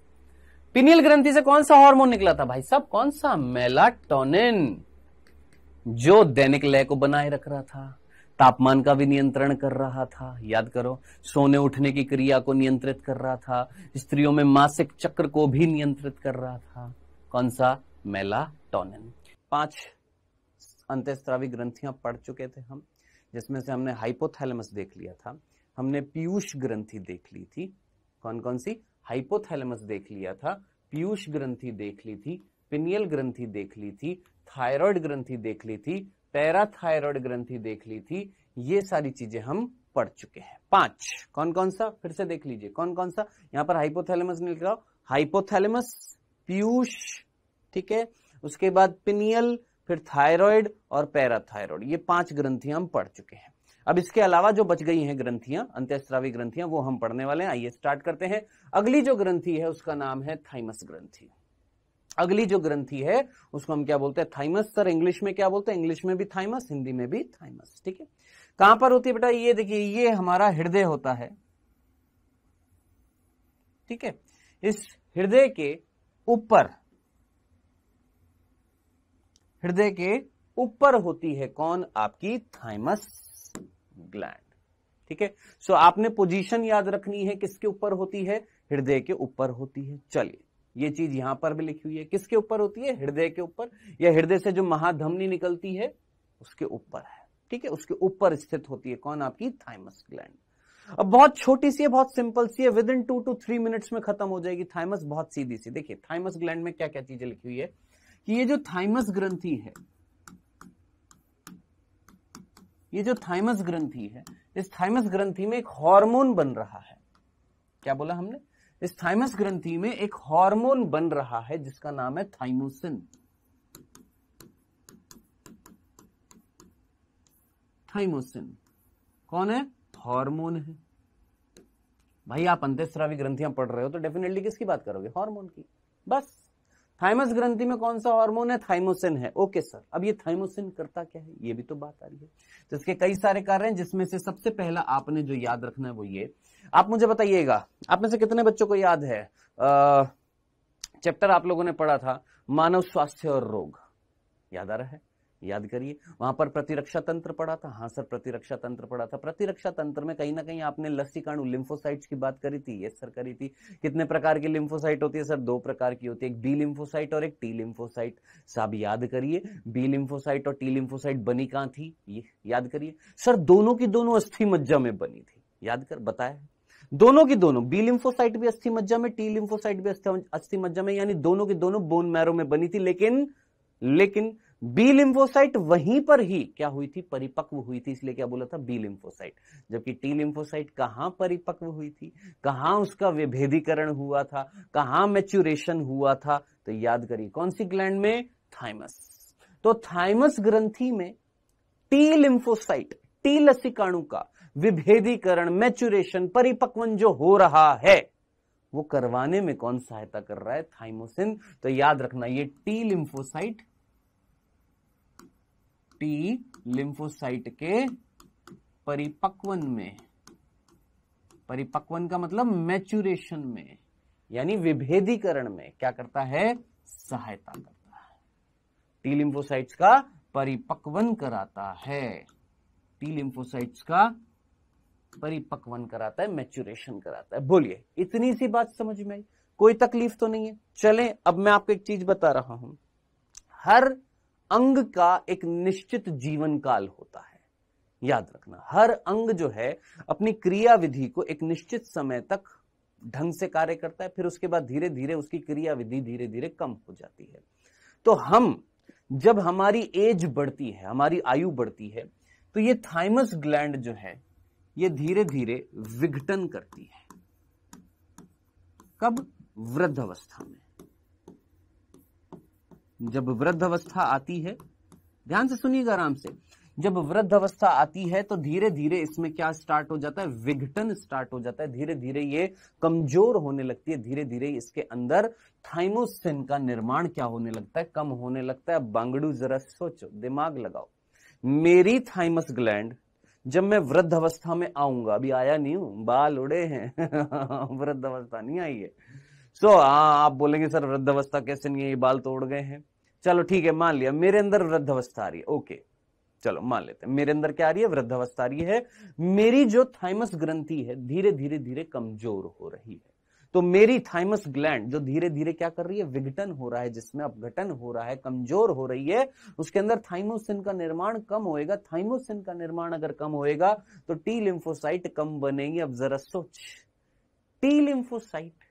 पिनियल ग्रंथि से कौन सा हार्मोन निकला था भाई साहब कौन सा मेलाटोनिन जो दैनिक लय को बनाए रख रहा था तापमान का भी नियंत्रण कर रहा था याद करो सोने उठने की क्रिया को नियंत्रित कर रहा था स्त्रियों में मासिक चक्र को भी नियंत्रित कर रहा था कौन सा मेलाटोनिन पांच अंत्यस्त्रावी ग्रंथियां पढ़ चुके थे हम जिसमें से हमने हाइपोथैलेमस देख लिया था हमने पीयूष ग्रंथि देख ली थी कौन कौन सी हाइपोथैलेमस देख लिया था पीयूष ग्रंथि देख ली थी पिनियल ग्रंथि देख ली थी थायराइड ग्रंथि देख ली थी पैराथायरॉयड ग्रंथि देख ली थी ये सारी चीजें हम पढ़ चुके हैं पांच कौन कौन सा फिर से देख लीजिए कौन कौन सा यहां पर हाइपोथैलेमस नहीं लिखा हाइपोथैलेमस पीयूष ठीक है उसके बाद पिनियल फिर थायराइड और पैराथायरॉयड ये पांच ग्रंथियां हम पढ़ चुके हैं अब इसके अलावा जो बच गई हैं ग्रंथियां अंत्यस्त्रावी ग्रंथियां वो हम पढ़ने वाले हैं आइए स्टार्ट करते हैं अगली जो ग्रंथी है उसका नाम है थाइमस ग्रंथि अगली जो ग्रंथी है उसको हम क्या बोलते हैं थाइमस सर इंग्लिश में क्या बोलते हैं इंग्लिश में भी थाइमस हिंदी में भी थाइमस ठीक है कहां पर होती है बेटा ये देखिए ये हमारा हृदय होता है ठीक है इस हृदय के ऊपर हृदय के ऊपर होती है कौन आपकी थाइमस ग्लैंड ठीक है सो आपने पोजीशन याद रखनी है किसके ऊपर होती है हृदय के ऊपर होती है चलिए ये चीज यहां पर भी लिखी हुई है किसके ऊपर होती है हृदय के ऊपर या हृदय से जो महाधमनी निकलती है उसके ऊपर है ठीक है उसके ऊपर स्थित होती है कौन आपकी थाइमस ग्लैंड अब बहुत छोटी सी है बहुत सिंपल सी है within two two three minutes में खत्म हो जाएगी थाइमस बहुत सीधी सी देखिए थाइमस ग्लैंड में क्या क्या चीजें लिखी हुई है कि ये जो थाइमस ग्रंथी है ये जो थाइमस ग्रंथि है इस थाइमस ग्रंथि में एक हार्मोन बन रहा है क्या बोला हमने इस थाइमस ग्रंथि में एक हार्मोन बन रहा है जिसका नाम है थाइमोसिन थाइमोसिन कौन है हार्मोन है भाई आप अंत्यस्रावी ग्रंथियां पढ़ रहे हो तो डेफिनेटली किसकी बात करोगे हार्मोन की बस थाइमस ग्रंथि में कौन सा हार्मोन है थाइमोसिन है ओके सर अब ये थाइमोसिन करता क्या है ये भी तो बात आ रही है तो इसके कई सारे कारण हैं जिसमें से सबसे पहला आपने जो याद रखना है वो ये आप मुझे बताइएगा आप में से कितने बच्चों को याद है चैप्टर आप लोगों ने पढ़ा था मानव स्वास्थ्य और रोग याद आ रहा है याद करिए वहां पर प्रतिरक्षा तंत्र पड़ा था हाँ सर प्रतिरक्षा तंत्र पड़ा था प्रतिरक्षा तंत्र में कहीं ना कहीं आपने लस्सीकाणु लिम्फोसाइट्स की बात करी थी यस सर करी थी कितने प्रकार की लिम्फोसाइट होती है सर दो प्रकार की होती है एक बी लिम्फोसाइट और एक टी लिम्फोसाइट साहब याद करिए बी लिम्फोसाइट और टी लिम्फोसाइट बनी कहां थी ये याद करिए सर दोनों की दोनों अस्थि मज्जा में बनी थी याद कर बताया दोनों की दोनों बी लिम्फोसाइट भी अस्थि मज्जा में टी लिम्फोसाइट भी अस्थि मज्जा में यानी दोनों की दोनों बोन मैरो में बनी थी लेकिन लेकिन बी लिम्फोसाइट वहीं पर ही क्या हुई थी परिपक्व हुई थी इसलिए क्या बोला था बी लिम्फोसाइट जबकि टी लिम्फोसाइट कहां परिपक्व हुई थी कहां उसका विभेदीकरण हुआ था कहां मेच्यूरेशन हुआ था तो याद करिए कौन सी ग्लैंड में थाइमस तो थाइमस ग्रंथि में टी लिम्फोसाइट टी लसिकाणु का विभेदीकरण मेच्यूरेशन परिपक्वन जो हो रहा है वो करवाने में कौन सहायता कर रहा है थाइमोसिन तो याद रखना ये टी लिम्फोसाइट टी लिम्फोसाइट के परिपक्वन में परिपक्वन का मतलब मैचुरेशन में यानी विभेदीकरण में क्या करता है सहायता करता है टी लिम्फोसाइट्स का परिपक्वन कराता है टी लिम्फोसाइट्स का परिपक्वन कराता है मैचुरेशन कराता है बोलिए इतनी सी बात समझ में आई कोई तकलीफ तो नहीं है चले अब मैं आपको एक चीज बता रहा हूं हर अंग का एक निश्चित जीवन काल होता है याद रखना हर अंग जो है अपनी क्रिया विधि को एक निश्चित समय तक ढंग से कार्य करता है फिर उसके बाद धीरे धीरे उसकी क्रिया विधि धीरे धीरे कम हो जाती है तो हम जब हमारी एज बढ़ती है हमारी आयु बढ़ती है तो ये थाइमस ग्लैंड जो है ये धीरे धीरे विघटन करती है कब वृद्ध अवस्था में जब वृद्ध अवस्था आती है ध्यान से सुनिएगा आराम से जब वृद्ध अवस्था आती है तो धीरे धीरे इसमें क्या स्टार्ट हो जाता है विघटन स्टार्ट हो जाता है धीरे धीरे ये कमजोर होने लगती है धीरे धीरे इसके अंदर थाइमोसिन का निर्माण क्या होने लगता है कम होने लगता है बांगड़ू जरा सोचो दिमाग लगाओ मेरी थाइमस ग्लैंड जब मैं वृद्ध अवस्था में आऊंगा अभी आया नहीं हूं बाल उड़े हैं वृद्ध अवस्था नहीं आई है सो so, आ, आप बोलेंगे सर वृद्ध अवस्था कैसे नहीं है ये बाल तोड़ गए हैं चलो ठीक है मान लिया मेरे अंदर वृद्धावस्था आ रही है ओके चलो मान लेते हैं मेरे अंदर क्या आ रही है वृद्धावस्था आ रही है मेरी जो थाइमस ग्रंथि है धीरे धीरे धीरे कमजोर हो रही है तो मेरी थाइमस ग्लैंड जो धीरे धीरे क्या कर रही है विघटन हो रहा है जिसमें अपघटन हो रहा है कमजोर हो रही है उसके अंदर थाइमोसिन का निर्माण कम होएगा थाइमोसिन का निर्माण अगर कम होएगा तो टी लिंफोसाइट कम बनेगी अब जरा सोच टी लिंफोसाइट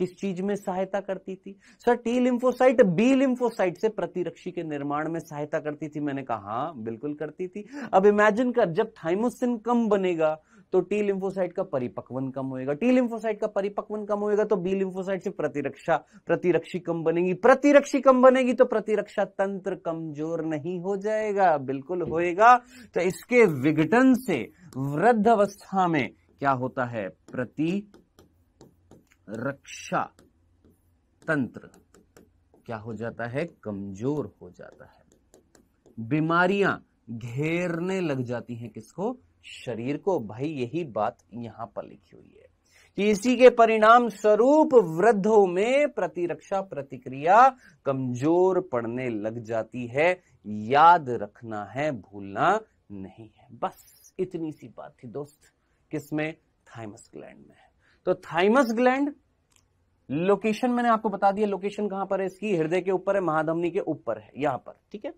किस चीज में सहायता करती थी sir T lymphocyte B lymphocyte से प्रतिरक्षी के निर्माण में सहायता करती थी मैंने कहा हाँ बिल्कुल करती थी अब इमेजिन कर जब थाइमोसिन कम बनेगा तो टी लिम्फोसाइट का परिपक्वन कम होएगा टी लिम्फोसाइट का परिपक्वन कम होएगा तो बी लिम्फोसाइट से प्रतिरक्षा प्रतिरक्षी कम बनेगी प्रतिरक्षी कम बनेगी तो प्रतिरक्षा तंत्र कमजोर नहीं हो जाएगा बिल्कुल होएगा तो इसके विघटन से वृद्ध अवस्था में क्या होता है प्रति रक्षा तंत्र क्या हो जाता है कमजोर हो जाता है बीमारियां घेरने लग जाती हैं किसको शरीर को भाई यही बात यहां पर लिखी हुई है कि इसी के परिणाम स्वरूप वृद्धों में प्रतिरक्षा प्रतिक्रिया कमजोर पड़ने लग जाती है याद रखना है भूलना नहीं है बस इतनी सी बात थी दोस्त किसमें थाइमस ग्लैंड में तो थाइमस ग्लैंड लोकेशन मैंने आपको बता दिया लोकेशन कहां पर है इसकी हृदय के ऊपर है महाधमनी के ऊपर है यहां पर ठीक है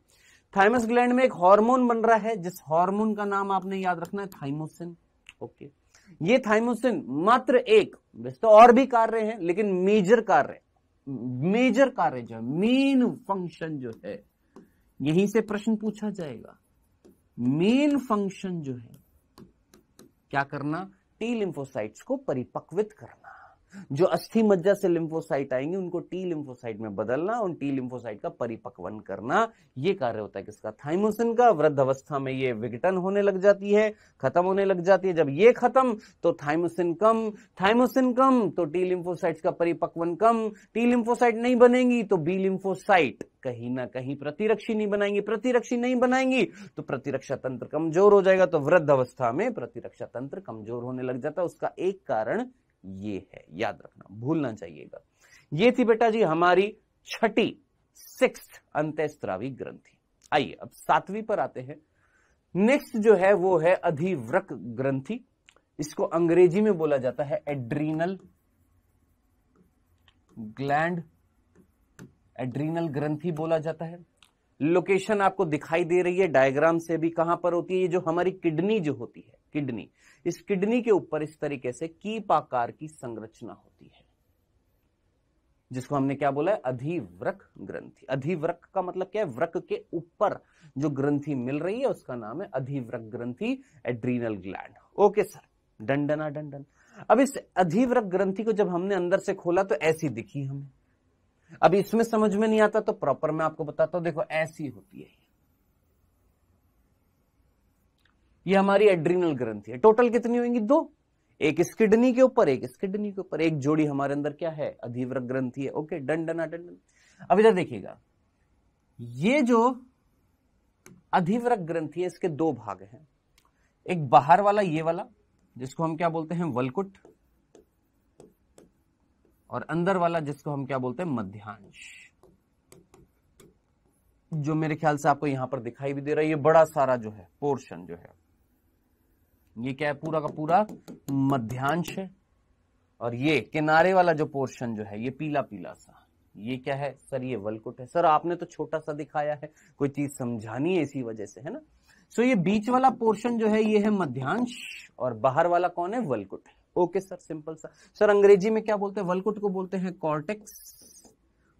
थाइमस ग्लैंड में एक हार्मोन बन रहा है जिस हार्मोन का नाम आपने याद रखना है थाइमोसिन ओके ये थाइमोसिन मात्र एक वैसे तो और भी कार्य हैं लेकिन मेजर कार्य मेजर कार्य जो है मेन फंक्शन जो है यहीं से प्रश्न पूछा जाएगा मेन फंक्शन जो है क्या करना टी लिम्फोसाइट्स को परिपक्वित करना जो अस्थि मज्जा से लिम्फोसाइट आएंगे उनको टी लिम्फोसाइट में बदलना और टी लिम्फोसाइट का परिपक्वन करना ये कार्य होता है किसका थाइमोसिन का वृद्ध अवस्था में ये विघटन होने लग जाती है खत्म होने लग जाती है जब ये खत्म तो थाइमोसिन कम थाइमोसिन कम तो टी लिम्फोसाइट का परिपक्वन कम टी लिम्फोसाइट नहीं बनेगी तो बी लिम्फोसाइट कहीं ना कहीं प्रतिरक्षी नहीं बनाएंगी प्रतिरक्षी नहीं बनाएंगी तो प्रतिरक्षा तंत्र कमजोर हो जाएगा तो वृद्ध अवस्था में प्रतिरक्षा तंत्र कमजोर होने लग जाता है उसका एक कारण ये है याद रखना भूलना चाहिएगा ये थी बेटा जी हमारी छठी सिक्स अंत्यस्त्रावी ग्रंथि आइए अब सातवीं पर आते हैं नेक्स्ट जो है वो है अधिव्रक ग्रंथि इसको अंग्रेजी में बोला जाता है एड्रीनल ग्लैंड एड्रीनल ग्रंथि बोला जाता है लोकेशन आपको दिखाई दे रही है डायग्राम से भी कहां पर होती है ये जो हमारी किडनी जो होती है किडनी इस किडनी के ऊपर इस तरीके से कीप आकार की संरचना होती है जिसको हमने क्या बोला है अधिव्रक ग्रंथि अधिव्रक का मतलब क्या है व्रक के ऊपर जो ग्रंथि मिल रही है उसका नाम है अधिव्रक ग्रंथि एड्रीनल ग्लैंड ओके सर डंडना डंडन अब इस अधिव्रक ग्रंथि को जब हमने अंदर से खोला तो ऐसी दिखी हमें अब इसमें समझ में नहीं आता तो प्रॉपर मैं आपको बताता हूं देखो ऐसी होती है ये हमारी एड्रीनल ग्रंथि है टोटल कितनी होंगी दो एक किडनी के ऊपर एक स्किडनी के ऊपर एक जोड़ी हमारे अंदर क्या है अधिवृक ग्रंथि है ओके डन डन डन अब इधर देखिएगा ये जो अधिवृक ग्रंथि है इसके दो भाग हैं एक बाहर वाला ये वाला जिसको हम क्या बोलते हैं वलकुट और अंदर वाला जिसको हम क्या बोलते हैं मध्यांश जो मेरे ख्याल से आपको यहां पर दिखाई भी दे रहा है ये बड़ा सारा जो है पोर्शन जो है ये क्या है पूरा का पूरा मध्यांश है और ये किनारे वाला जो पोर्शन जो है ये पीला पीला सा ये क्या है सर ये वलकुट है सर आपने तो छोटा सा दिखाया है कोई चीज समझानी है इसी वजह से है ना सो ये बीच वाला पोर्शन जो है ये है मध्यांश और बाहर वाला कौन है वलकुट ओके सर सिंपल सा सर अंग्रेजी में क्या बोलते हैं वलकुट को बोलते हैं कॉर्टेक्स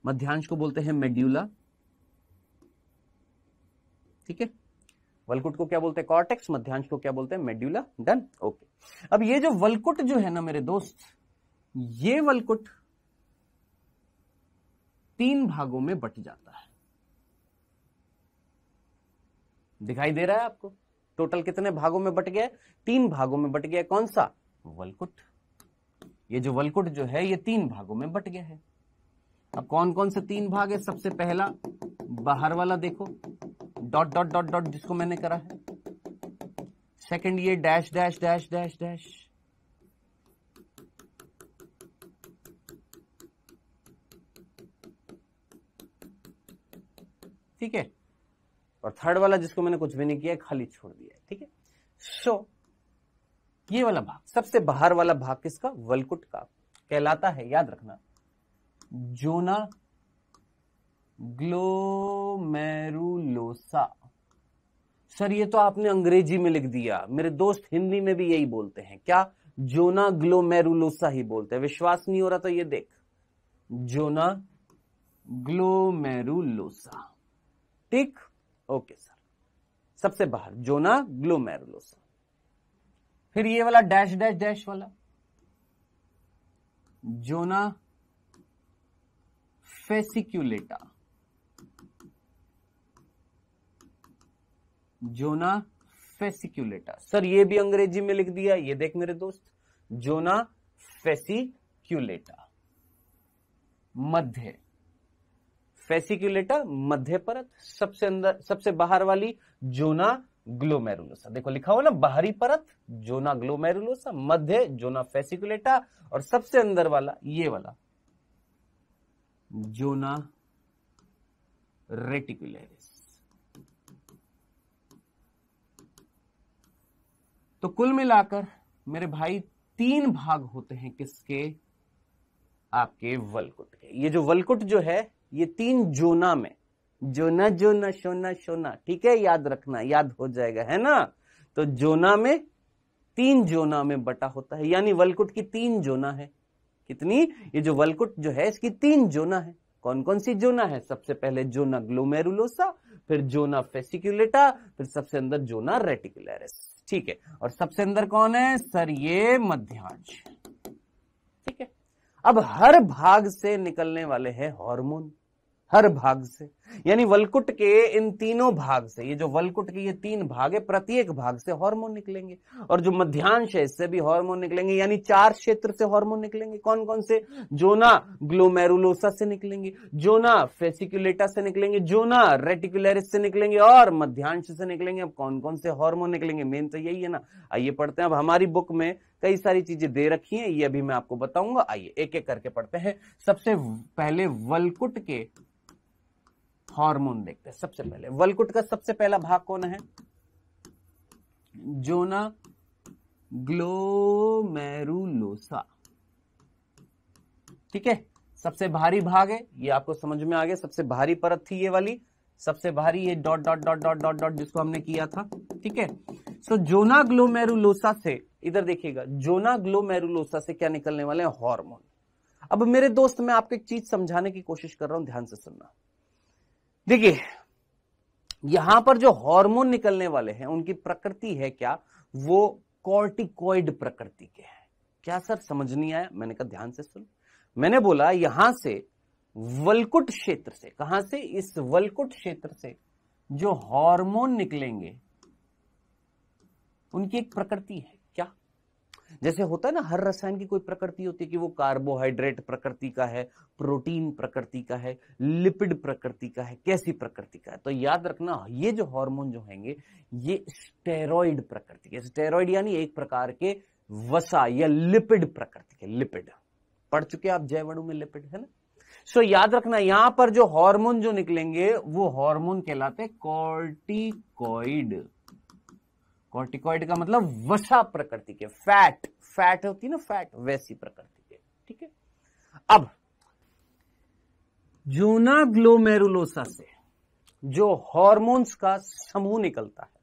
मध्यांश को बोलते हैं मेड्यूला ठीक है वलकुट को क्या बोलते हैं कॉर्टेक्स मध्यांश को क्या बोलते हैं मेड्यूला डन ओके अब ये जो वलकुट जो है ना मेरे दोस्त ये वलकुट तीन भागों में बट जाता है दिखाई दे रहा है आपको टोटल कितने भागों में बट गया तीन भागों में बट गया कौन सा वलकुट ये जो वलकुट जो है ये तीन भागों में बट गया है अब कौन कौन से तीन भाग है सबसे पहला बाहर वाला देखो डॉट डॉट डॉट डॉट जिसको मैंने करा है सेकंड ये dash dash dash dash dash ठीक है और थर्ड वाला जिसको मैंने कुछ भी नहीं किया खाली छोड़ दिया ठीक है सो so, ये वाला भाग सबसे बाहर वाला भाग किसका वलकुट का कहलाता है याद रखना जोना ग्लोमेरुलोसा सर ये तो आपने अंग्रेजी में लिख दिया मेरे दोस्त हिंदी में भी यही बोलते हैं क्या जोना ग्लोमेरुलोसा ही बोलते हैं विश्वास नहीं हो रहा तो ये देख जोना ग्लोमेरुलोसा ठीक ओके सर सबसे बाहर जोना ग्लोमेरुलोसा फिर ये वाला डैश डैश डैश वाला जोना फेसिक्यूलेटा जोना फेसिक्यूलेटा सर ये भी अंग्रेजी में लिख दिया ये देख मेरे दोस्त जोना फेसिक्यूलेटा मध्य फेसिक्यूलेटा मध्य परत सबसे अंदर सबसे बाहर वाली जोना ग्लोमेरुलोसा देखो लिखा हुआ ना बाहरी परत जोना ग्लोमेरुलोसा मध्य जोना फेसिकुलेटा और सबसे अंदर वाला ये वाला जोना रेटिकुलरिस तो कुल मिलाकर मेरे भाई तीन भाग होते हैं किसके आपके वलकुट के ये जो वलकुट जो है ये तीन जोना में जोना जोना शोना शोना ठीक है याद रखना याद हो जाएगा है ना तो जोना में तीन जोना में बटा होता है यानी वलकुट की तीन जोना है कितनी ये जो वलकुट जो है इसकी तीन जोना है कौन कौन सी जोना है सबसे पहले जोना ग्लोमेरुलोसा फिर जोना फेसिक्यूलेटा फिर सबसे अंदर जोना रेटिकुलरिस ठीक है और सबसे अंदर कौन है सर ये मध्यांश ठीक है अब हर भाग से निकलने वाले हैं हार्मोन हर भाग से यानी वलकुट के इन तीनों भाग से ये जो वलकुट के ये तीन भाग है प्रत्येक भाग से हार्मोन निकलेंगे और जो मध्यांश है इससे भी हार्मोन निकलेंगे यानी चार क्षेत्र से हार्मोन निकलेंगे कौन कौन से जोना ग्लोमेरुलोसा से निकलेंगे जोना फेसिकुलेटा से निकलेंगे जोना रेटिकुलरिस से निकलेंगे और मध्यांश से निकलेंगे अब कौन कौन से हॉर्मोन निकलेंगे मेन तो यही है ना आइए पढ़ते हैं अब हमारी बुक में कई सारी चीजें दे रखी है ये अभी मैं आपको बताऊंगा आइए एक एक करके पढ़ते हैं सबसे पहले वलकुट के हार्मोन देखते हैं सबसे पहले वलकुट का सबसे पहला भाग कौन है जोना ग्लोमेरुलोसा ठीक है सबसे भारी भाग है ये आपको समझ में आ गया सबसे भारी परत थी ये वाली सबसे भारी ये dot dot dot dot dot dot जिसको हमने किया था ठीक है सो जोना ग्लोमेरुलोसा से इधर देखिएगा जोना ग्लोमेरुलोसा से क्या निकलने वाले हैं हॉर्मोन अब मेरे दोस्त मैं आपको एक चीज समझाने की कोशिश कर रहा हूं ध्यान से सुनना देखिए यहां पर जो हार्मोन निकलने वाले हैं उनकी प्रकृति है क्या वो कॉर्टिकॉइड प्रकृति के हैं क्या सर समझ नहीं आया मैंने कहा ध्यान से सुन मैंने बोला यहां से वलकुट क्षेत्र से कहा से इस वलकुट क्षेत्र से जो हार्मोन निकलेंगे उनकी एक प्रकृति है जैसे होता है ना हर रसायन की कोई प्रकृति होती है कि वो कार्बोहाइड्रेट प्रकृति का है प्रोटीन प्रकृति का है लिपिड प्रकृति का है कैसी प्रकृति का है तो याद रखना ये जो हार्मोन जो होंगे ये स्टेरॉइड प्रकृति के स्टेरॉइड यानी एक प्रकार के वसा या लिपिड प्रकृति के लिपिड पढ़ चुके आप जयवणु में लिपिड है ना सो so, याद रखना यहां पर जो हार्मोन जो निकलेंगे वो हार्मोन कहलाते कॉर्टिकॉइड कॉर्टिकॉइड का मतलब वसा प्रकृति के फैट फैट होती है ना फैट वैसी प्रकृति के ठीक है अब जोना ग्लोमेरुलोसा से जो हॉर्मोन्स का समूह निकलता है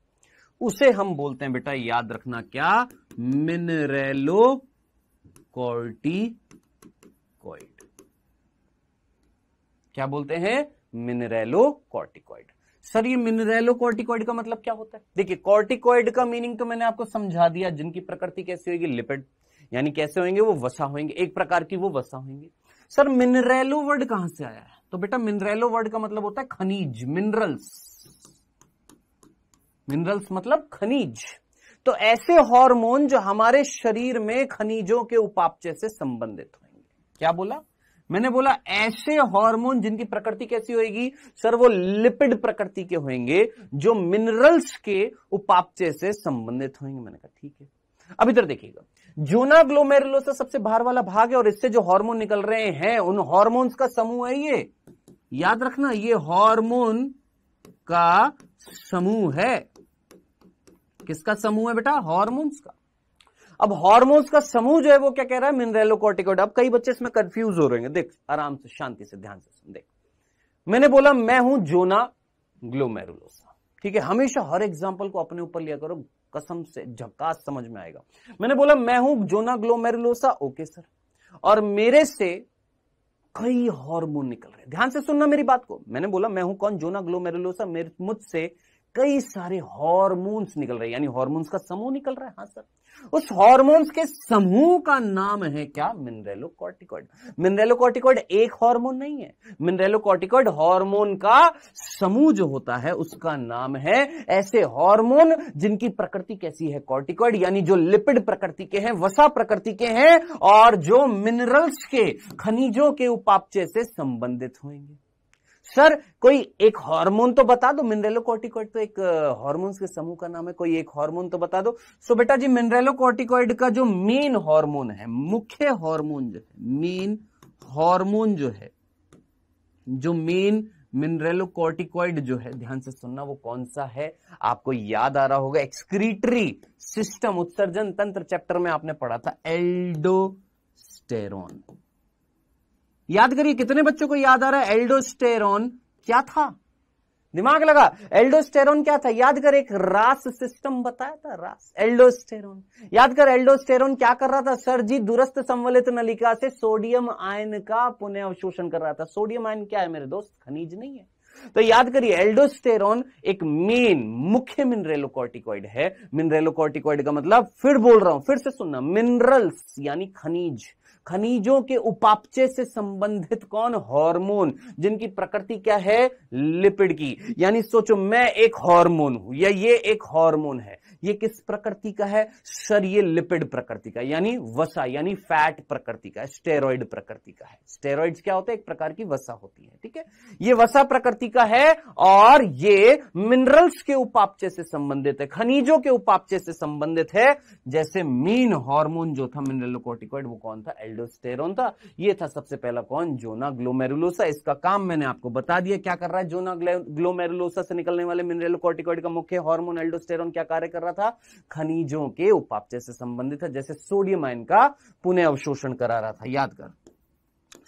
उसे हम बोलते हैं बेटा याद रखना क्या मिनरेलो कॉर्टिकॉइड क्या बोलते हैं मिनरेलो कॉर्टिकॉइड सर ये मिनरेलो कॉर्टिकॉइड का मतलब क्या होता है देखिए कॉर्टिकॉइड का मीनिंग तो मैंने आपको समझा दिया जिनकी प्रकृति कैसी होगी लिपिड यानी कैसे होंगे वो वसा होंगे एक प्रकार की वो वसा होंगे सर मिनरेलो वर्ड कहां से आया है तो बेटा मिनरेलो वर्ड का मतलब होता है खनिज मिनरल्स मिनरल्स मतलब खनिज तो ऐसे हार्मोन जो हमारे शरीर में खनिजों के उपापचय से संबंधित होंगे क्या बोला मैंने बोला ऐसे हार्मोन जिनकी प्रकृति कैसी होगी सर वो लिपिड प्रकृति के होंगे जो मिनरल्स के उपापचय से संबंधित होंगे मैंने कहा ठीक है अब इधर देखिएगा जोना ग्लोमेरुलोसा सबसे बाहर वाला भाग है और इससे जो हार्मोन निकल रहे हैं उन हार्मोन्स का समूह है ये याद रखना ये हार्मोन का समूह है किसका समूह है बेटा हॉर्मोन्स का अब हॉर्मोन्स का समूह जो है वो क्या कह रहा है मिनरेलो अब कई बच्चे इसमें कंफ्यूज हो रहे हैं देख आराम से शांति से ध्यान से सुन देख मैंने बोला मैं हूं जोना ग्लोमेरुलोसा ठीक है हमेशा हर एग्जाम्पल को अपने ऊपर लिया करो कसम से झकास समझ में आएगा मैंने बोला मैं हूं जोना ग्लोमेरुलोसा ओके सर और मेरे से कई हार्मोन निकल रहे हैं ध्यान से सुनना मेरी बात को मैंने बोला मैं हूं कौन जोना ग्लोमेरुलोसा मुझसे कई सारे हॉर्मोन्स निकल रहे हैं यानी हॉर्मोन्स का समूह निकल रहा है हाँ सर उस हॉर्मोन्स के समूह का नाम है क्या मिनरेलोकॉर्टिकॉइड मिनरेलोकॉर्टिकॉइड एक हार्मोन नहीं है मिनरेलोकॉर्टिकॉइड हार्मोन का समूह जो होता है उसका नाम है ऐसे हार्मोन जिनकी प्रकृति कैसी है कॉर्टिकॉइड यानी जो लिपिड प्रकृति के हैं वसा प्रकृति के हैं और जो मिनरल्स के खनिजों के उपापचय से संबंधित होंगे सर कोई एक हार्मोन तो बता दो मिनरेलोकॉर्टिकॉइड तो एक हार्मोन्स के समूह का नाम है कोई एक हार्मोन तो बता दो सो बेटा जी मिनरेलोकॉर्टिकॉइड का जो मेन हार्मोन है मुख्य हार्मोन जो है मेन हार्मोन जो है जो मेन मिनरेलोकॉर्टिकॉइड जो है ध्यान से सुनना वो कौन सा है आपको याद आ रहा होगा एक्सक्रीटरी सिस्टम उत्सर्जन तंत्र चैप्टर में आपने पढ़ा था एल्डोस्टेरोन याद करिए कितने बच्चों को याद आ रहा है एल्डोस्टेरॉन क्या था दिमाग लगा एल्डोस्टेरॉन क्या था याद कर एक रास सिस्टम बताया था रास एल्डोस्टेरॉन याद कर एल्डोस्टेरॉन क्या कर रहा था सर जी दुरस्त संवलित नलिका से सोडियम आयन का पुनः अवशोषण कर रहा था सोडियम आयन क्या है मेरे दोस्त खनिज नहीं है तो याद करिए एल्डोस्टेरॉन एक मेन मुख्य मिनरेलोकॉर्टिकॉइड है मिनरेलोकॉर्टिकॉइड का मतलब फिर बोल रहा हूं फिर से सुनना मिनरल्स यानी खनिज खनिजों के उपापचय से संबंधित कौन हार्मोन जिनकी प्रकृति क्या है लिपिड की यानी सोचो मैं एक हार्मोन हूं या ये एक हार्मोन है ये किस प्रकृति का है सर ये लिपिड प्रकृति का यानी वसा यानी फैट प्रकृति का स्टेरॉइड प्रकृति का है स्टेरॉइड क्या होता है एक प्रकार की वसा होती है ठीक है ये वसा प्रकृति का है और ये मिनरल्स के उपापचय से संबंधित है खनिजों के उपापचय से संबंधित है जैसे मीन हॉर्मोन जो था मिनरलोकॉर्टिकॉइड वो कौन था एल्डोस्टेरोन था ये था सबसे पहला कौन जोना ग्लोमेरुलोसा इसका काम मैंने आपको बता दिया क्या कर रहा है जोना ग्लोमेरुलोसा से निकलने वाले कोटिकॉइड का मुख्य हॉर्मोन एल्डोस्टेरोन क्या कार्य कर रहा है रहा था खनिजों के उपापचय से संबंधित है जैसे सोडियम आयन का पुनः अवशोषण करा रहा था याद कर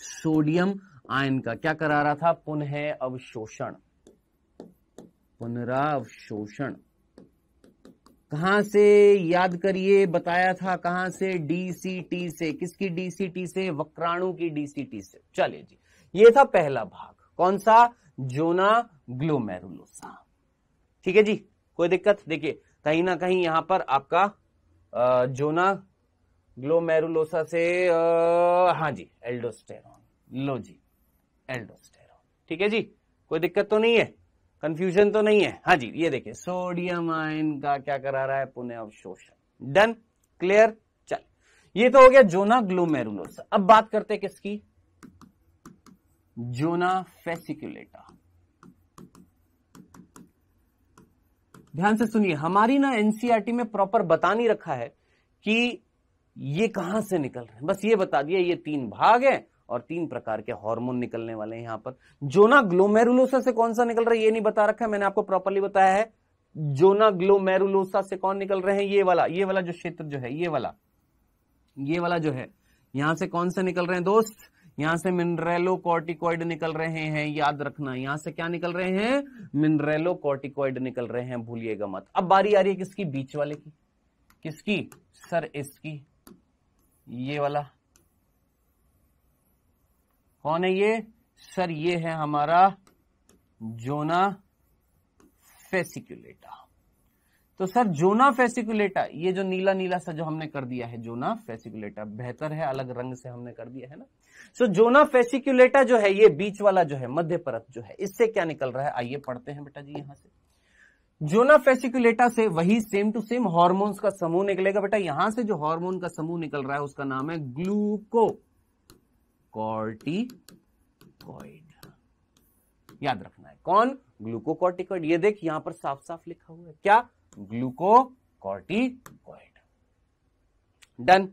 सोडियम आयन का क्या करा रहा था पुनः अवशोषण पुनरावशोषण कहां से याद करिए बताया था कहां से डीसीटी से किसकी डीसीटी से वक्राणु की डीसीटी से चलिए जी ये था पहला भाग कौन सा जोना ग्लोमेरुलोसा ठीक है जी कोई दिक्कत देखिए कहीं ना कहीं यहां पर आपका जोना ग्लोमेरुलोसा से हाँ जी एल्डोस्टेरॉन लो जी एल्डोस्टेरॉन ठीक है जी कोई दिक्कत तो नहीं है कंफ्यूजन तो नहीं है हाँ जी ये देखिए सोडियम आयन का क्या करा रहा है पुनः अवशोषण डन क्लियर चल ये तो हो गया जोना ग्लोमेरुलोसा अब बात करते हैं किसकी जोना फेसिकुलेटा ध्यान से सुनिए हमारी ना एनसीईआरटी e में प्रॉपर बता नहीं रखा है कि ये कहां से निकल रहे हैं बस ये बता दिया ये तीन भाग है और तीन प्रकार के हार्मोन निकलने वाले हैं यहां पर जोना ग्लोमेरुलोसा से कौन सा निकल रहा है ये नहीं बता रखा है मैंने आपको प्रॉपरली बताया है जोना ग्लोमेरुलोसा से कौन निकल रहे हैं ये वाला ये वाला जो क्षेत्र जो है ये वाला ये वाला जो है यहां से कौन से निकल रहे हैं दोस्त यहां से मिनरेलो कॉर्टिकॉइड निकल रहे हैं याद रखना यहां से क्या निकल रहे हैं मिनरेलो कॉर्टिकॉइड निकल रहे हैं भूलिएगा मत अब बारी आ रही है किसकी बीच वाले की किसकी सर इसकी ये वाला कौन है ये सर ये है हमारा जोना फेसिकुलेटा तो सर जोना फेसिकुलेटा ये जो नीला नीला सा जो हमने कर दिया है जोना फेसिकुलेटा बेहतर है अलग रंग से हमने कर दिया है ना सो जोना फेसिक्यूलेटा जो है ये बीच वाला जो है मध्य परत जो है इससे क्या निकल रहा है आइए पढ़ते हैं बेटा जी यहां से जोना फेसिकुलेटा से वही सेम टू सेम हॉर्मोन्स का समूह निकलेगा बेटा यहां से जो हार्मोन का समूह निकल रहा है उसका नाम है ग्लूको कॉर्टिकॉइड याद रखना है कौन ग्लूकोकॉर्टिकॉइड ये देख यहां पर साफ साफ लिखा हुआ है क्या ग्लूकोकॉर्टिकॉइड डन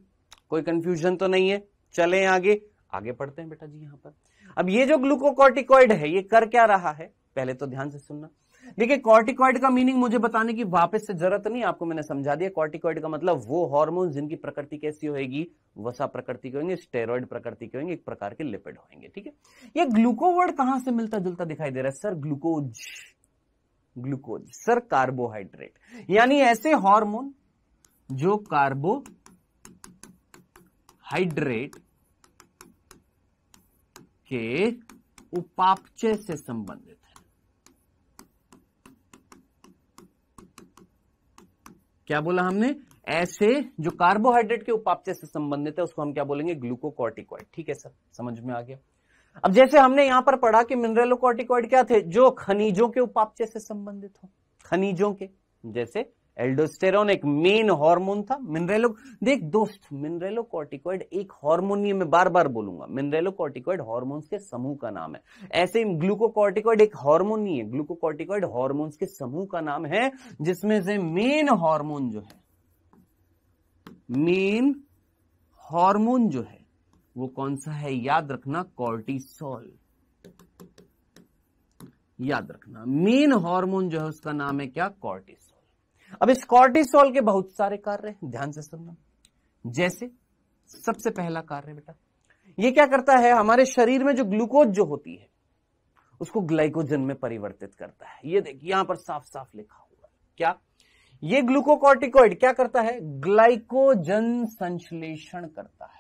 कोई कंफ्यूजन तो नहीं है चले आगे आगे पढ़ते हैं बेटा जी यहां पर अब ये जो ग्लूकोकॉर्टिकॉइड है ये कर क्या रहा है पहले तो ध्यान से सुनना देखिए कॉर्टिकॉइड का मीनिंग मुझे बताने की वापस से जरूरत नहीं आपको मैंने समझा दिया कॉर्टिकॉइड का मतलब वो हार्मोन्स जिनकी प्रकृति कैसी होगी वसा प्रकृति के होंगे स्टेरॉइड प्रकृति के होंगे एक प्रकार के लिपिड होंगे ठीक है ये ग्लूकोवर्ड कहां से मिलता जुलता दिखाई दे रहा है sir glucose glucose sir carbohydrate यानी ऐसे हॉर्मोन जो कार्बोहाइड्रेट के उपापचय से संबंधित है क्या बोला हमने ऐसे जो कार्बोहाइड्रेट के उपापचय से संबंधित है उसको हम क्या बोलेंगे ग्लूकोकॉर्टिकॉइड ठीक है सर समझ में आ गया अब जैसे हमने यहां पर पढ़ा कि मिनरलोकॉर्टिकॉइड क्या थे जो खनिजों के उपापचय से संबंधित हो खनिजों के जैसे एल्डोस्टेरॉन एक मेन हार्मोन था मिनरेलो देख दोस्त मिनरेलो कॉर्टिकोइड एक हार्मोन ये मैं बार बार बोलूंगा मिनरेलो कॉर्टिकॉइड हार्मोन्स के समूह का नाम है ऐसे ग्लूकोकॉर्टिकॉइड एक हार्मोन ही है ग्लूकोकॉर्टिकोइड हार्मोन्स के समूह का नाम है जिसमें से मेन हार्मोन जो है मेन हार्मोन जो है वो कौन सा है याद रखना कॉर्टिसोल याद रखना मेन हार्मोन जो है उसका नाम है क्या कॉर्टिस अब इस कॉर्टिसोल के बहुत सारे कार्य हैं ध्यान से सुनना जैसे सबसे पहला कार्य बेटा ये क्या करता है हमारे शरीर में जो ग्लूकोज जो होती है उसको ग्लाइकोजन में परिवर्तित करता है ये देखिए यहां पर साफ साफ लिखा हुआ क्या ये ग्लूकोकॉर्टिकोइड क्या करता है ग्लाइकोजन संश्लेषण करता है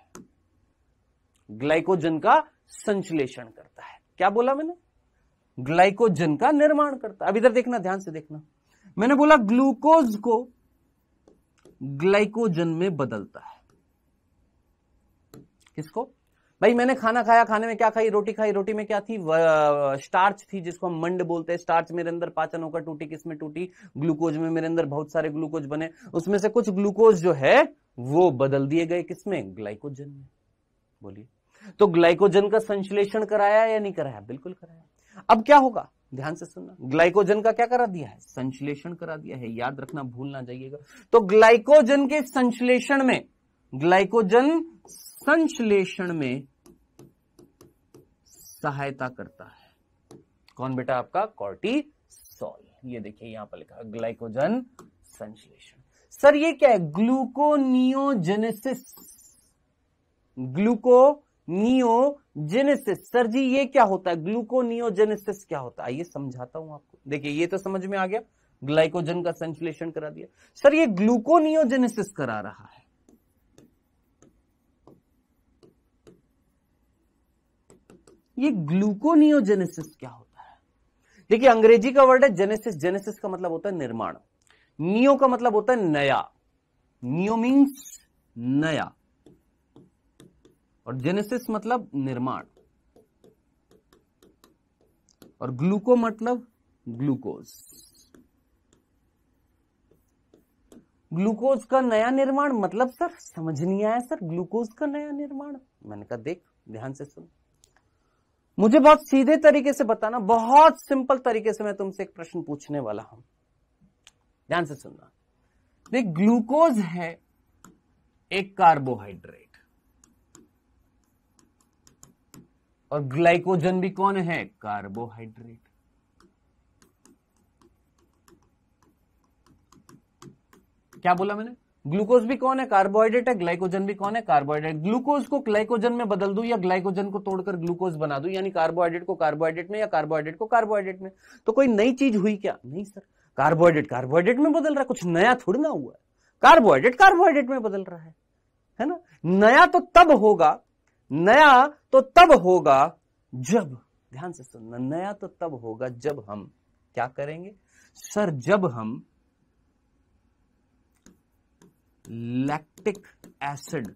ग्लाइकोजन का संश्लेषण करता है क्या बोला मैंने ग्लाइकोजन का निर्माण करता है अब इधर देखना ध्यान से देखना मैंने बोला ग्लूकोज को ग्लाइकोजन में बदलता है किसको भाई मैंने खाना खाया खाने में क्या खाई रोटी खाई रोटी में क्या थी स्टार्च थी जिसको हम मंड बोलते हैं स्टार्च मेरे अंदर पाचन होकर टूटी किसमें टूटी ग्लूकोज में मेरे अंदर बहुत सारे ग्लूकोज बने उसमें से कुछ ग्लूकोज जो है वो बदल दिए गए किसमें ग्लाइकोजन में बोलिए तो ग्लाइकोजन का संश्लेषण कराया या नहीं कराया बिल्कुल कराया अब क्या होगा ध्यान से सुनना ग्लाइकोजन का क्या करा दिया है संश्लेषण करा दिया है याद रखना भूल ना जाइएगा तो ग्लाइकोजन के संश्लेषण में ग्लाइकोजन संश्लेषण में सहायता करता है कौन बेटा आपका कॉर्टी ये देखिए यहां पर लिखा ग्लाइकोजन संश्लेषण सर ये क्या है ग्लूकोनियोजेनेसिस ग्लूको नियोजेनेसिस सर जी ये क्या होता है ग्लूकोनियोजेनेसिस क्या होता है आइए समझाता हूं आपको देखिए ये तो समझ में आ गया ग्लाइकोजन का संश्लेषण करा दिया सर ये ग्लूकोनियोजेनेसिस करा रहा है ये ग्लूकोनियोजेनेसिस क्या होता है देखिए अंग्रेजी का वर्ड है जेनेसिस जेनेसिस का मतलब होता है निर्माण नियो का मतलब होता है नया नियो मीन्स नया और जेनेसिस मतलब निर्माण और ग्लूको मतलब ग्लूकोज ग्लूकोज का नया निर्माण मतलब सर समझ नहीं आया सर ग्लूकोज का नया निर्माण मैंने कहा देख ध्यान से सुन मुझे बहुत सीधे तरीके से बताना बहुत सिंपल तरीके से मैं तुमसे एक प्रश्न पूछने वाला हूं ध्यान से सुनना देख ग्लूकोज है एक कार्बोहाइड्रेट और ग्लाइकोजन भी कौन है कार्बोहाइड्रेट क्या बोला मैंने ग्लूकोज भी कौन है कार्बोहाइड्रेट है ग्लाइकोजन भी कौन है कार्बोहाइड्रेट ग्लूकोज को ग्लाइकोजन में बदल दू या ग्लाइकोजन को तोड़कर ग्लूकोज बना दू यानी कार्बोहाइड्रेट को कार्बोहाइड्रेट में या कार्बोहाइड्रेट को कार्बोहाइड्रेट में तो कोई नई चीज हुई क्या नहीं सर कार्बोहाइड्रेट कार्बोहाइड्रेट में बदल रहा है कुछ नया थोड़ी ना हुआ है कार्बोहाइड्रेट कार्बोहाइड्रेट में बदल रहा है है ना नया तो तब होगा नया तो तब होगा जब ध्यान से सुनना नया तो तब होगा जब हम क्या करेंगे सर जब हम लैक्टिक एसिड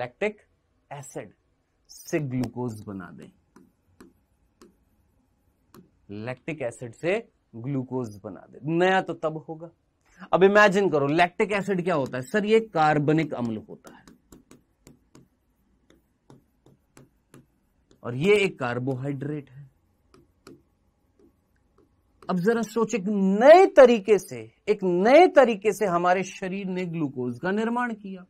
लैक्टिक एसिड से ग्लूकोज बना दें लैक्टिक एसिड से ग्लूकोज बना दे नया तो तब होगा अब इमेजिन करो लैक्टिक एसिड क्या होता है सर ये कार्बनिक अम्ल होता है और ये एक कार्बोहाइड्रेट है अब जरा सोच एक नए तरीके से एक नए तरीके से हमारे शरीर ने ग्लूकोज का निर्माण किया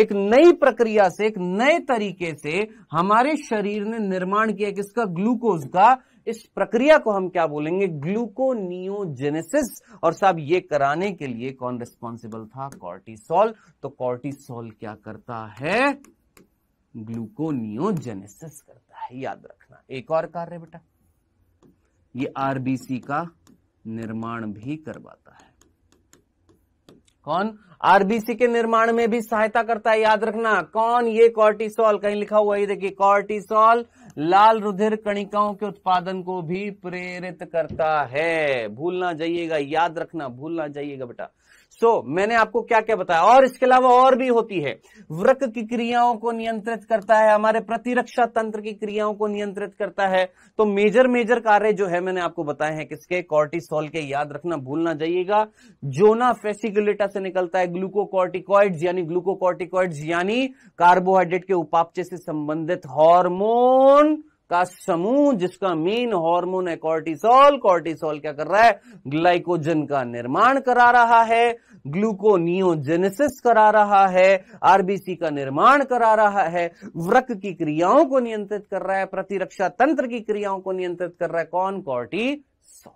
एक नई प्रक्रिया से एक नए तरीके से हमारे शरीर ने निर्माण किया किसका ग्लूकोज का इस प्रक्रिया को हम क्या बोलेंगे ग्लूकोनियोजेनेसिस और साहब ये कराने के लिए कौन रिस्पॉन्सिबल था कॉर्टिसोल तो कॉर्टिसोल क्या करता है ग्लूकोनियोजेनेसिस करता है याद रखना एक और कार्य बेटा ये आरबीसी का निर्माण भी करवाता है कौन आरबीसी के निर्माण में भी सहायता करता है याद रखना कौन ये कॉर्टिसोल कहीं लिखा हुआ ये देखिए कॉर्टिसोल लाल रुधिर कणिकाओं के उत्पादन को भी प्रेरित करता है भूलना जाइएगा याद रखना भूलना जाइएगा बेटा सो so, मैंने आपको क्या क्या बताया और इसके अलावा और भी होती है व्रक की क्रियाओं को नियंत्रित करता है हमारे प्रतिरक्षा तंत्र की क्रियाओं को नियंत्रित करता है तो मेजर मेजर कार्य जो है मैंने आपको बताए हैं किसके कॉर्टिसोल के याद रखना भूलना चाहिएगा जोना फेसिकुलेटा से निकलता है ग्लूकोकॉर्टिकॉइड यानी ग्लूकोकॉर्टिकॉइड यानी कार्बोहाइड्रेट के उपापचे से संबंधित हॉर्मोन का समूह जिसका मेन हार्मोन है कॉर्टिसोल कॉर्टिसोल क्या कर रहा है ग्लाइकोजन का निर्माण करा रहा है ग्लूकोनियोजेनेसिस करा रहा है आरबीसी का निर्माण करा रहा है व्रक की क्रियाओं को नियंत्रित कर रहा है प्रतिरक्षा तंत्र की क्रियाओं को नियंत्रित कर रहा है कौन कॉर्टिसोल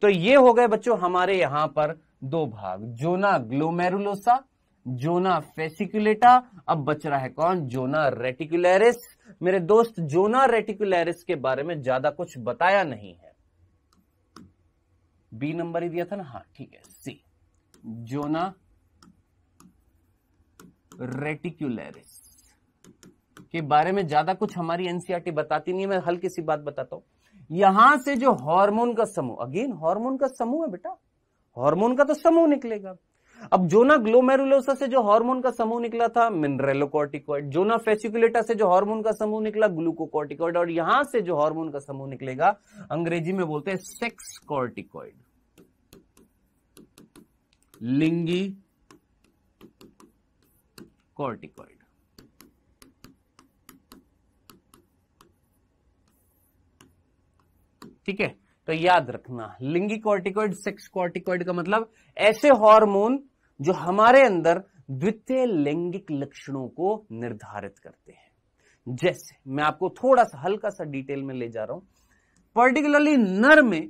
तो ये हो गए बच्चों हमारे यहां पर दो भाग जोना ग्लोमेरुलोसा जोना फेसिकुलेटा अब बच रहा है कौन जोना रेटिकुलरिस मेरे दोस्त जोना रेटिकुलरिस के बारे में ज्यादा कुछ बताया नहीं है बी नंबर ही दिया था ना हाँ ठीक है सी जोना रेटिकुलरिस के बारे में ज्यादा कुछ हमारी एनसीआरटी बताती नहीं है मैं हल्की सी बात बताता हूं यहां से जो हार्मोन का समूह अगेन हार्मोन का समूह है बेटा हार्मोन का तो समूह निकलेगा अब जोना ग्लोमेरुलोसा से जो हार्मोन का समूह निकला था मिनरेलोकॉर्टिकॉइड जोना फेसिकुलेटा से जो हार्मोन का समूह निकला ग्लूकोकॉर्टिकॉइड और यहां से जो हार्मोन का समूह निकलेगा अंग्रेजी में बोलते हैं सेक्स कॉर्टिकॉइड लिंगी कॉर्टिकॉइड ठीक है तो याद रखना लिंगी कॉर्टिकॉइड सेक्स कॉर्टिकॉइड का मतलब ऐसे हार्मोन जो हमारे अंदर द्वितीय लैंगिक लक्षणों को निर्धारित करते हैं जैसे मैं आपको थोड़ा सा हल्का सा डिटेल में ले जा रहा हूं पर्टिकुलरली नर में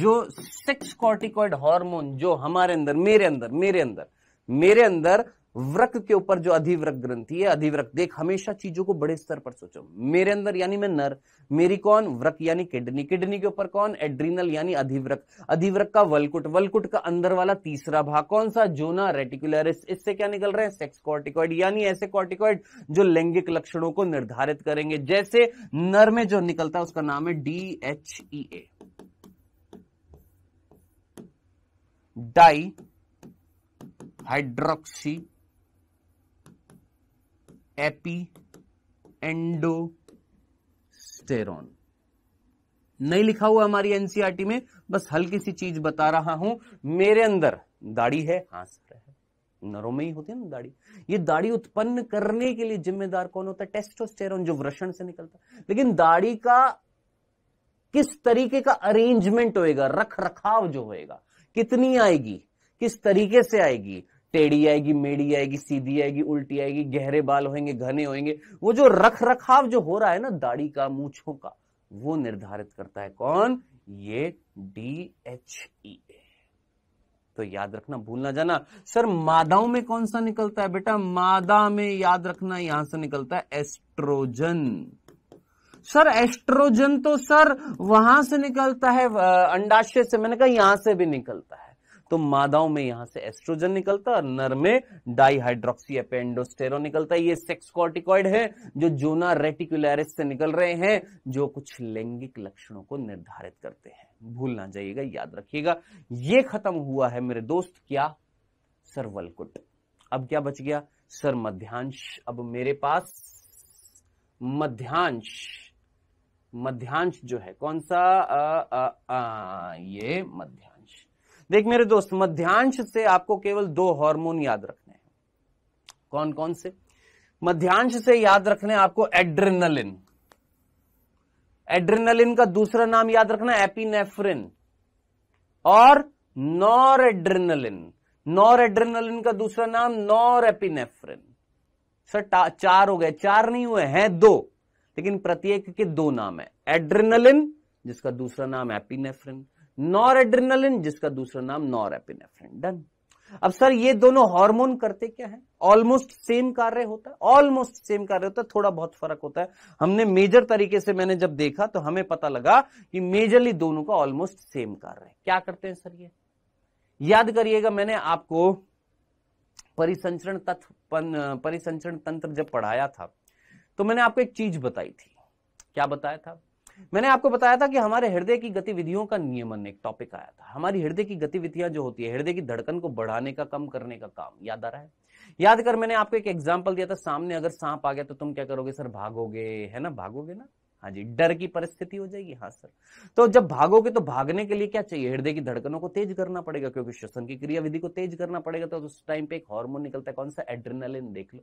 जो सेक्स कॉर्टिकॉइड हार्मोन जो हमारे अंदर मेरे अंदर मेरे अंदर मेरे अंदर वृक के ऊपर जो अधिवृक ग्रंथि है अधिवृक देख हमेशा चीजों को बड़े स्तर पर सोचो मेरे अंदर यानी मैं नर मेरी कौन वृक यानी किडनी किडनी के ऊपर कौन एड्रीनल यानी अधिवृक अधिवृक का वलकुट वलकुट का अंदर वाला तीसरा भाग कौन सा जोना रेटिकुलरिस इससे क्या निकल रहे हैं सेक्स कॉर्टिकॉइड यानी ऐसे कॉर्टिकॉइड जो लैंगिक लक्षणों को निर्धारित करेंगे जैसे नर में जो निकलता है उसका नाम है D H E A di hydroxy epi androsterone नहीं लिखा हुआ हमारी एनसीआरटी e में बस हल्की सी चीज बता रहा हूं मेरे अंदर दाढ़ी है हाँ सर है नरों में ही होती है ना दाढ़ी ये दाढ़ी उत्पन्न करने के लिए जिम्मेदार कौन होता है टेस्टोस्टेरॉन जो वृषण से निकलता है लेकिन दाढ़ी का किस तरीके का अरेंजमेंट होएगा रख रखाव जो होएगा कितनी आएगी किस तरीके से आएगी टेढ़ी आएगी मेढ़ी आएगी सीधी आएगी उल्टी आएगी गहरे बाल होंगे घने होंगे वो जो रख रखाव जो हो रहा है ना दाढ़ी का मूछों का वो निर्धारित करता है कौन ये डी एच ई ए तो याद रखना भूलना जाना सर मादाओं में कौन सा निकलता है बेटा मादा में याद रखना यहां से निकलता है एस्ट्रोजन सर एस्ट्रोजन तो सर वहां से निकलता है अंडाशय से मैंने कहा यहां से भी निकलता है तो मादाओं में यहां से एस्ट्रोजन निकलता है और नर में डाइहाइड्रोक्सी एपेंडोस्टेरो निकलता है ये सेक्स कॉर्टिकॉइड है जो जोना रेटिकुलरिस से निकल रहे हैं जो कुछ लैंगिक लक्षणों को निर्धारित करते हैं भूल ना जाइएगा याद रखिएगा ये खत्म हुआ है मेरे दोस्त क्या सरवलकुट अब क्या बच गया सर मध्यांश अब मेरे पास मध्यांश मध्यांश जो है कौन सा आ, आ, आ, ये मध्यांश देख मेरे दोस्त मध्यांश से आपको केवल दो हार्मोन याद रखने हैं कौन कौन से मध्यांश से याद रखने आपको एड्रेनलिन एड्रेनलिन का दूसरा नाम याद रखना एपिनेफ्रिन और नॉर एड्रेनलिन नॉर एड्रेनलिन का दूसरा नाम नॉर एपिनेफ्रिन सर चार हो गए चार नहीं हुए हैं दो लेकिन प्रत्येक के दो नाम है एड्रेनलिन जिसका दूसरा नाम एपिनेफ्रिन नॉर एड्रेनलिन जिसका दूसरा नाम नॉर एपिनेफ्रिन डन अब सर ये दोनों हार्मोन करते क्या है ऑलमोस्ट सेम कार्य होता है ऑलमोस्ट सेम कार्य होता है थोड़ा बहुत फर्क होता है हमने मेजर तरीके से मैंने जब देखा तो हमें पता लगा कि मेजरली दोनों का ऑलमोस्ट सेम कार्य है क्या करते हैं सर ये याद करिएगा मैंने आपको परिसंचरण तत्व परिसंचरण तंत्र जब पढ़ाया था तो मैंने आपको एक चीज बताई थी क्या बताया था मैंने आपको बताया था कि हमारे हृदय की गतिविधियों का नियमन एक टॉपिक आया था हमारी हृदय की गतिविधियां जो होती है हृदय की धड़कन को बढ़ाने का कम करने का काम याद आ रहा है याद कर मैंने आपको एक एग्जाम्पल दिया था सामने अगर सांप आ गया तो तुम क्या करोगे सर भागोगे है ना भागोगे ना हाँ जी डर की परिस्थिति हो जाएगी हाँ सर तो जब भागोगे तो भागने के लिए क्या चाहिए हृदय की धड़कनों को तेज करना पड़ेगा क्योंकि श्वसन की क्रिया विधि को तेज करना पड़ेगा तो उस टाइम पे एक हार्मोन निकलता है कौन सा एड्रेनालिन देख लो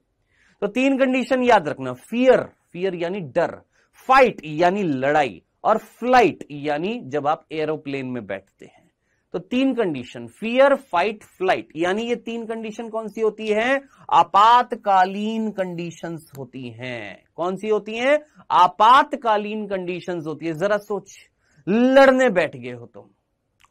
तो तीन कंडीशन याद रखना फियर फियर यानी डर फाइट यानी लड़ाई और फ्लाइट यानी जब आप एरोप्लेन में बैठते हैं तो तीन कंडीशन फियर फाइट फ्लाइट यानी ये तीन कंडीशन कौन सी होती है आपातकालीन कंडीशंस होती हैं कौन सी होती हैं आपातकालीन कंडीशंस होती है जरा सोच लड़ने बैठ गए हो तुम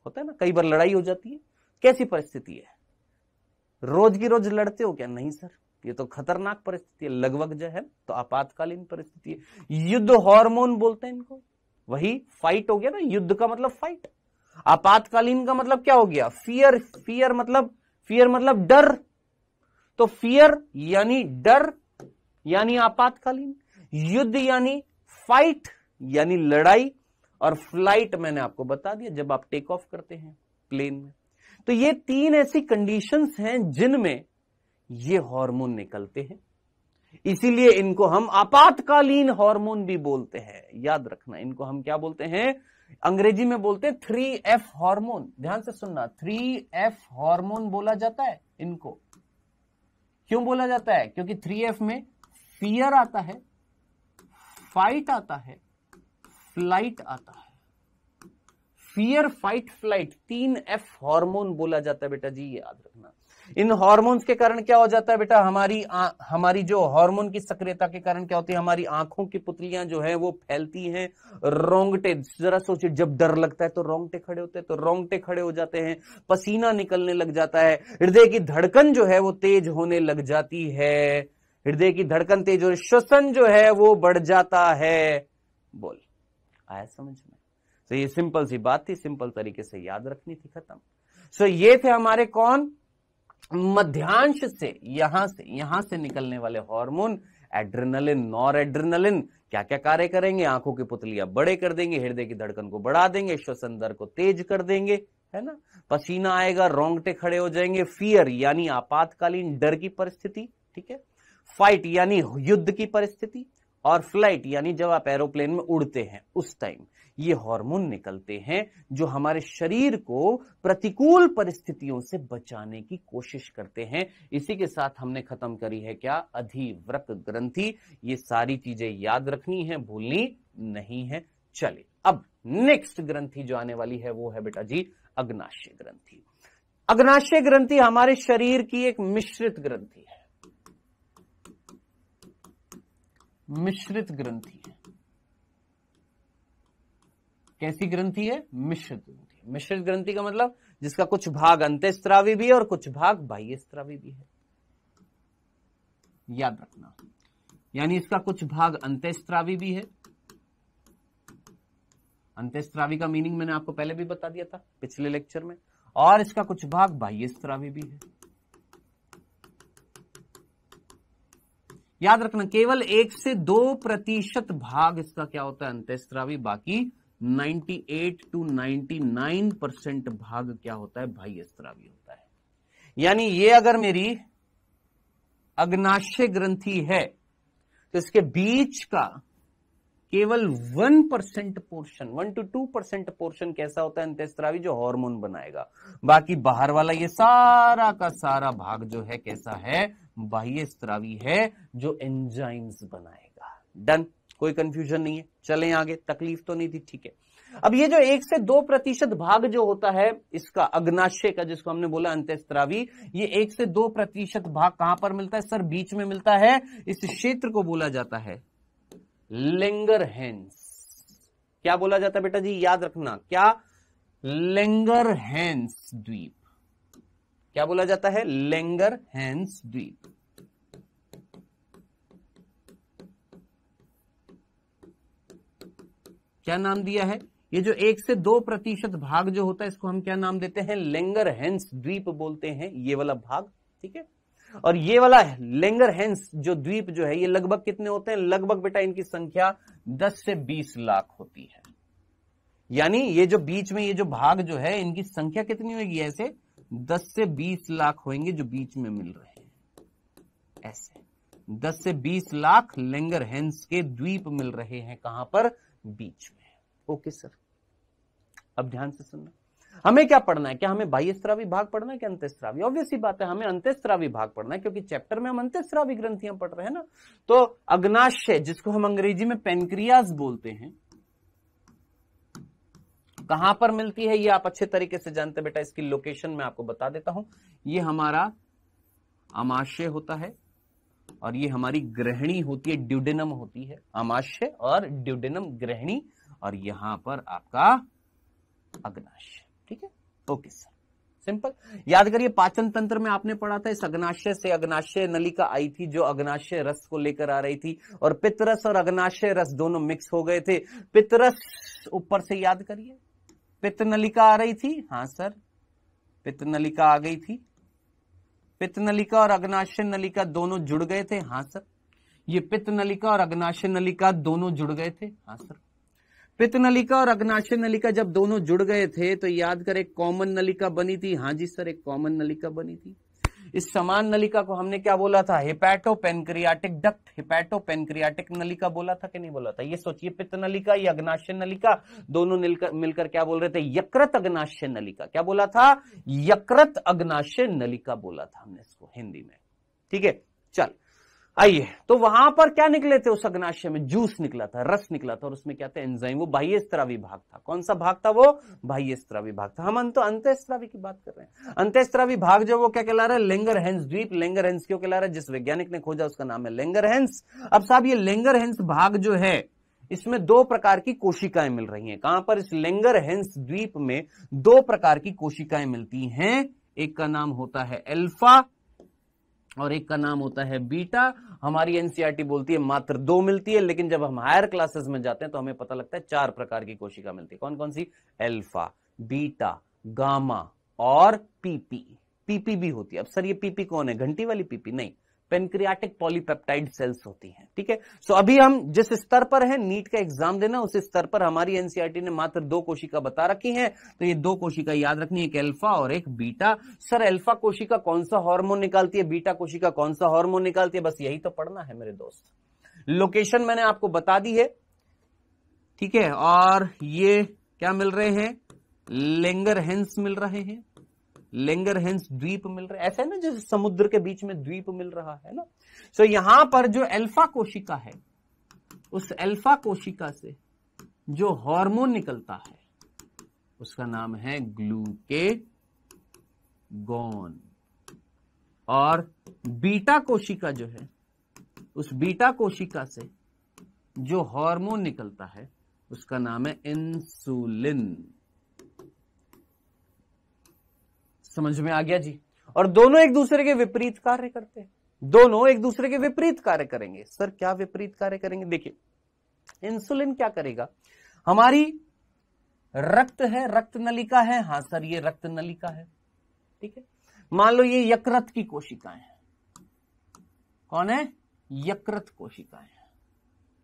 होता है ना कई बार लड़ाई हो जाती है कैसी परिस्थिति है रोज की रोज लड़ते हो क्या नहीं सर ये तो खतरनाक परिस्थिति है लगभग जो है तो आपातकालीन परिस्थिति है युद्ध हार्मोन बोलते हैं इनको वही फाइट हो गया ना युद्ध का मतलब फाइट आपातकालीन का मतलब क्या हो गया फियर फियर मतलब फियर मतलब डर तो फियर यानी डर यानी आपातकालीन युद्ध यानी फाइट यानी लड़ाई और फ्लाइट मैंने आपको बता दिया जब आप टेक ऑफ करते हैं प्लेन में तो ये तीन ऐसी कंडीशंस हैं जिनमें ये हार्मोन निकलते हैं इसीलिए इनको हम आपातकालीन हार्मोन भी बोलते हैं याद रखना इनको हम क्या बोलते हैं अंग्रेजी में बोलते हैं थ्री एफ हार्मोन ध्यान से सुनना थ्री एफ हार्मोन बोला जाता है इनको क्यों बोला जाता है क्योंकि थ्री एफ में फियर आता है फाइट आता है फ्लाइट आता है फियर फाइट फ्लाइट तीन एफ हार्मोन बोला जाता है बेटा जी याद इन हॉर्मोन्स के कारण क्या हो जाता है बेटा हमारी आ, हमारी जो हार्मोन की सक्रियता के कारण क्या होती है हमारी आंखों की पुतलियां जो है वो फैलती हैं रोंगटे जरा सोचिए जब डर लगता है तो रोंगटे खड़े होते हैं तो रोंगटे खड़े हो जाते हैं पसीना निकलने लग जाता है हृदय की धड़कन जो है वो तेज होने लग जाती है हृदय की धड़कन तेज और श्वसन जो है वो बढ़ जाता है बोल आया समझ में तो ये सिंपल सी बात थी सिंपल तरीके से याद रखनी थी खत्म सो so ये थे हमारे कौन मध्यांश से यहां से यहां से निकलने वाले हार्मोन एड्रेनलिन नॉर एड्रेनलिन क्या क्या कार्य करेंगे आंखों की पुतलियां बड़े कर देंगे हृदय की धड़कन को बढ़ा देंगे श्वसन दर को तेज कर देंगे है ना पसीना आएगा रोंगटे खड़े हो जाएंगे फियर यानी आपातकालीन डर की परिस्थिति ठीक है फाइट यानी युद्ध की परिस्थिति और फ्लाइट यानी जब आप एरोप्लेन में उड़ते हैं उस टाइम ये हार्मोन निकलते हैं जो हमारे शरीर को प्रतिकूल परिस्थितियों से बचाने की कोशिश करते हैं इसी के साथ हमने खत्म करी है क्या अधिव्रत ग्रंथि ये सारी चीजें याद रखनी है भूलनी नहीं है चले अब नेक्स्ट ग्रंथि जो आने वाली है वो है बेटा जी अग्नाशय ग्रंथि अग्नाशय ग्रंथि हमारे शरीर की एक मिश्रित ग्रंथि है मिश्रित ग्रंथि है कैसी ग्रंथि है मिश्रित ग्रंथि मिश्रित ग्रंथि का मतलब जिसका कुछ भाग अंत्यस्त्रावी भी है और कुछ भाग बाह्य स्त्रावी भी है याद रखना यानी इसका कुछ भाग स्त्रावी भी है अंत्यस्त्रावी का मीनिंग मैंने आपको पहले भी बता दिया था पिछले लेक्चर में और इसका कुछ भाग बाह्य स्त्रावी भी है याद रखना केवल एक से दो प्रतिशत भाग इसका क्या होता है अंत्यस्त्रावी बाकी 98 टू 99 परसेंट भाग क्या होता है भाई स्त्रावी होता है यानी ये अगर मेरी अग्नाशय ग्रंथि है तो इसके बीच का केवल one percent portion one two two percent portion कैसा होता है अंत्यस्त्रावी जो हार्मोन बनाएगा बाकी बाहर वाला ये सारा का सारा भाग जो है कैसा है बाह्य स्त्रावी है जो एंजाइम्स बनाएगा डन कोई कंफ्यूजन नहीं है चलें आगे तकलीफ तो नहीं थी ठीक है अब ये जो एक से दो प्रतिशत भाग जो होता है इसका अग्नाशय का जिसको हमने बोला अंत्यस्त्रावी ये एक से दो प्रतिशत भाग कहां पर मिलता है सर बीच में मिलता है इस क्षेत्र को बोला जाता है लेंगर हैंस क्या बोला जाता है बेटा जी याद रखना क्या लेंगर हैंस द्वीप क्या बोला जाता है लेंगर हैंस द्वीप क्या नाम दिया है ये जो एक से दो प्रतिशत भाग जो होता है इसको हम क्या नाम देते हैं लेंगर हेंस द्वीप बोलते हैं ये वाला भाग ठीक है और ये वाला लेंगर हेंस जो द्वीप जो है ये लगभग कितने होते हैं लगभग बेटा इनकी संख्या 10 से 20 लाख होती है यानी ये जो बीच में ये जो भाग जो है इनकी संख्या कितनी होगी ऐसे 10 से 20 लाख होंगे जो बीच में मिल रहे हैं ऐसे 10 से 20 लाख लेंगर हेंस के द्वीप मिल रहे हैं कहां पर बीच में ओके सर अब ध्यान से सुनना हमें क्या पढ़ना है क्या हमें बाह्यस्त्रावी भाग पढ़ना है कि अंत्यस्त्रावी ऑब्वियसली बात है हमें अंत्यस्त्रावी भाग पढ़ना है क्योंकि चैप्टर में हम अंत्यस्त्रावी ग्रंथियां पढ़ रहे हैं ना तो अग्नाशय जिसको हम अंग्रेजी में पेनक्रियाज बोलते हैं कहां पर मिलती है ये आप अच्छे तरीके से जानते बेटा इसकी लोकेशन मैं आपको बता देता हूं ये हमारा अमाशय होता है और ये हमारी ग्रहणी होती है ड्यूडेनम होती है अमाशय और ड्यूडेनम ग्रहणी और यहां पर आपका अग्नाश ठीक है ओके सर सिंपल याद करिए पाचन तंत्र में आपने पढ़ा था इस अग्नाशय से अग्नाशय नलिका आई थी जो अग्नाशय रस को लेकर आ रही थी और पितरस और अग्नाशय रस दोनों मिक्स हो गए थे पितरस ऊपर से याद करिए पित्त नलिका आ रही थी हाँ सर पित्त नलिका आ गई थी पित्त नलिका और अग्नाशय नलिका दोनों जुड़ गए थे हाँ सर ये पित्त नलिका और अग्नाशय नलिका दोनों जुड़ गए थे हाँ सर पित्त नलिका और अग्नाशय नलिका जब दोनों जुड़ गए थे तो याद करें कॉमन नलिका बनी थी हाँ जी सर एक कॉमन नलिका बनी थी इस समान नलिका को हमने क्या बोला था hepato pancreatic duct hepato pancreatic नलिका बोला था कि नहीं बोला था ये सोचिए पित्त नलिका या अग्नाशय नलिका दोनों मिलकर मिलकर क्या बोल रहे थे यकृत अग्नाशय नलिका क्या बोला था यकृत अग्नाशय नलिका बोला था हमने इसको हिंदी में ठीक है चल आइए तो वहां पर क्या निकले थे उस अग्नाशय में जूस निकला था रस निकला था और उसमें क्या था एंजाइम वो बाह्य स्त्रावी भाग था कौन सा भाग था वो बाह्य स्त्रावी भाग था हम अंत अंत्यस्त्रावी की बात कर रहे हैं अंत्यस्त्रावी भाग जो वो क्या कहला रहा है लेंगर हेंस द्वीप लेंगर हेंस क्यों कहला रहा है जिस वैज्ञानिक ने खोजा उसका नाम है लेंगर हेंस अब साहब ये लेंगर हेंस भाग जो है इसमें दो प्रकार की कोशिकाएं मिल रही है कहां पर इस लेंगर हेंस द्वीप में दो प्रकार की कोशिकाएं मिलती हैं एक का नाम होता है एल्फा और एक का नाम होता है बीटा हमारी एनसीईआरटी e बोलती है मात्र दो मिलती है लेकिन जब हम हायर क्लासेस में जाते हैं तो हमें पता लगता है चार प्रकार की कोशिका मिलती है कौन कौन सी एल्फा बीटा गामा और पीपी पीपी भी होती है अब सर ये पीपी कौन है घंटी वाली पीपी नहीं पेनक्रियाटिक पॉलीपेप्टाइड सेल्स होती हैं ठीक है सो अभी हम जिस स्तर पर हैं नीट का एग्जाम देना उस स्तर पर हमारी एनसीईआरटी ने मात्र दो कोशिका बता रखी हैं तो ये दो कोशिका याद रखनी एक अल्फा और एक बीटा सर अल्फा कोशिका कौन सा हार्मोन निकालती है बीटा कोशिका कौन सा हार्मोन निकालती है बस यही तो पढ़ना है मेरे दोस्त लोकेशन मैंने आपको बता दी है ठीक है और ये क्या मिल रहे हैं लेंगर हेंस मिल रहे हैं लेंगर हेंस द्वीप मिल रहा है ऐसा है ना जैसे समुद्र के बीच में द्वीप मिल रहा है ना सो so, यहां पर जो अल्फा कोशिका है उस अल्फा कोशिका से जो हार्मोन निकलता है उसका नाम है ग्लूकेगॉन और बीटा कोशिका जो है उस बीटा कोशिका से जो हार्मोन निकलता है उसका नाम है इंसुलिन समझ में आ गया जी और दोनों एक दूसरे के विपरीत कार्य करते हैं दोनों एक दूसरे के विपरीत कार्य करेंगे सर क्या विपरीत कार्य करेंगे देखिए इंसुलिन क्या करेगा हमारी रक्त है रक्त नलिका है हाँ सर ये रक्त नलिका है ठीक है मान लो ये यकृत की कोशिकाएं हैं कौन है यकृत कोशिकाएं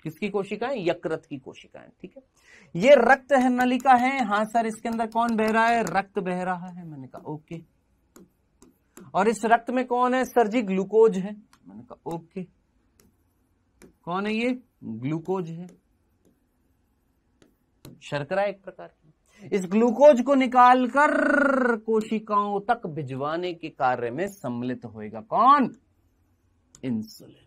किसकी कोशिकाएं यकृत की कोशिकाएं ठीक है ये रक्त है नलिका है हाँ सर इसके अंदर कौन बह रहा है रक्त बह रहा है मैंने कहा ओके और इस रक्त में कौन है सर जी ग्लूकोज है मैंने कहा ओके कौन है ये ग्लूकोज है शर्करा एक प्रकार की इस ग्लूकोज को निकालकर कोशिकाओं तक भिजवाने के कार्य में सम्मिलित होएगा कौन इंसुलिन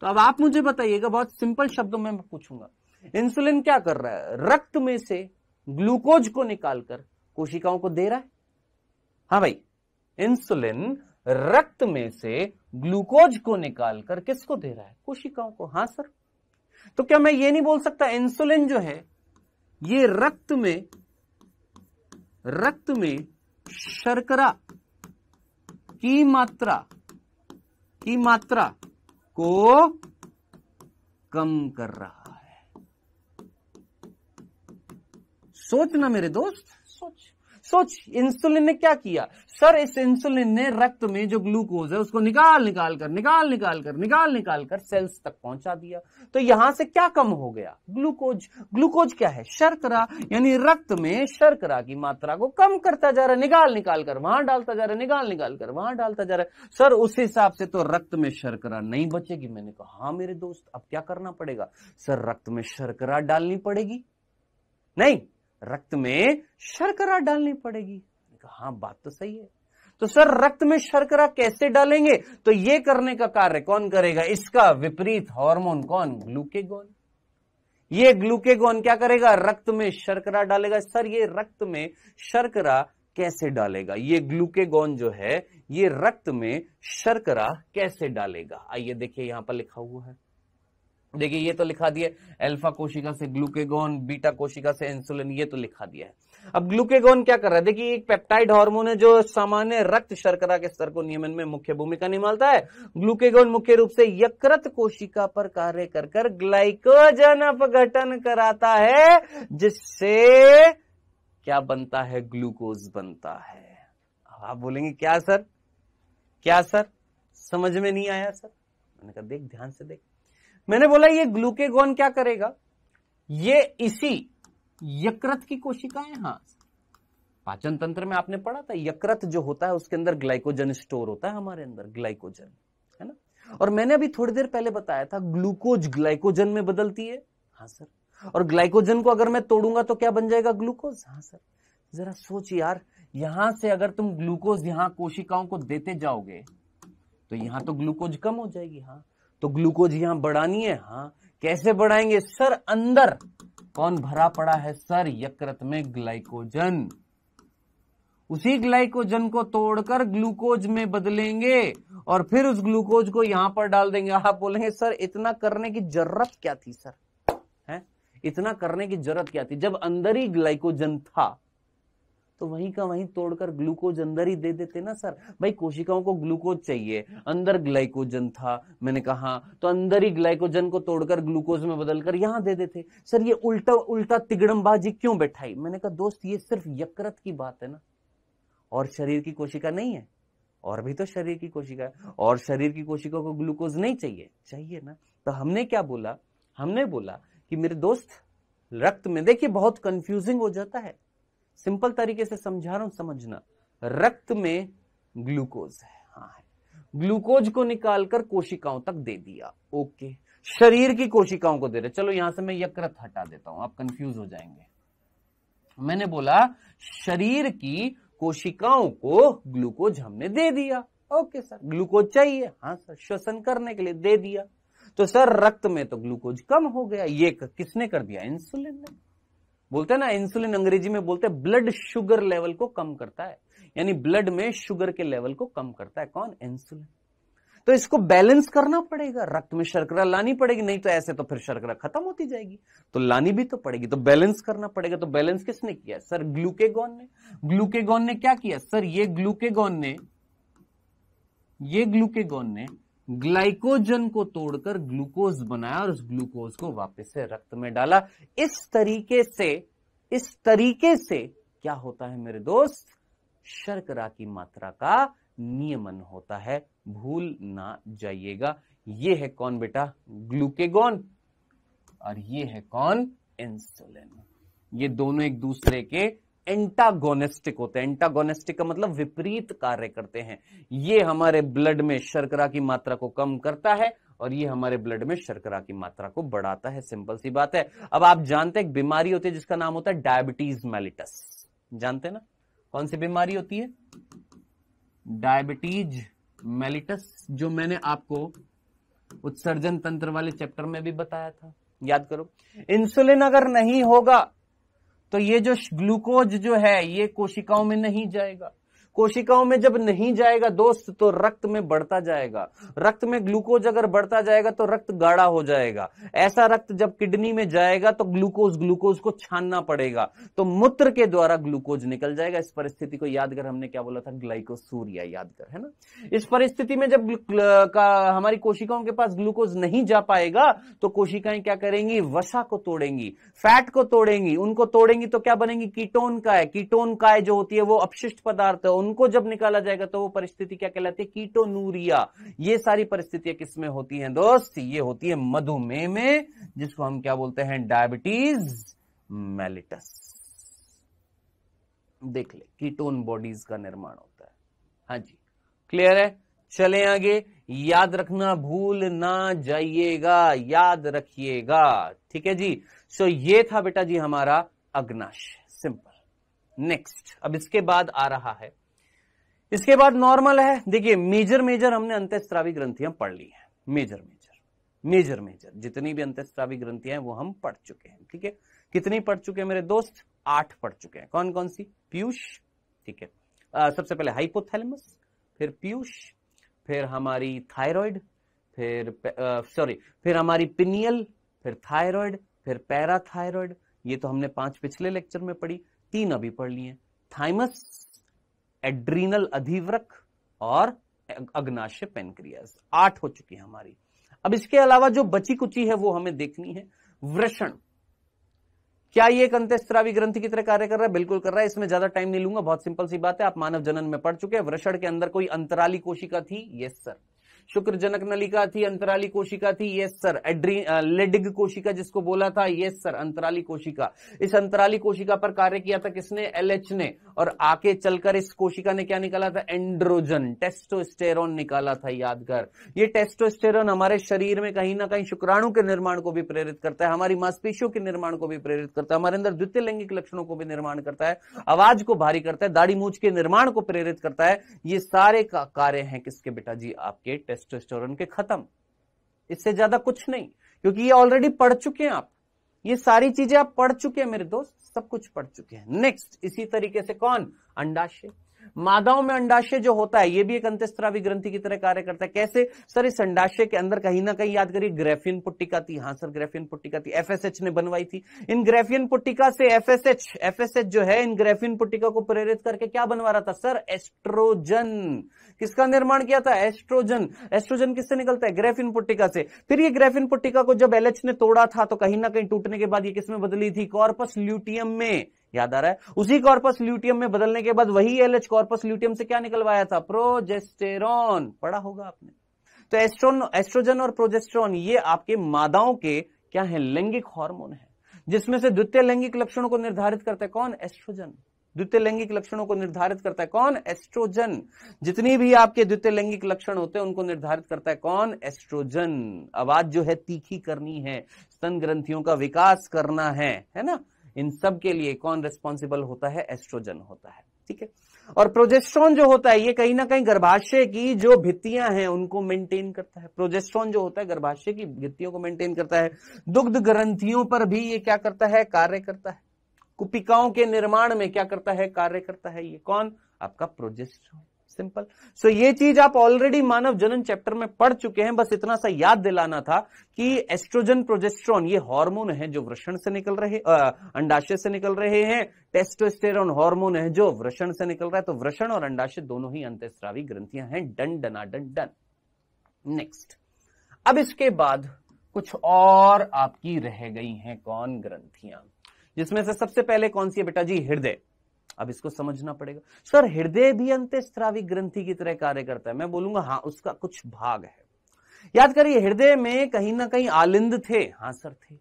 तो अब आप मुझे बताइएगा बहुत सिंपल शब्दों में मैं पूछूंगा इंसुलिन क्या कर रहा है रक्त में से ग्लूकोज को निकालकर कोशिकाओं को दे रहा है हाँ भाई इंसुलिन रक्त में से ग्लूकोज को निकालकर किसको दे रहा है कोशिकाओं को हां सर तो क्या मैं ये नहीं बोल सकता इंसुलिन जो है ये रक्त में रक्त में शर्करा की मात्रा की मात्रा को कम कर रहा है सोचना मेरे दोस्त सोच सोच इंसुलिन ने क्या किया सर इस इंसुलिन ने रक्त में जो ग्लूकोज है उसको निकाल निकाल कर निकाल निकाल कर निकाल निकाल कर सेल्स तक पहुंचा दिया तो यहां से क्या कम हो गया ग्लूकोज ग्लूकोज क्या है शर्करा यानी रक्त में शर्करा की मात्रा को कम करता जा रहा है निकाल निकाल कर वहां डालता जा रहा है निकाल निकाल कर वहां डालता जा रहा है सर उस हिसाब से तो रक्त में शर्करा नहीं बचेगी मैंने कहा हाँ मेरे दोस्त अब क्या करना पड़ेगा सर रक्त में शर्करा डालनी पड़ेगी नहीं रक्त में शर्करा डालनी पड़ेगी हाँ बात तो सही है तो सर रक्त में शर्करा कैसे डालेंगे तो ये करने का कार्य कौन करेगा इसका विपरीत हार्मोन कौन ग्लूकेगोन ये ग्लूकेगोन क्या करेगा रक्त में शर्करा डालेगा सर ये रक्त में शर्करा कैसे डालेगा ये ग्लूकेगोन जो है ये रक्त में शर्करा कैसे डालेगा आइए देखिए यहां पर लिखा हुआ है देखिए ये तो लिखा दिया अल्फा कोशिका से ग्लूकेगोन बीटा कोशिका से इंसुलिन ये तो लिखा दिया है अब ग्लूकेगोन क्या कर रहा है देखिए एक पेप्टाइड हार्मोन है जो सामान्य रक्त शर्करा के स्तर को नियमन में मुख्य भूमिका निभाता है ग्लूकेगोन मुख्य रूप से यकृत कोशिका पर कार्य कर कर ग्लाइकोजन अपघटन कराता है जिससे क्या बनता है ग्लूकोज बनता है आप बोलेंगे क्या सर क्या सर समझ में नहीं आया सर मैंने कहा देख ध्यान से देख मैंने बोला ये ग्लूकेगॉन क्या करेगा ये इसी यकृत की कोशिकाएं हाँ पाचन तंत्र में आपने पढ़ा था यकृत जो होता है उसके अंदर ग्लाइकोजन स्टोर होता है हमारे अंदर ग्लाइकोजन है ना और मैंने अभी थोड़ी देर पहले बताया था ग्लूकोज ग्लाइकोजन में बदलती है हाँ सर और ग्लाइकोजन को अगर मैं तोड़ूंगा तो क्या बन जाएगा ग्लूकोज हाँ सर जरा सोच यार यहां से अगर तुम ग्लूकोज यहां कोशिकाओं को देते जाओगे तो यहां तो ग्लूकोज कम हो जाएगी हाँ तो ग्लूकोज यहां बढ़ानी है हाँ कैसे बढ़ाएंगे सर अंदर कौन भरा पड़ा है सर यकृत में ग्लाइकोजन उसी ग्लाइकोजन को तोड़कर ग्लूकोज में बदलेंगे और फिर उस ग्लूकोज को यहां पर डाल देंगे आप बोलेंगे सर इतना करने की जरूरत क्या थी सर है इतना करने की जरूरत क्या थी जब अंदर ही ग्लाइकोजन था तो वहीं का वहीं तोड़कर ग्लूकोज अंदर ही दे देते ना सर भाई कोशिकाओं को ग्लूकोज चाहिए अंदर ग्लाइकोजन था मैंने कहा तो अंदर ही ग्लाइकोजन को तोड़कर ग्लूकोज में बदलकर यहां दे देते सर ये उल्टा उल्टा तिगड़मबाजी क्यों बैठाई मैंने कहा दोस्त ये सिर्फ यकृत की बात है ना और शरीर की कोशिका नहीं है और भी तो शरीर की कोशिका है और शरीर की कोशिका को ग्लूकोज नहीं चाहिए चाहिए ना तो हमने क्या बोला हमने बोला कि मेरे दोस्त रक्त में देखिए बहुत कंफ्यूजिंग हो जाता है सिंपल तरीके से समझा रहा हूं समझना रक्त में ग्लूकोज है हाँ है ग्लूकोज को निकालकर कोशिकाओं तक दे दिया ओके शरीर की कोशिकाओं को दे रहे चलो यहां से मैं यकृत हटा देता हूं आप कंफ्यूज हो जाएंगे मैंने बोला शरीर की कोशिकाओं को ग्लूकोज हमने दे दिया ओके सर ग्लूकोज चाहिए हाँ सर श्वसन करने के लिए दे दिया तो सर रक्त में तो ग्लूकोज कम हो गया ये किसने कर दिया इंसुलिन ने बोलते हैं ना इंसुलिन अंग्रेजी में बोलते हैं ब्लड शुगर लेवल को कम करता है यानी ब्लड में शुगर के लेवल को कम करता है कौन इंसुलिन तो इसको बैलेंस करना पड़ेगा रक्त में शर्करा लानी पड़ेगी नहीं तो ऐसे तो फिर शर्करा खत्म होती जाएगी तो लानी भी तो पड़ेगी तो बैलेंस करना पड़ेगा तो बैलेंस किसने किया सर ग्लूकेगॉन ने ग्लूकेगॉन ने क्या किया सर ये ग्लूकेगॉन ने ये ग्लूकेगॉन ने ग्लाइकोजन को तोड़कर ग्लूकोज बनाया और उस ग्लूकोज को वापस से रक्त में डाला इस तरीके से इस तरीके से क्या होता है मेरे दोस्त शर्करा की मात्रा का नियमन होता है भूल ना जाइएगा ये है कौन बेटा ग्लूकेगोन और ये है कौन इंसुलिन ये दोनों एक दूसरे के एंटागोनिस्टिक होते हैं एंटागोनिस्टिक का मतलब विपरीत कार्य करते हैं ये हमारे ब्लड में शर्करा की मात्रा को कम करता है और ये हमारे ब्लड में शर्करा की मात्रा को बढ़ाता है सिंपल सी बात है अब आप जानते हैं एक बीमारी होती है जिसका नाम होता है डायबिटीज मेलिटस जानते हैं ना कौन सी बीमारी होती है डायबिटीज मेलिटस जो मैंने आपको उत्सर्जन तंत्र वाले चैप्टर में भी बताया था याद करो इंसुलिन अगर नहीं होगा तो ये जो ग्लूकोज जो है ये कोशिकाओं में नहीं जाएगा कोशिकाओं में जब नहीं जाएगा दोस्त तो रक्त में बढ़ता जाएगा रक्त में ग्लूकोज अगर बढ़ता जाएगा तो रक्त गाढ़ा हो जाएगा ऐसा रक्त जब किडनी में जाएगा तो ग्लूकोज ग्लूकोज को छानना पड़ेगा तो मूत्र के द्वारा ग्लूकोज निकल जाएगा इस परिस्थिति को याद कर हमने क्या बोला था ग्लाइकोसूरिया याद कर है ना इस परिस्थिति में जब का हमारी कोशिकाओं के पास ग्लूकोज नहीं जा पाएगा तो कोशिकाएं क्या करेंगी वसा को तोड़ेंगी फैट को तोड़ेंगी उनको तोड़ेंगी तो क्या बनेंगी कीटोन का है कीटोन काय जो होती है वो अपशिष्ट पदार्थ है उनको जब निकाला जाएगा तो वो परिस्थिति क्या कहलाती है कीटोनूरिया ये सारी परिस्थितियां किसमें होती हैं दोस्त ये होती है मधुमेह में जिसको हम क्या बोलते हैं डायबिटीज मेलिटस देख ले कीटोन बॉडीज का निर्माण होता है हाँ जी क्लियर है चले आगे याद रखना भूल ना जाइएगा याद रखिएगा ठीक है जी सो so, ये था बेटा जी हमारा अग्नाश सिंपल नेक्स्ट अब इसके बाद आ रहा है इसके बाद नॉर्मल है देखिए मेजर मेजर हमने अंत्यस्त्रावी ग्रंथियां पढ़ ली हैं मेजर मेजर मेजर मेजर जितनी भी अंत्यस्त्रावी ग्रंथियां हैं वो हम पढ़ चुके हैं ठीक है कितनी पढ़ चुके हैं मेरे दोस्त आठ पढ़ चुके हैं कौन कौन सी पीयूष ठीक है सबसे पहले हाइपोथैलेमस फिर पीयूष फिर हमारी थायरॉयड फिर सॉरी फिर हमारी पिनियल फिर थायरॉयड फिर पैराथायरॉयड ये तो हमने पांच पिछले लेक्चर में पढ़ी तीन अभी पढ़ ली है थाइमस एड्रीनल अधिवृक और अग्नाशय पेनक्रियाज आठ हो चुकी है हमारी अब इसके अलावा जो बची कुची है वो हमें देखनी है वृषण क्या ये एक अंत्यस्त्रावी ग्रंथि की तरह कार्य कर रहा है बिल्कुल कर रहा है इसमें ज्यादा टाइम नहीं लूंगा बहुत सिंपल सी बात है आप मानव जनन में पढ़ चुके हैं वृषण के अंदर कोई अंतराली कोशिका थी यस सर शुक्र जनक नलिका थी अंतराली कोशिका थी यस सर एड्री लेडिग कोशिका जिसको बोला था यस सर अंतराली कोशिका इस अंतराली कोशिका पर कार्य किया था किसने एलएच ने और आके चलकर इस कोशिका ने क्या निकाला था एंड्रोजन टेस्टोस्टेरोन निकाला था याद कर ये टेस्टोस्टेरोन हमारे शरीर में कहीं ना कहीं शुक्राणु के निर्माण को भी प्रेरित करता है हमारी मांसपेशियों के निर्माण को भी प्रेरित करता है हमारे अंदर द्वितीय लैंगिक लक्षणों को भी निर्माण करता है आवाज को भारी करता है दाढ़ी मूछ के निर्माण को प्रेरित करता है ये सारे कार्य है किसके बेटा जी आपके टेस्ट टेस्टोस्टेरोन के खत्म इससे ज्यादा कुछ नहीं क्योंकि ये ऑलरेडी पढ़ चुके हैं आप ये सारी चीजें आप पढ़ चुके हैं मेरे दोस्त सब कुछ पढ़ चुके हैं नेक्स्ट इसी तरीके से कौन अंडाशय मादाओं में अंडाशय जो होता है ये भी एक अंत्यस्त्रावी ग्रंथि की तरह कार्य करता है कैसे सर इस अंडाशय के अंदर कहीं ना कहीं याद करिए ग्रेफियन पुट्टिका थी हाँ सर ग्रेफियन पुट्टिका थी एफएसएच ने बनवाई थी इन ग्रेफियन पुट्टिका से एफएसएच एफएसएच जो है इन ग्रेफियन पुट्टिका को प्रेरित करके क्या बनवा रहा था सर एस्ट्रोजन किसका निर्माण किया था एस्ट्रोजन एस्ट्रोजन किससे निकलता है ग्रेफिन पुट्टिका से फिर ये ग्रेफिन पुट्टिका को जब एलएच ने तोड़ा था तो कहीं ना कहीं टूटने के बाद ये किसमें बदली थी कॉर्पस ल्यूटियम में याद आ रहा है उसी कॉर्पस ल्यूटियम में बदलने के बाद वही एलएच कॉर्पस ल्यूटियम से क्या निकलवाया था प्रोजेस्टेरॉन पढ़ा होगा आपने तो एस्ट्रोन एस्ट्रोजन और प्रोजेस्ट्रॉन ये आपके मादाओं के क्या है लैंगिक हार्मोन है जिसमें से द्वितीय लैंगिक लक्षणों को निर्धारित करता है कौन एस्ट्रोजन द्वितीय लैंगिक लक्षणों को निर्धारित करता है कौन एस्ट्रोजन जितनी भी आपके द्वितीय लैंगिक लक्षण होते हैं उनको निर्धारित करता है कौन एस्ट्रोजन आवाज जो है तीखी करनी है स्तन ग्रंथियों का विकास करना है है ना इन सब के लिए कौन रिस्पॉन्सिबल होता है एस्ट्रोजन होता है ठीक है और प्रोजेस्ट्रॉन जो होता है ये कहीं ना कहीं गर्भाशय की जो भित्तियां हैं उनको मेंटेन करता है प्रोजेस्ट्रॉन जो होता है गर्भाशय की भित्तियों को मेंटेन करता है दुग्ध ग्रंथियों पर भी ये क्या करता है कार्य करता है कुपिकाओं के निर्माण में क्या करता है कार्य करता है ये कौन आपका प्रोजेस्ट्रॉन सिंपल सो so, ये चीज आप ऑलरेडी मानव जनन चैप्टर में पढ़ चुके हैं बस इतना सा याद दिलाना था कि एस्ट्रोजन प्रोजेस्ट्रॉन ये हार्मोन है जो वृषण से निकल रहे अंडाशय से निकल रहे हैं टेस्टोस्टेरॉन हार्मोन है जो वृषण से निकल रहा है तो वृषण और अंडाशय दोनों ही अंत्यस्रावी ग्रंथियां हैं डन डनाडन डन नेक्स्ट अब इसके बाद कुछ और आपकी रह गई हैं कौन ग्रंथियां जिसमें से सबसे पहले कौन सी है बेटा जी हृदय अब इसको समझना पड़ेगा सर हृदय भी अंत्यस्त्रावी ग्रंथि की तरह कार्य करता है मैं बोलूंगा हाँ उसका कुछ भाग है याद करिए हृदय में कहीं ना कहीं आलिंद थे हाँ सर थे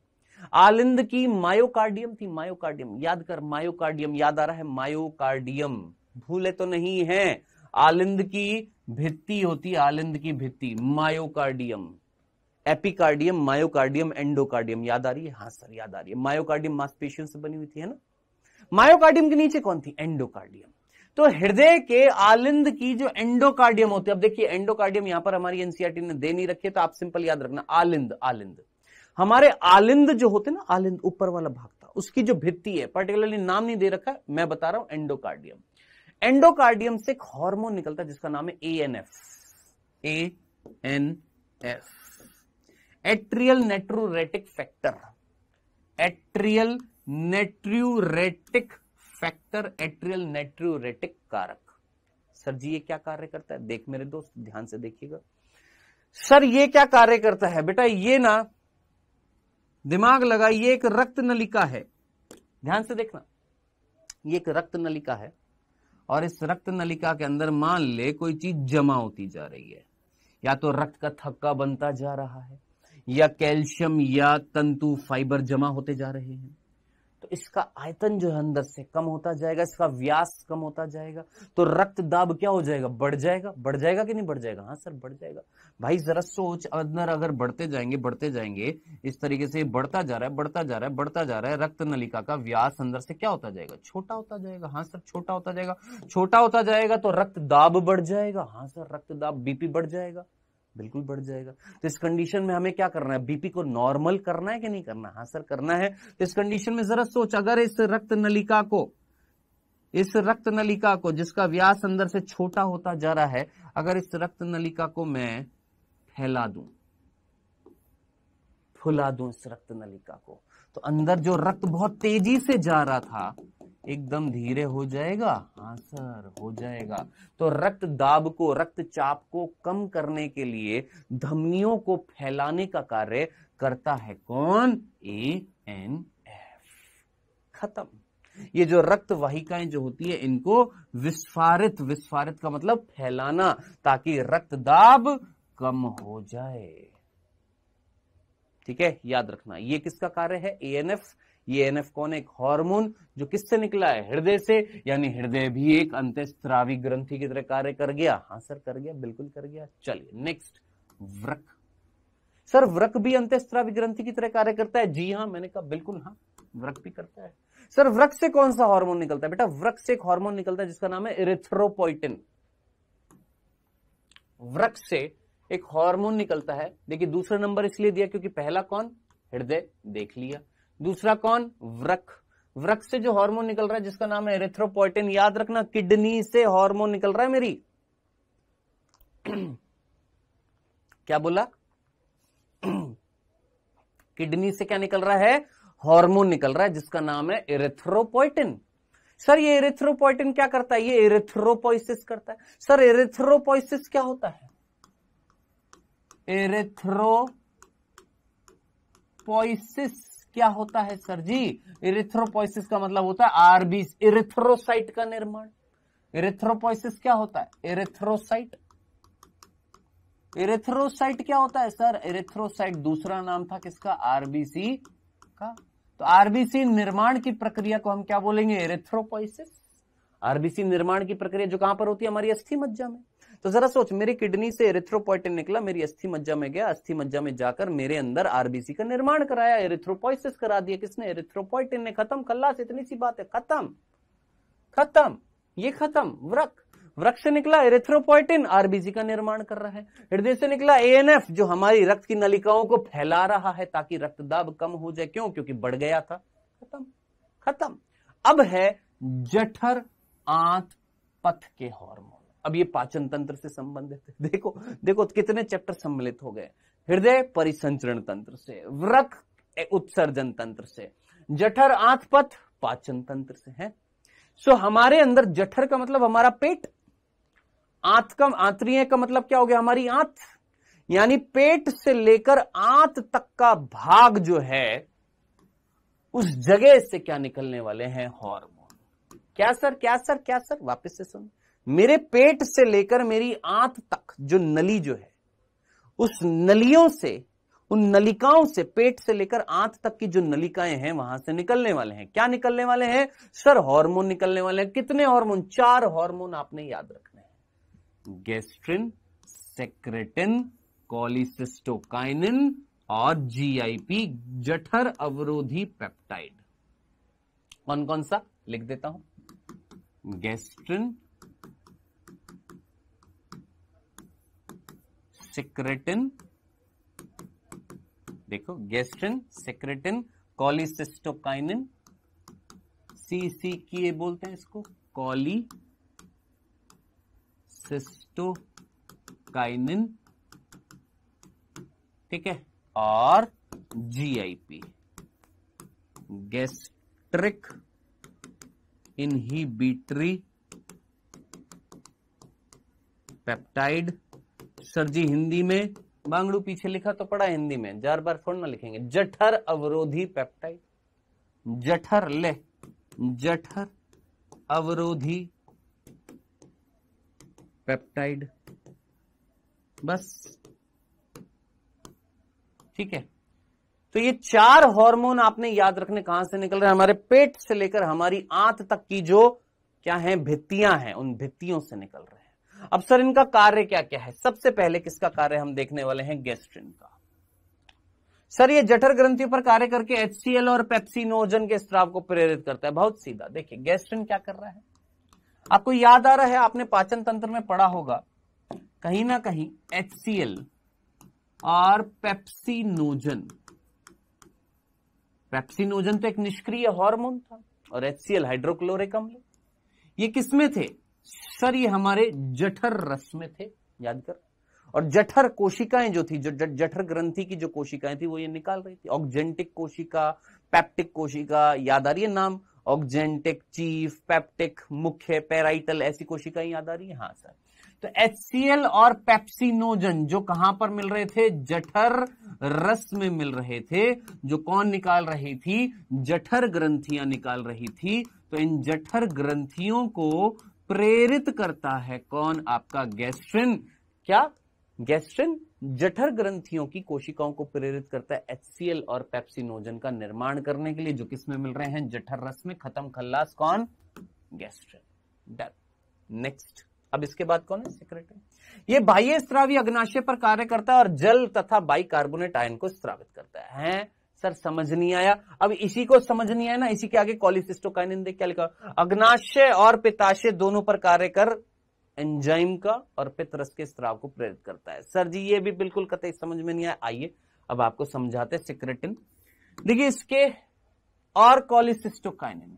आलिंद की मायोकार्डियम थी मायोकार्डियम याद कर मायोकार्डियम याद आ रहा है मायोकार्डियम भूले तो नहीं है आलिंद की भित्ति होती आलिंद की भित्ति मायोकार्डियम एपिकार्डियम मायोकार्डियम एंडोकार्डियम याद आ रही है हाँ सर याद आ रही है मायोकार्डियम मांसपेशियों से बनी हुई थी है ना मायोकार्डियम के नीचे कौन थी एंडोकार्डियम तो हृदय के आलिंद की जो एंडोकार्डियम होती है अब देखिए एंडोकार्डियम यहां पर हमारी एनसीआरटी e ने दे नहीं रखी है तो आप सिंपल याद रखना आलिंद आलिंद हमारे आलिंद जो होते ना आलिंद ऊपर वाला भाग था उसकी जो भित्ति है पर्टिकुलरली नाम नहीं दे रखा मैं बता रहा हूं एंडोकार्डियम एंडोकार्डियम से एक हॉर्मोन निकलता है जिसका नाम है A N F A N F atrial natriuretic factor atrial natriuretic factor atrial natriuretic कारक सर जी ये क्या कार्य करता है देख मेरे दोस्त ध्यान से देखिएगा सर ये क्या कार्य करता है बेटा ये ना दिमाग लगा ये एक रक्त नलिका है ध्यान से देखना ये एक रक्त नलिका है और इस रक्त नलिका के अंदर मान ले कोई चीज जमा होती जा रही है या तो रक्त का थक्का बनता जा रहा है या कैल्शियम या तंतु फाइबर जमा होते जा रहे हैं तो इसका आयतन जो है अंदर से कम होता जाएगा इसका व्यास कम होता जाएगा तो रक्त दाब क्या हो जाएगा बढ़ जाएगा बढ़ जाएगा कि नहीं बढ़ जाएगा हाँ सर बढ़ जाएगा भाई जरा सोच अंदर अगर बढ़ते जाएंगे बढ़ते जाएंगे इस तरीके से बढ़ता जा रहा है बढ़ता जा रहा है बढ़ता जा रहा है रक्त नलिका का व्यास अंदर से क्या होता जाएगा छोटा होता जाएगा हाँ सर छोटा होता जाएगा छोटा होता जाएगा तो रक्त दाब बढ़ जाएगा हाँ सर रक्त दाब बीपी बढ़ जाएगा बिल्कुल बढ़ जाएगा तो इस कंडीशन में हमें क्या करना है बीपी को नॉर्मल करना है कि नहीं करना हाँ सर करना है तो इस कंडीशन में जरा सोच अगर इस रक्त नलिका को इस रक्त नलिका को जिसका व्यास अंदर से छोटा होता जा रहा है अगर इस रक्त नलिका को मैं फैला दू फुला दू इस रक्त नलिका को तो अंदर जो रक्त बहुत तेजी से जा रहा था एकदम धीरे हो जाएगा हाँ सर हो जाएगा तो रक्त दाब को रक्तचाप को कम करने के लिए धमनियों को फैलाने का कार्य करता है कौन ए एन एफ खत्म ये जो रक्त वाहिकाएं जो होती है इनको विस्फारित विस्फारित का मतलब फैलाना ताकि रक्त दाब कम हो जाए ठीक है याद रखना ये किसका कार्य है ए एन एफ ये e एनएफ कौन है एक हार्मोन जो किससे निकला है हृदय से यानी हृदय भी एक अंत ग्रंथि की तरह कार्य कर गया हाँ सर कर गया बिल्कुल कर गया चलिए नेक्स्ट व्रक सर व्रक भी अंत ग्रंथि की तरह कार्य करता है जी हाँ मैंने कहा बिल्कुल हाँ व्रक भी करता है सर व्रक से कौन सा हार्मोन निकलता है बेटा व्रक से एक हार्मोन निकलता है जिसका नाम है इरेथ्रोपोइटिन व्रक से एक हार्मोन निकलता है देखिए दूसरा नंबर इसलिए दिया क्योंकि पहला कौन हृदय देख लिया दूसरा कौन वृक्ष वृक्ष से जो हार्मोन निकल रहा है जिसका नाम है एरेथ्रोपोइटिन याद रखना किडनी से हार्मोन निकल रहा है मेरी क्या बोला किडनी से क्या निकल रहा है हार्मोन निकल रहा है जिसका नाम है एरेथ्रोपोइटिन सर ये एरेथ्रोपोइटिन क्या करता है ये एरेथ्रोपोइसिस करता है सर एरेथ्रोपोइसिस क्या होता है एरेथ्रोपोइसिस क्या होता है सर जी इरिथ्रोपोइसिस का मतलब होता है आरबीस इरिथ्रोसाइट का निर्माण इरिथ्रोपोइसिस क्या होता है इरिथ्रोसाइट इरिथ्रोसाइट क्या होता है सर इरिथ्रोसाइट दूसरा नाम था किसका आरबीसी का तो आरबीसी निर्माण की प्रक्रिया को हम क्या बोलेंगे इरिथ्रोपोइसिस आरबीसी निर्माण की प्रक्रिया जो कहां पर होती है हमारी अस्थि मज्जा में तो जरा सोच मेरी किडनी से एरिथ्रोपोइटिन निकला मेरी अस्थि मज्जा में गया अस्थि मज्जा में जाकर मेरे अंदर आरबीसी का निर्माण कराया एरिथ्रोपोइसिस करा दिया किसने एरिथ्रोपोइटिन ने खत्म कल्लास इतनी सी बात है खत्म खत्म ये खत्म वृक्ष वृक्ष से निकला एरिथ्रोपोइटिन आरबीसी का निर्माण कर रहा है हृदय से निकला एएनएफ जो हमारी रक्त की नलिकाओं को फैला रहा है ताकि रक्तदाब कम हो जाए क्यों क्योंकि बढ़ गया था खत्म खत्म अब है जठर आंत पथ के हार्मोन अब ये पाचन तंत्र से संबंधित है देखो देखो कितने चैप्टर सम्मिलित हो गए हृदय परिसंचरण तंत्र से व्रक उत्सर्जन तंत्र से जठर आंत पथ पाचन तंत्र से है सो हमारे अंदर जठर का मतलब हमारा पेट आंत का आंतरीय का मतलब क्या हो गया हमारी आंत यानी पेट से लेकर आंत तक का भाग जो है उस जगह से क्या निकलने वाले हैं हॉर्मोन क्या सर क्या सर क्या सर वापस से सुन मेरे पेट से लेकर मेरी आंत तक जो नली जो है उस नलियों से उन नलिकाओं से पेट से लेकर आंत तक की जो नलिकाएं हैं वहां से निकलने वाले हैं क्या निकलने वाले हैं सर हार्मोन निकलने वाले हैं कितने हार्मोन चार हार्मोन आपने याद रखने हैं गैस्ट्रिन सेक्रेटिन कॉलिसिस्टोकाइनिन और जीआईपी जठर अवरोधी पेप्टाइड कौन कौन सा लिख देता हूं गैस्ट्रिन सिक्रेटिन देखो गेस्ट्रिन सिक्रेटिन कॉलीसिस्टोकाइनिन सी सी की बोलते हैं इसको कॉली सिस्टोकाइनिन ठीक है और GIP gastric inhibitory peptide sir जी हिंदी में बांगड़ू पीछे लिखा तो पड़ा हिंदी में जार बार फोन ना लिखेंगे जठर अवरोधी पेप्टाइड जठर ले जठर अवरोधी पेप्टाइड बस ठीक है तो ये चार हार्मोन आपने याद रखने कहां से निकल रहे हैं हमारे पेट से लेकर हमारी आंत तक की जो क्या है भित्तियां हैं उन भित्तियों से निकल रहे हैं अब सर इनका कार्य क्या क्या है सबसे पहले किसका कार्य हम देखने वाले हैं गैस्ट्रिन का सर ये जठर ग्रंथियों पर कार्य करके एचसीएल और पेप्सिनोजन के स्त्राव को प्रेरित करता है बहुत सीधा देखिए गैस्ट्रिन क्या कर रहा है आपको याद आ रहा है आपने पाचन तंत्र में पढ़ा होगा कहीं ना कहीं एचसीएल और पेप्सिनोजन पेप्सिनोजन तो एक निष्क्रिय हार्मोन था और एचसीएल हाइड्रोक्लोरिक अम्ल ये किसमें थे अक्सर ये हमारे जठर रस में थे याद कर और जठर कोशिकाएं जो थी जो जठर ग्रंथि की जो कोशिकाएं थी वो ये निकाल रही थी ऑक्जेंटिक कोशिका पैप्टिक कोशिका याद आ रही है नाम ऑक्जेंटिक चीफ पैप्टिक मुख्य पेराइटल ऐसी कोशिकाएं याद आ रही है हाँ सर तो एच और पेप्सिनोजन जो कहां पर मिल रहे थे जठर रस में मिल रहे थे जो कौन निकाल रही थी जठर ग्रंथियां निकाल रही थी तो इन जठर ग्रंथियों को प्रेरित करता है कौन आपका गैस्ट्रिन क्या गैस्ट्रिन जठर ग्रंथियों की कोशिकाओं को प्रेरित करता है एचसीएल और पेप्सिनोजन का निर्माण करने के लिए जो किसमें मिल रहे हैं जठर रस में खत्म खल्लास कौन गैस्ट्रिन डन नेक्स्ट अब इसके बाद कौन है सेक्रेटरी ये बाह्य स्त्रावी अग्नाशय पर कार्य करता है और जल तथा बाई कार्बोनेट आयन को स्त्रावित करता है सर समझ नहीं आया अब इसी को समझ नहीं आया ना इसी के आगे कॉलिसिस्टोकाइनिन देख क्या लिखा अग्नाशय और पिताशय दोनों पर कार्य कर एंजाइम का और पितरस के स्त्राव को प्रेरित करता है सर जी ये भी बिल्कुल कतई समझ में नहीं आया आइए अब आपको समझाते सिक्रेटिन देखिए इसके और कॉलिसिस्टोकाइनिन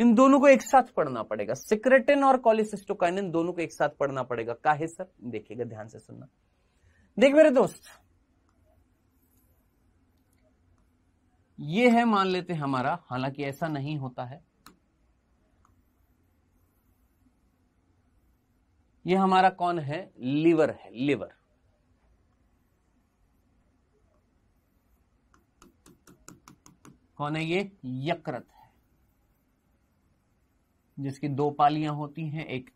इन दोनों को एक साथ पढ़ना पड़ेगा सिक्रेटिन और कॉलिसिस्टोकाइनिन दोनों को एक साथ पढ़ना पड़ेगा काहे सर देखिएगा ध्यान से सुनना देख मेरे दोस्त ये है मान लेते हमारा हालांकि ऐसा नहीं होता है ये हमारा कौन है लीवर है लीवर कौन है ये यकृत है जिसकी दो पालियां होती हैं एक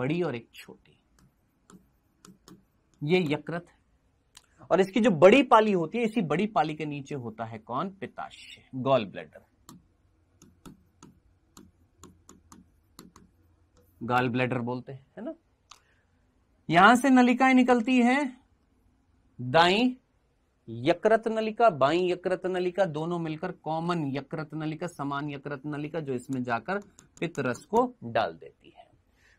बड़ी और एक छोटी ये यकृत है और इसकी जो बड़ी पाली होती है इसी बड़ी पाली के नीचे होता है कौन पिताशय गॉल ब्लैडर गॉल ब्लैडर बोलते हैं है ना यहां से नलिकाएं निकलती हैं दाई यकृत नलिका बाई यकृत नलिका दोनों मिलकर कॉमन यकृत नलिका समान यकृत नलिका जो इसमें जाकर पितरस को डाल देती है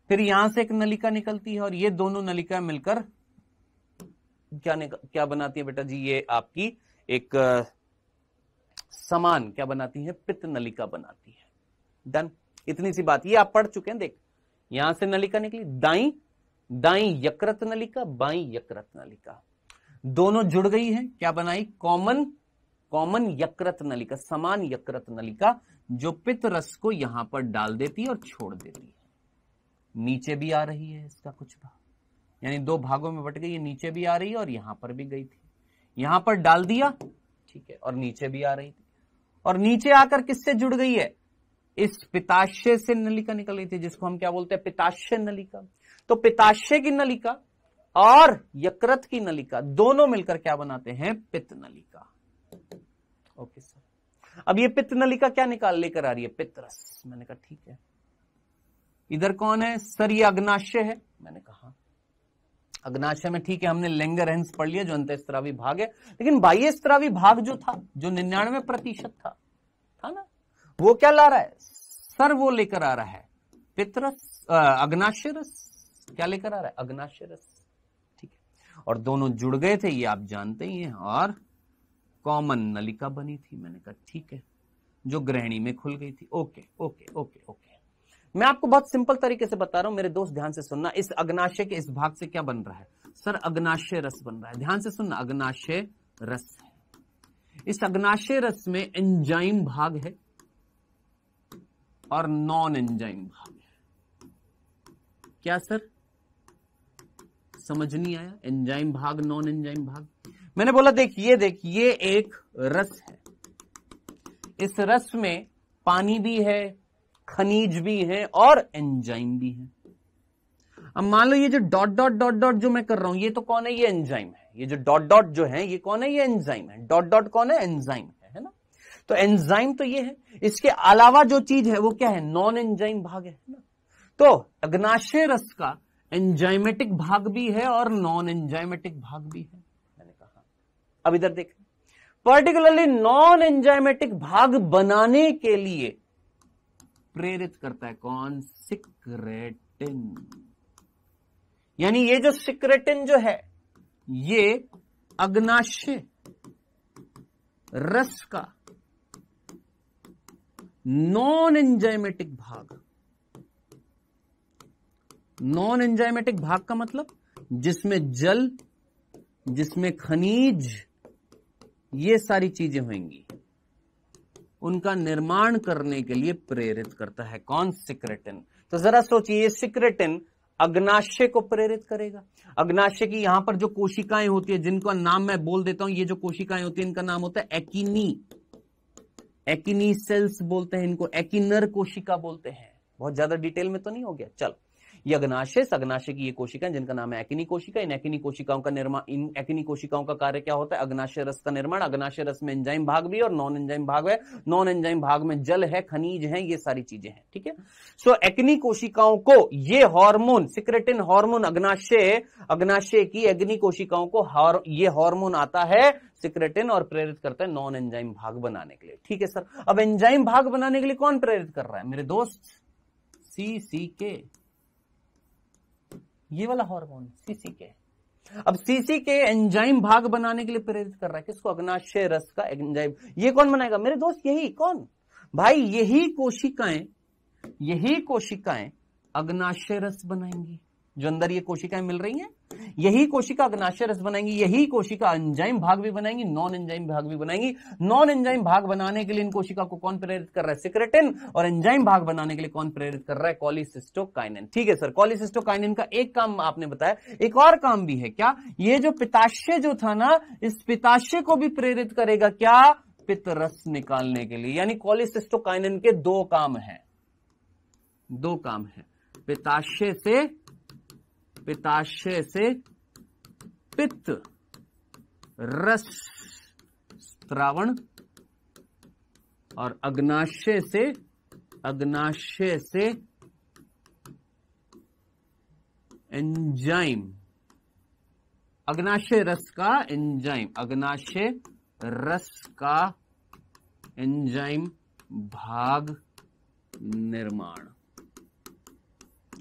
फिर यहां से एक नलिका निकलती है और ये दोनों नलिका मिलकर क्या क्या बनाती है बेटा जी ये आपकी एक समान क्या बनाती है पित्त नलिका बनाती है डन इतनी सी बात ये आप पढ़ चुके हैं देख यहां से नलिका निकली दाई दाई यकृत नलिका बाई यकृत नलिका दोनों जुड़ गई हैं क्या बनाई कॉमन कॉमन यकृत नलिका समान यकृत नलिका जो पित्त रस को यहां पर डाल देती है और छोड़ देती है नीचे भी आ रही है इसका कुछ भाग यानी दो भागों में बट गई ये नीचे भी आ रही है और यहां पर भी गई थी यहां पर डाल दिया ठीक है और नीचे भी आ रही थी और नीचे आकर किससे जुड़ गई है इस पिताशय से नलिका निकल रही थी जिसको हम क्या बोलते हैं पिताशय नलिका तो पिताशय की नलिका और यकृत की नलिका दोनों मिलकर क्या बनाते हैं पित्त नलिका ओके सर अब ये पित्त नलिका क्या निकाल लेकर आ रही है पितरस मैंने कहा ठीक है इधर कौन है सर ये अग्नाशय है मैंने कहा अग्नाशय में ठीक है हमने लेंगर हेंस पढ़ लिया जो अंतरावी भाग है लेकिन बाह्य स्त्रावी भाग जो था जो निन्यानवे प्रतिशत था था ना वो क्या ला रहा है सर वो लेकर आ रहा है पितरस अग्नाशय रस क्या लेकर आ रहा है अग्नाशय रस ठीक है और दोनों जुड़ गए थे ये आप जानते ही हैं और कॉमन नलिका बनी थी मैंने कहा ठीक है जो ग्रहणी में खुल गई थी ओके ओके ओके ओके मैं आपको बहुत सिंपल तरीके से बता रहा हूं मेरे दोस्त ध्यान से सुनना इस अग्नाशय के इस भाग से क्या बन रहा है सर अग्नाशय रस बन रहा है ध्यान से सुनना अग्नाशय रस है इस अग्नाशय रस में एंजाइम भाग है और नॉन एंजाइम भाग है क्या सर समझ नहीं आया एंजाइम भाग नॉन एंजाइम भाग मैंने बोला देख देख देखिए एक रस है इस रस में पानी भी है खनिज भी हैं और एंजाइम भी हैं अब मान लो ये जो डॉट डॉट डॉट डॉट जो मैं कर रहा हूं ये तो कौन है ये एंजाइम है ये जो डॉट डॉट जो है ये कौन है ये एंजाइम है डॉट डॉट कौन है एंजाइम है है ना तो एंजाइम तो ये है इसके अलावा जो चीज है वो क्या है नॉन एंजाइम भाग है ना तो अग्नाशय रस का एंजाइमेटिक भाग भी है और नॉन एंजाइमेटिक भाग भी है मैंने कहा अब इधर देखें पर्टिकुलरली नॉन एंजाइमेटिक भाग बनाने के लिए प्रेरित करता है कौन सिक्रेटिन यानी ये जो सिक्रेटिन जो है ये अग्नाशय रस का नॉन एंजाइमेटिक भाग नॉन एंजाइमेटिक भाग का मतलब जिसमें जल जिसमें खनिज ये सारी चीजें होंगी उनका निर्माण करने के लिए प्रेरित करता है कौन सिक्रेटिन तो जरा सोचिए सिक्रेटिन अग्नाशय को प्रेरित करेगा अग्नाशय की यहां पर जो कोशिकाएं होती है जिनका नाम मैं बोल देता हूं ये जो कोशिकाएं होती है इनका नाम होता है एकिनी एकिनी सेल्स बोलते हैं इनको एकिनर कोशिका बोलते हैं बहुत ज्यादा डिटेल में तो नहीं हो गया चलो यग्नाशय अग्नाशय की ये कोशिकाएं जिनका नाम है एकिनी कोशिका इन एकिनी कोशिकाओं का निर्माण इन एकिनी कोशिकाओं का कार्य क्या होता है अग्नाशय रस का निर्माण अग्नाशय रस में एंजाइम भाग भी और नॉन एंजाइम भाग है नॉन एंजाइम भाग में जल है खनिज है ये सारी चीजें हैं ठीक है सो so, कोशिकाओं को ये हार्मोन सिक्रेटिन हार्मोन अग्नाशय अग्नाशय की अग्नि कोशिकाओं को ये हार्मोन आता है सिक्रेटिन और प्रेरित करता है नॉन एंजाइम भाग बनाने के लिए ठीक है सर अब एंजाइम भाग बनाने के लिए कौन प्रेरित कर रहा है मेरे दोस्त सी सी के ये वाला हार्मोन सीसी के अब सीसी के एंजाइम भाग बनाने के लिए प्रेरित कर रहा है किसको अग्नाशय रस का एंजाइम ये कौन बनाएगा मेरे दोस्त यही कौन भाई यही कोशिकाएं यही कोशिकाएं अग्नाशय रस बनाएंगी जो अंदर ये कोशिकाएं मिल रही हैं यही कोशिका अग्नाशय रस बनाएंगी यही कोशिका एंजाइम भाग भी बनाएंगी नॉन एंजाइम भाग भी बनाएंगी नॉन एंजाइम भाग बनाने के लिए इन कोशिका को कौन प्रेरित कर रहा है सिक्रेटिन और एंजाइम भाग बनाने के लिए कौन प्रेरित कर रहा है कॉलिसिस्टोकाइनिन ठीक है सर कॉलिसिस्टोकाइनिन का एक काम आपने बताया एक और काम भी है क्या ये जो पिताशय जो था ना इस पिताशय को भी प्रेरित करेगा क्या पितरस निकालने के लिए यानी कॉलिसिस्टोकाइनिन के दो काम है दो काम है पिताशय से पिताशय से पित्त रस श्रावण और अग्नाशय से अग्नाशय से एंजाइम अग्नाशय रस का एंजाइम अग्नाशय रस का एंजाइम भाग निर्माण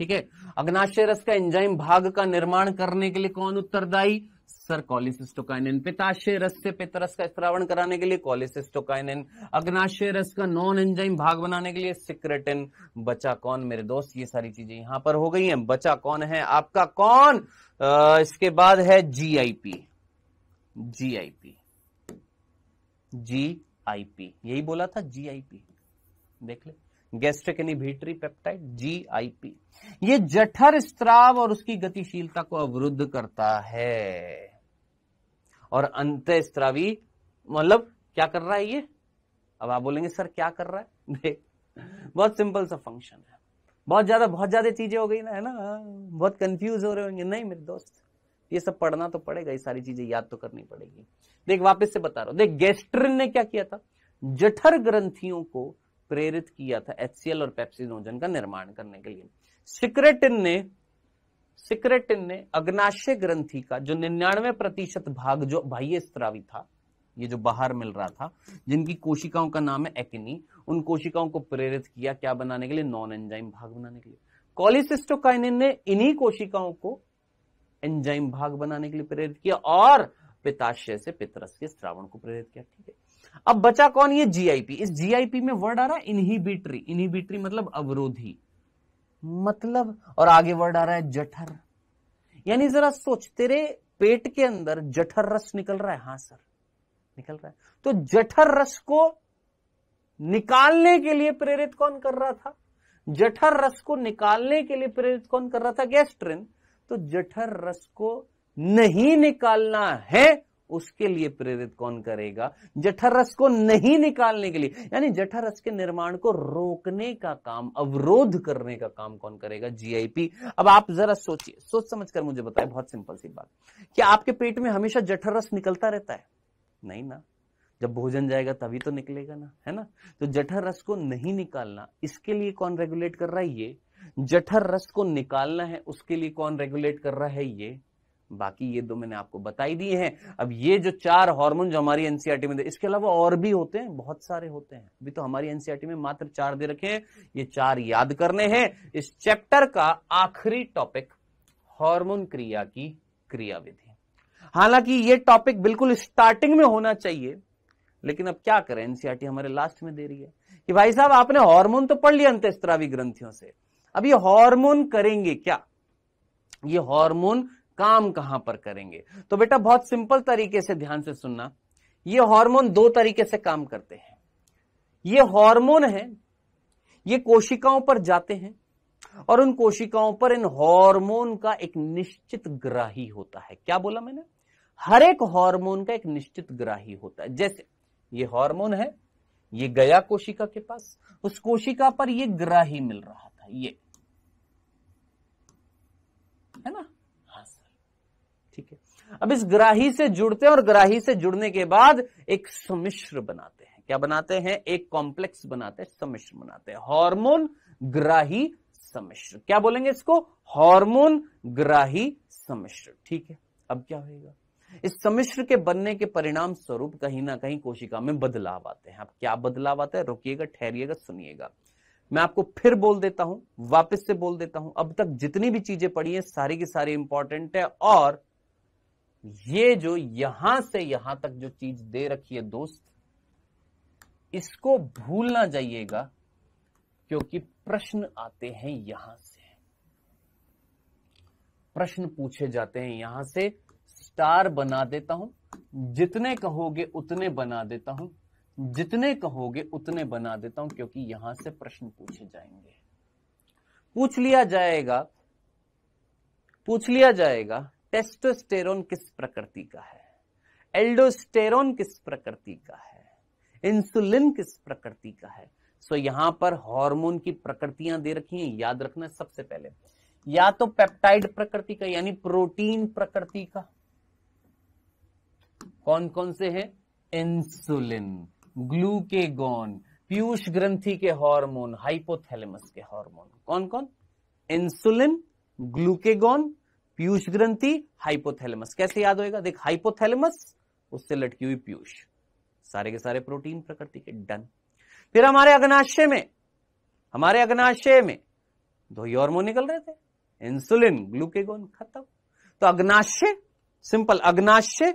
ठीक है अग्नाशय रस का एंजाइम भाग का निर्माण करने के लिए कौन उत्तरदायी सर कॉलिसिस्टोकाइनिन पिताशय रस से पितरस का स्त्रावण कराने के लिए कॉलिसिस्टोकाइनिन अग्नाशय रस का नॉन एंजाइम भाग बनाने के लिए सिक्रेटिन बचा कौन मेरे दोस्त ये सारी चीजें यहां पर हो गई हैं बचा कौन है आपका कौन आ, इसके बाद है जीआईपी जीआईपी जीआईपी यही बोला था जीआईपी देख ले गैस्ट्रिक इनिबिटरी पेप्टाइड जीआईपी ये जठर स्त्राव और उसकी गतिशीलता को अवरुद्ध करता है और अंत स्त्रावी मतलब क्या कर रहा है ये अब आप बोलेंगे सर क्या कर रहा है देख बहुत सिंपल सा फंक्शन है बहुत ज्यादा बहुत ज्यादा चीजें हो गई ना है ना बहुत कंफ्यूज हो रहे होंगे नहीं मेरे दोस्त ये सब पढ़ना तो पड़ेगा ये सारी चीजें याद तो करनी पड़ेगी देख वापस से बता रहा हूं देख गैस्ट्रिन ने क्या किया था जठर ग्रंथियों को प्रेरित किया था एचसीएल और पेप्सिनोजन का निर्माण करने के लिए सिक्रेटिन ने सिक्रेटिन ने अग्नाशय ग्रंथि का जो निन्यानवे प्रतिशत भाग जो बाह्य स्त्रावी था ये जो बाहर मिल रहा था जिनकी कोशिकाओं का नाम है एक्नी उन कोशिकाओं को प्रेरित किया क्या बनाने के लिए नॉन एंजाइम भाग बनाने के लिए कॉलिसिस्टोकाइनिन ने इन्हीं कोशिकाओं को एंजाइम भाग बनाने के लिए प्रेरित किया और पिताशय से पितरस के श्रावण को प्रेरित किया ठीक है अब बचा कौन ये जीआईपी इस जीआईपी में वर्ड आ रहा है इनहिबिटरी इनहिबिटरी मतलब अवरोधी मतलब और आगे वर्ड आ रहा है जठर यानी जरा सोच तेरे पेट के अंदर जठर रस निकल रहा है हाँ सर निकल रहा है तो जठर रस को निकालने के लिए प्रेरित कौन कर रहा था जठर रस को निकालने के लिए प्रेरित कौन कर रहा था गैस्ट्रिन तो जठर रस को नहीं निकालना है उसके लिए प्रेरित कौन करेगा जठरस को नहीं निकालने के लिए यानी जठरस के निर्माण को रोकने का काम अवरोध करने का काम कौन करेगा जीआईपी अब आप जरा सोचिए सोच समझ कर मुझे बताए बहुत सिंपल सी बात क्या आपके पेट में हमेशा जठरस निकलता रहता है नहीं ना जब भोजन जाएगा तभी तो निकलेगा ना है ना तो जठर रस को नहीं निकालना इसके लिए कौन रेगुलेट कर रहा है ये जठर रस को निकालना है उसके लिए कौन रेगुलेट कर रहा है ये बाकी ये दो मैंने आपको बताई दिए हैं अब ये जो चार हार्मोन जो हमारी एनसीआरटी e में दे इसके अलावा और भी होते हैं बहुत सारे होते हैं अभी तो हमारी एनसीआरटी e में मात्र चार दे रखे हैं ये चार याद करने हैं इस चैप्टर का आखिरी टॉपिक हार्मोन क्रिया की क्रियाविधि हालांकि ये टॉपिक बिल्कुल स्टार्टिंग में होना चाहिए लेकिन अब क्या करें एनसीआरटी e हमारे लास्ट में दे रही है कि भाई साहब आपने हार्मोन तो पढ़ लिया अंतस्त्रावी ग्रंथियों से अब ये हार्मोन करेंगे क्या ये हार्मोन काम कहां पर करेंगे तो बेटा बहुत सिंपल तरीके से ध्यान से सुनना ये हार्मोन दो तरीके से काम करते हैं ये हार्मोन है ये कोशिकाओं पर जाते हैं और उन कोशिकाओं पर इन हार्मोन का एक निश्चित ग्राही होता है क्या बोला मैंने हर एक हार्मोन का एक निश्चित ग्राही होता है जैसे ये हार्मोन है ये गया कोशिका के पास उस कोशिका पर ये ग्राही मिल रहा था ये है ना अब इस ग्राही से जुड़ते हैं और ग्राही से जुड़ने के बाद एक समिश्र बनाते हैं क्या बनाते हैं एक कॉम्प्लेक्स बनाते हैं समिश्र बनाते हैं हार्मोन ग्राही समिश्र क्या बोलेंगे इसको हार्मोन ग्राही समिश्र ठीक है अब क्या होगा इस समिश्र के बनने के परिणाम स्वरूप कहीं ना कहीं कोशिका में बदलाव आते हैं अब क्या बदलाव आता है रुकिएगा ठहरिएगा सुनिएगा मैं आपको फिर बोल देता हूं वापस से बोल देता हूं अब तक जितनी भी चीजें पड़ी हैं सारी की सारी इंपॉर्टेंट है और ये जो यहां से यहां तक जो चीज दे रखी है दोस्त इसको भूलना जाइएगा क्योंकि प्रश्न आते हैं यहां से प्रश्न पूछे जाते हैं यहां से स्टार बना देता हूं जितने कहोगे उतने बना देता हूं जितने कहोगे उतने बना देता हूं क्योंकि यहां से प्रश्न पूछे जाएंगे पूछ लिया जाएगा पूछ लिया जाएगा टेस्टोस्टेरोन किस प्रकृति का है एल्डोस्टेरोन किस प्रकृति का है इंसुलिन किस प्रकृति का है सो यहां पर हार्मोन की प्रकृतियां दे रखी हैं याद रखना सबसे पहले या तो पेप्टाइड प्रकृति का यानी प्रोटीन प्रकृति का कौन कौन से हैं इंसुलिन ग्लूकेगोन पीयूष ग्रंथि के हार्मोन हाइपोथैलेमस के हार्मोन कौन कौन इंसुलिन ग्लूकेगोन पीयूष ग्रंथि हाइपोथैलेमस कैसे याद होएगा देख हाइपोथैलेमस उससे लटकी हुई पीयूष सारे के सारे प्रोटीन प्रकृति के डन फिर हमारे अग्नाशय में हमारे अग्नाशय में दो ही हॉर्मोन निकल रहे थे इंसुलिन ग्लूकेगोन खत्म तो अग्नाशय सिंपल अग्नाशय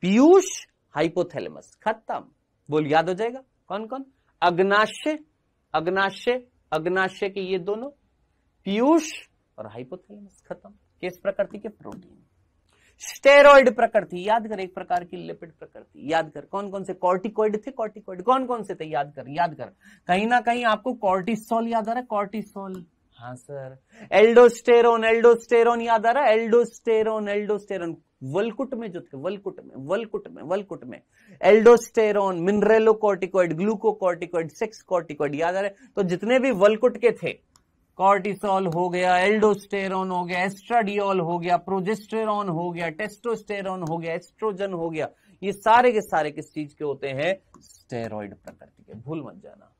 पीयूष हाइपोथैलेमस खत्म बोल याद हो जाएगा कौन कौन अग्नाशय अग्नाशय अग्नाशय के ये दोनों पीयूष और हाइपोथैलेमस खत्म किस प्रकृति के प्रोटीन स्टेरॉइड प्रकृति याद कर एक प्रकार की लिपिड प्रकृति याद कर कौन कौन से कॉर्टिकोइड थे कॉर्टिकोइड कौन कौन से थे याद कर याद कर कहीं ना कहीं आपको कॉर्टिसोल याद आ रहा है कॉर्टिसोल हाँ सर एल्डोस्टेरोन एल्डोस्टेरोन याद आ रहा है एल्डोस्टेरोन एल्डोस्टेरोन वलकुट में जो थे वलकुट में वलकुट में वलकुट में aldosterone mineralocorticoid glucocorticoid sex corticoid याद आ रहा है तो जितने भी वलकुट के थे कॉर्टिसोल हो गया एल्डोस्टेरोन हो गया एस्ट्राडियोल हो गया प्रोजेस्टेरॉन हो गया टेस्टोस्टेरॉन हो गया एस्ट्रोजन हो गया ये सारे के सारे किस चीज के होते हैं स्टेरॉइड प्रकृति के भूल मत जाना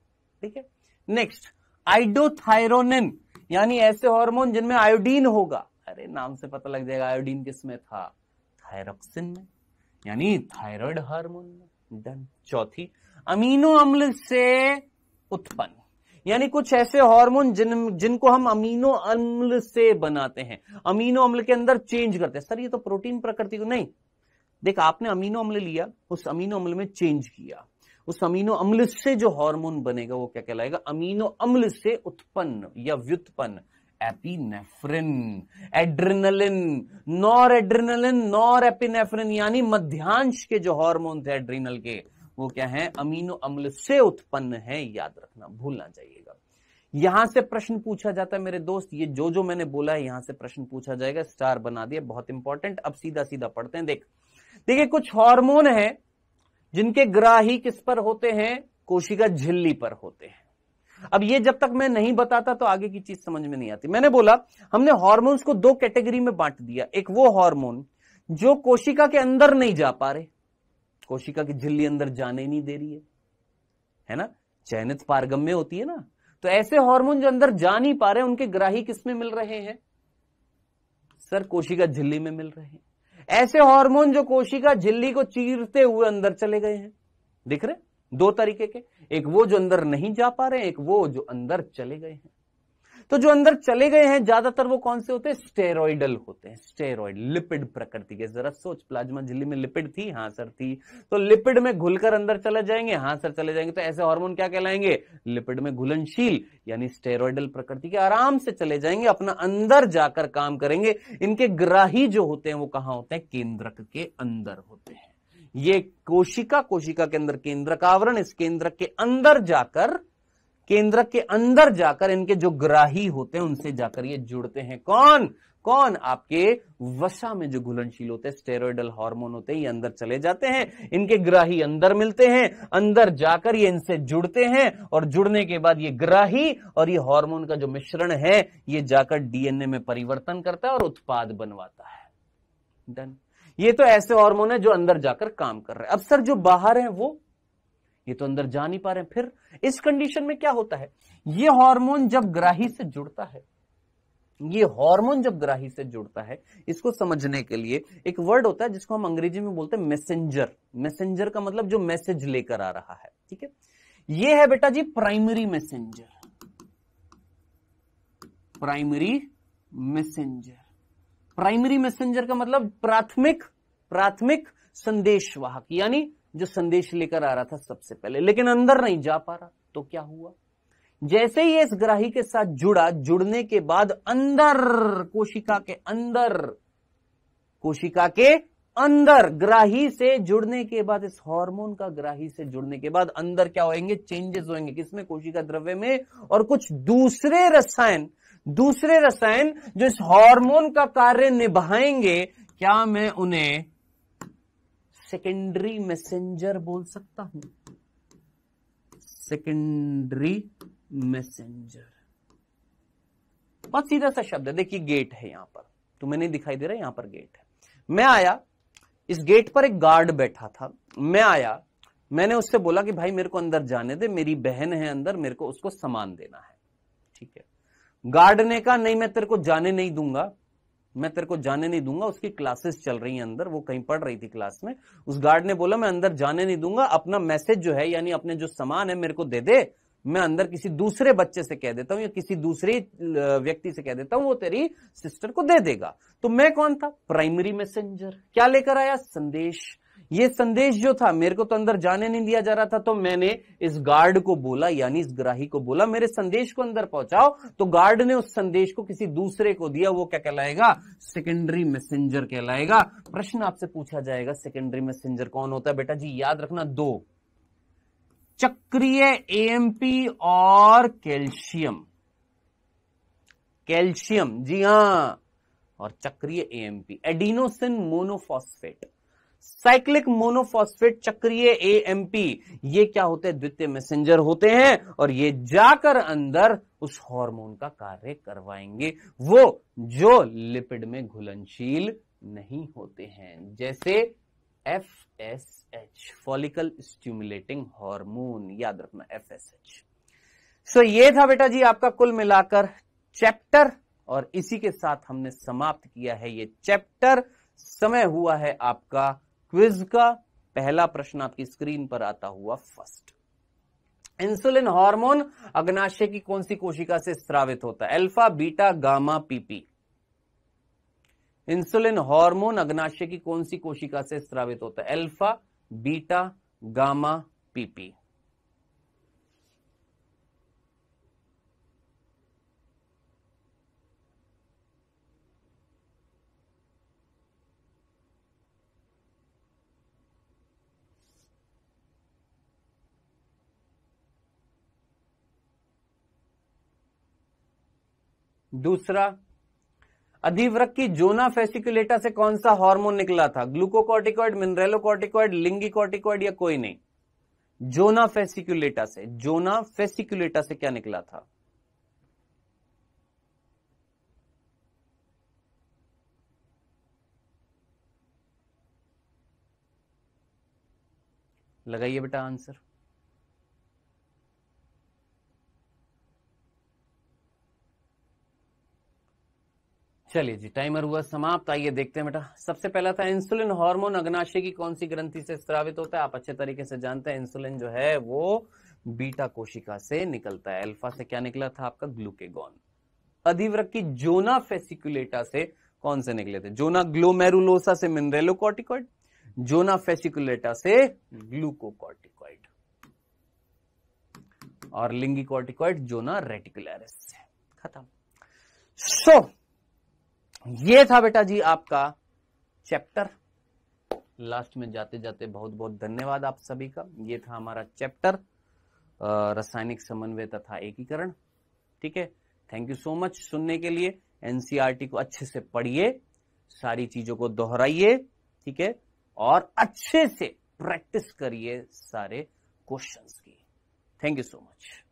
ठीक है नेक्स्ट आइडोथायरोनिन यानी ऐसे हार्मोन जिनमें आयोडीन होगा अरे नाम से पता लग जाएगा आयोडीन किसमें था थायरोक्सिन में यानी थायराइड हार्मोन में डन चौथी अमीनो अम्ल से उत्पन्न यानी कुछ ऐसे हार्मोन जिन जिनको हम अमीनो अम्ल से बनाते हैं अमीनो अम्ल के अंदर चेंज करते हैं सर ये तो प्रोटीन प्रकृति को नहीं देख आपने अमीनो अम्ल लिया उस अमीनो अम्ल में चेंज किया उस अमीनो अम्ल से जो हार्मोन बनेगा वो क्या कहलाएगा अमीनो अम्ल से उत्पन्न या व्युत्पन्न epinephrine adrenaline noradrenaline norepinephrine यानी मध्यांश के जो हार्मोन थे एड्रिनल के वो क्या है अमीनो अम्ल से उत्पन्न है याद रखना भूलना चाहिएगा यहां से प्रश्न पूछा जाता है मेरे दोस्त ये जो जो मैंने बोला है यहां से प्रश्न पूछा जाएगा स्टार बना दिया बहुत इंपॉर्टेंट अब सीधा सीधा पढ़ते हैं देख देखिए कुछ हार्मोन है जिनके ग्राही किस पर होते हैं कोशिका झिल्ली पर होते हैं अब ये जब तक मैं नहीं बताता तो आगे की चीज समझ में नहीं आती मैंने बोला हमने हॉर्मोन्स को दो कैटेगरी में बांट दिया एक वो हॉर्मोन जो कोशिका के अंदर नहीं जा पा रहे कोशिका की झिल्ली अंदर जाने नहीं दे रही है है ना चयनित पारगम्य होती है ना तो ऐसे हार्मोन जो अंदर जा नहीं पा रहे उनके ग्राही किस में मिल रहे हैं सर कोशिका झिल्ली में मिल रहे हैं ऐसे हार्मोन जो कोशिका झिल्ली को चीरते हुए अंदर चले गए हैं दिख रहे दो तरीके के एक वो जो अंदर नहीं जा पा रहे एक वो जो अंदर चले गए हैं तो जो अंदर चले गए हैं ज्यादातर वो कौन से होते हैं स्टेरॉइडल होते हैं स्टेरॉइड लिपिड प्रकृति के जरा सोच प्लाज्मा झिल्ली में लिपिड थी हाँ सर थी तो लिपिड में घुलकर अंदर चले जाएंगे हाँ सर चले जाएंगे तो ऐसे हार्मोन क्या कहलाएंगे लिपिड में घुलनशील यानी स्टेरॉइडल प्रकृति के आराम से चले जाएंगे अपना अंदर जाकर काम करेंगे इनके ग्राही जो होते हैं वो कहां होते हैं केंद्रक के अंदर होते हैं ये कोशिका कोशिका के अंदर केंद्रक आवरण इस केंद्रक के अंदर जाकर केंद्रक के अंदर जाकर इनके जो ग्राही होते हैं उनसे जाकर ये जुड़ते हैं कौन कौन आपके वसा में जो घुलनशील होते हैं स्टेरॉयडल हार्मोन होते हैं ये अंदर चले जाते हैं इनके ग्राही अंदर मिलते हैं अंदर जाकर ये इनसे जुड़ते हैं और जुड़ने के बाद ये ग्राही और ये हार्मोन का जो मिश्रण है ये जाकर डीएनए में परिवर्तन करता है और उत्पाद बनवाता है डन ये तो ऐसे हार्मोन है जो अंदर जाकर काम कर रहे हैं अब सर जो बाहर है वो ये तो अंदर जा नहीं पा रहे फिर इस कंडीशन में क्या होता है ये हार्मोन जब ग्राही से जुड़ता है ये हार्मोन जब ग्राही से जुड़ता है इसको समझने के लिए एक वर्ड होता है जिसको हम अंग्रेजी में बोलते हैं मैसेंजर मैसेंजर का मतलब जो मैसेज लेकर आ रहा है ठीक है ये है बेटा जी primary messenger primary messenger primary messenger का मतलब प्राथमिक प्राथमिक संदेशवाहक यानी जो संदेश लेकर आ रहा था सबसे पहले लेकिन अंदर नहीं जा पा रहा तो क्या हुआ जैसे ही इस ग्राही के साथ जुड़ा जुड़ने के बाद अंदर कोशिका के अंदर कोशिका के अंदर ग्राही से जुड़ने के बाद इस हार्मोन का ग्राही से जुड़ने के बाद अंदर क्या होएंगे चेंजेस होएंगे किसमें कोशिका द्रव्य में और कुछ दूसरे रसायन दूसरे रसायन जो इस हार्मोन का कार्य निभाएंगे क्या मैं उन्हें सेकेंडरी मैसेंजर बोल सकता हूं सेकेंडरी मैसेंजर बहुत सीधा सा शब्द है देखिए गेट है यहां पर तो नहीं दिखाई दे रहा यहां पर गेट है मैं आया इस गेट पर एक गार्ड बैठा था मैं आया मैंने उससे बोला कि भाई मेरे को अंदर जाने दे मेरी बहन है अंदर मेरे को उसको सामान देना है ठीक है गार्ड ने कहा नहीं मैं तेरे को जाने नहीं दूंगा मैं तेरे को जाने नहीं दूंगा उसकी क्लासेस चल रही हैं अंदर वो कहीं पढ़ रही थी क्लास में उस गार्ड ने बोला मैं अंदर जाने नहीं दूंगा अपना मैसेज जो है यानी अपने जो सामान है मेरे को दे दे मैं अंदर किसी दूसरे बच्चे से कह देता हूं या किसी दूसरे व्यक्ति से कह देता हूं वो तेरी सिस्टर को दे देगा तो मैं कौन था प्राइमरी मैसेंजर क्या लेकर आया संदेश ये संदेश जो था मेरे को तो अंदर जाने नहीं दिया जा रहा था तो मैंने इस गार्ड को बोला यानी इस ग्राही को बोला मेरे संदेश को अंदर पहुंचाओ तो गार्ड ने उस संदेश को किसी दूसरे को दिया वो क्या कहलाएगा सेकेंडरी मैसेंजर कहलाएगा प्रश्न आपसे पूछा जाएगा सेकेंडरी मैसेंजर कौन होता है बेटा जी याद रखना दो चक्रिय एएमपी और कैल्शियम कैल्शियम जी हां और चक्रिय AMP adenosine monophosphate cyclic monophosphate चक्रीय एएमपी ये क्या होते हैं द्वितीय मैसेंजर होते हैं और ये जाकर अंदर उस हार्मोन का कार्य करवाएंगे वो जो लिपिड में घुलनशील नहीं होते हैं जैसे F S H follicle stimulating hormone याद रखना एफ एस एच सो ये था बेटा जी आपका कुल मिलाकर चैप्टर और इसी के साथ हमने समाप्त किया है ये चैप्टर समय हुआ है आपका क्विज का पहला प्रश्न आपकी स्क्रीन पर आता हुआ फर्स्ट इंसुलिन हार्मोन अग्नाशय की कौन सी कोशिका से स्रावित होता है alpha beta gamma PP insulin hormone अग्नाशय की कौन सी कोशिका से स्रावित होता है अल्फा बीटा गामा पीपी दूसरा अधिव्रक की जोना फेसिकुलेटा से कौन सा हार्मोन निकला था ग्लूकोकॉर्टिकॉइड मिनरेलोकॉर्टिकॉइड लिंगी कॉर्टिकॉइड या कोई नहीं जोना फेसिकुलेटा से जोना फेसिकुलेटा से क्या निकला था लगाइए बेटा आंसर चलिए जी टाइमर हुआ समाप्त आइए देखते हैं बेटा सबसे पहला था इंसुलिन हार्मोन अग्नाशय की कौन सी ग्रंथि से स्रावित होता है आप अच्छे तरीके से जानते हैं इंसुलिन जो है वो बीटा कोशिका से निकलता है अल्फा से क्या निकला था आपका ग्लूकेगॉन अधिव्रक की जोना फेसिकुलेटा से कौन से निकले थे जोना ग्लोमेरुलोसा से मिनरेलोकॉर्टिकॉइड जोना फेसिकुलेटा से ग्लूकोकॉर्टिकॉइड और लिंगिकॉर्टिकॉइड जोना रेटिकुलरिस से खत्म सो so, ये था बेटा जी आपका चैप्टर लास्ट में जाते जाते बहुत बहुत धन्यवाद आप सभी का ये था हमारा चैप्टर रासायनिक समन्वय तथा एकीकरण ठीक है थैंक यू सो मच सुनने के लिए एनसीईआरटी e को अच्छे से पढ़िए सारी चीजों को दोहराइए ठीक है और अच्छे से प्रैक्टिस करिए सारे क्वेश्चंस की थैंक यू सो मच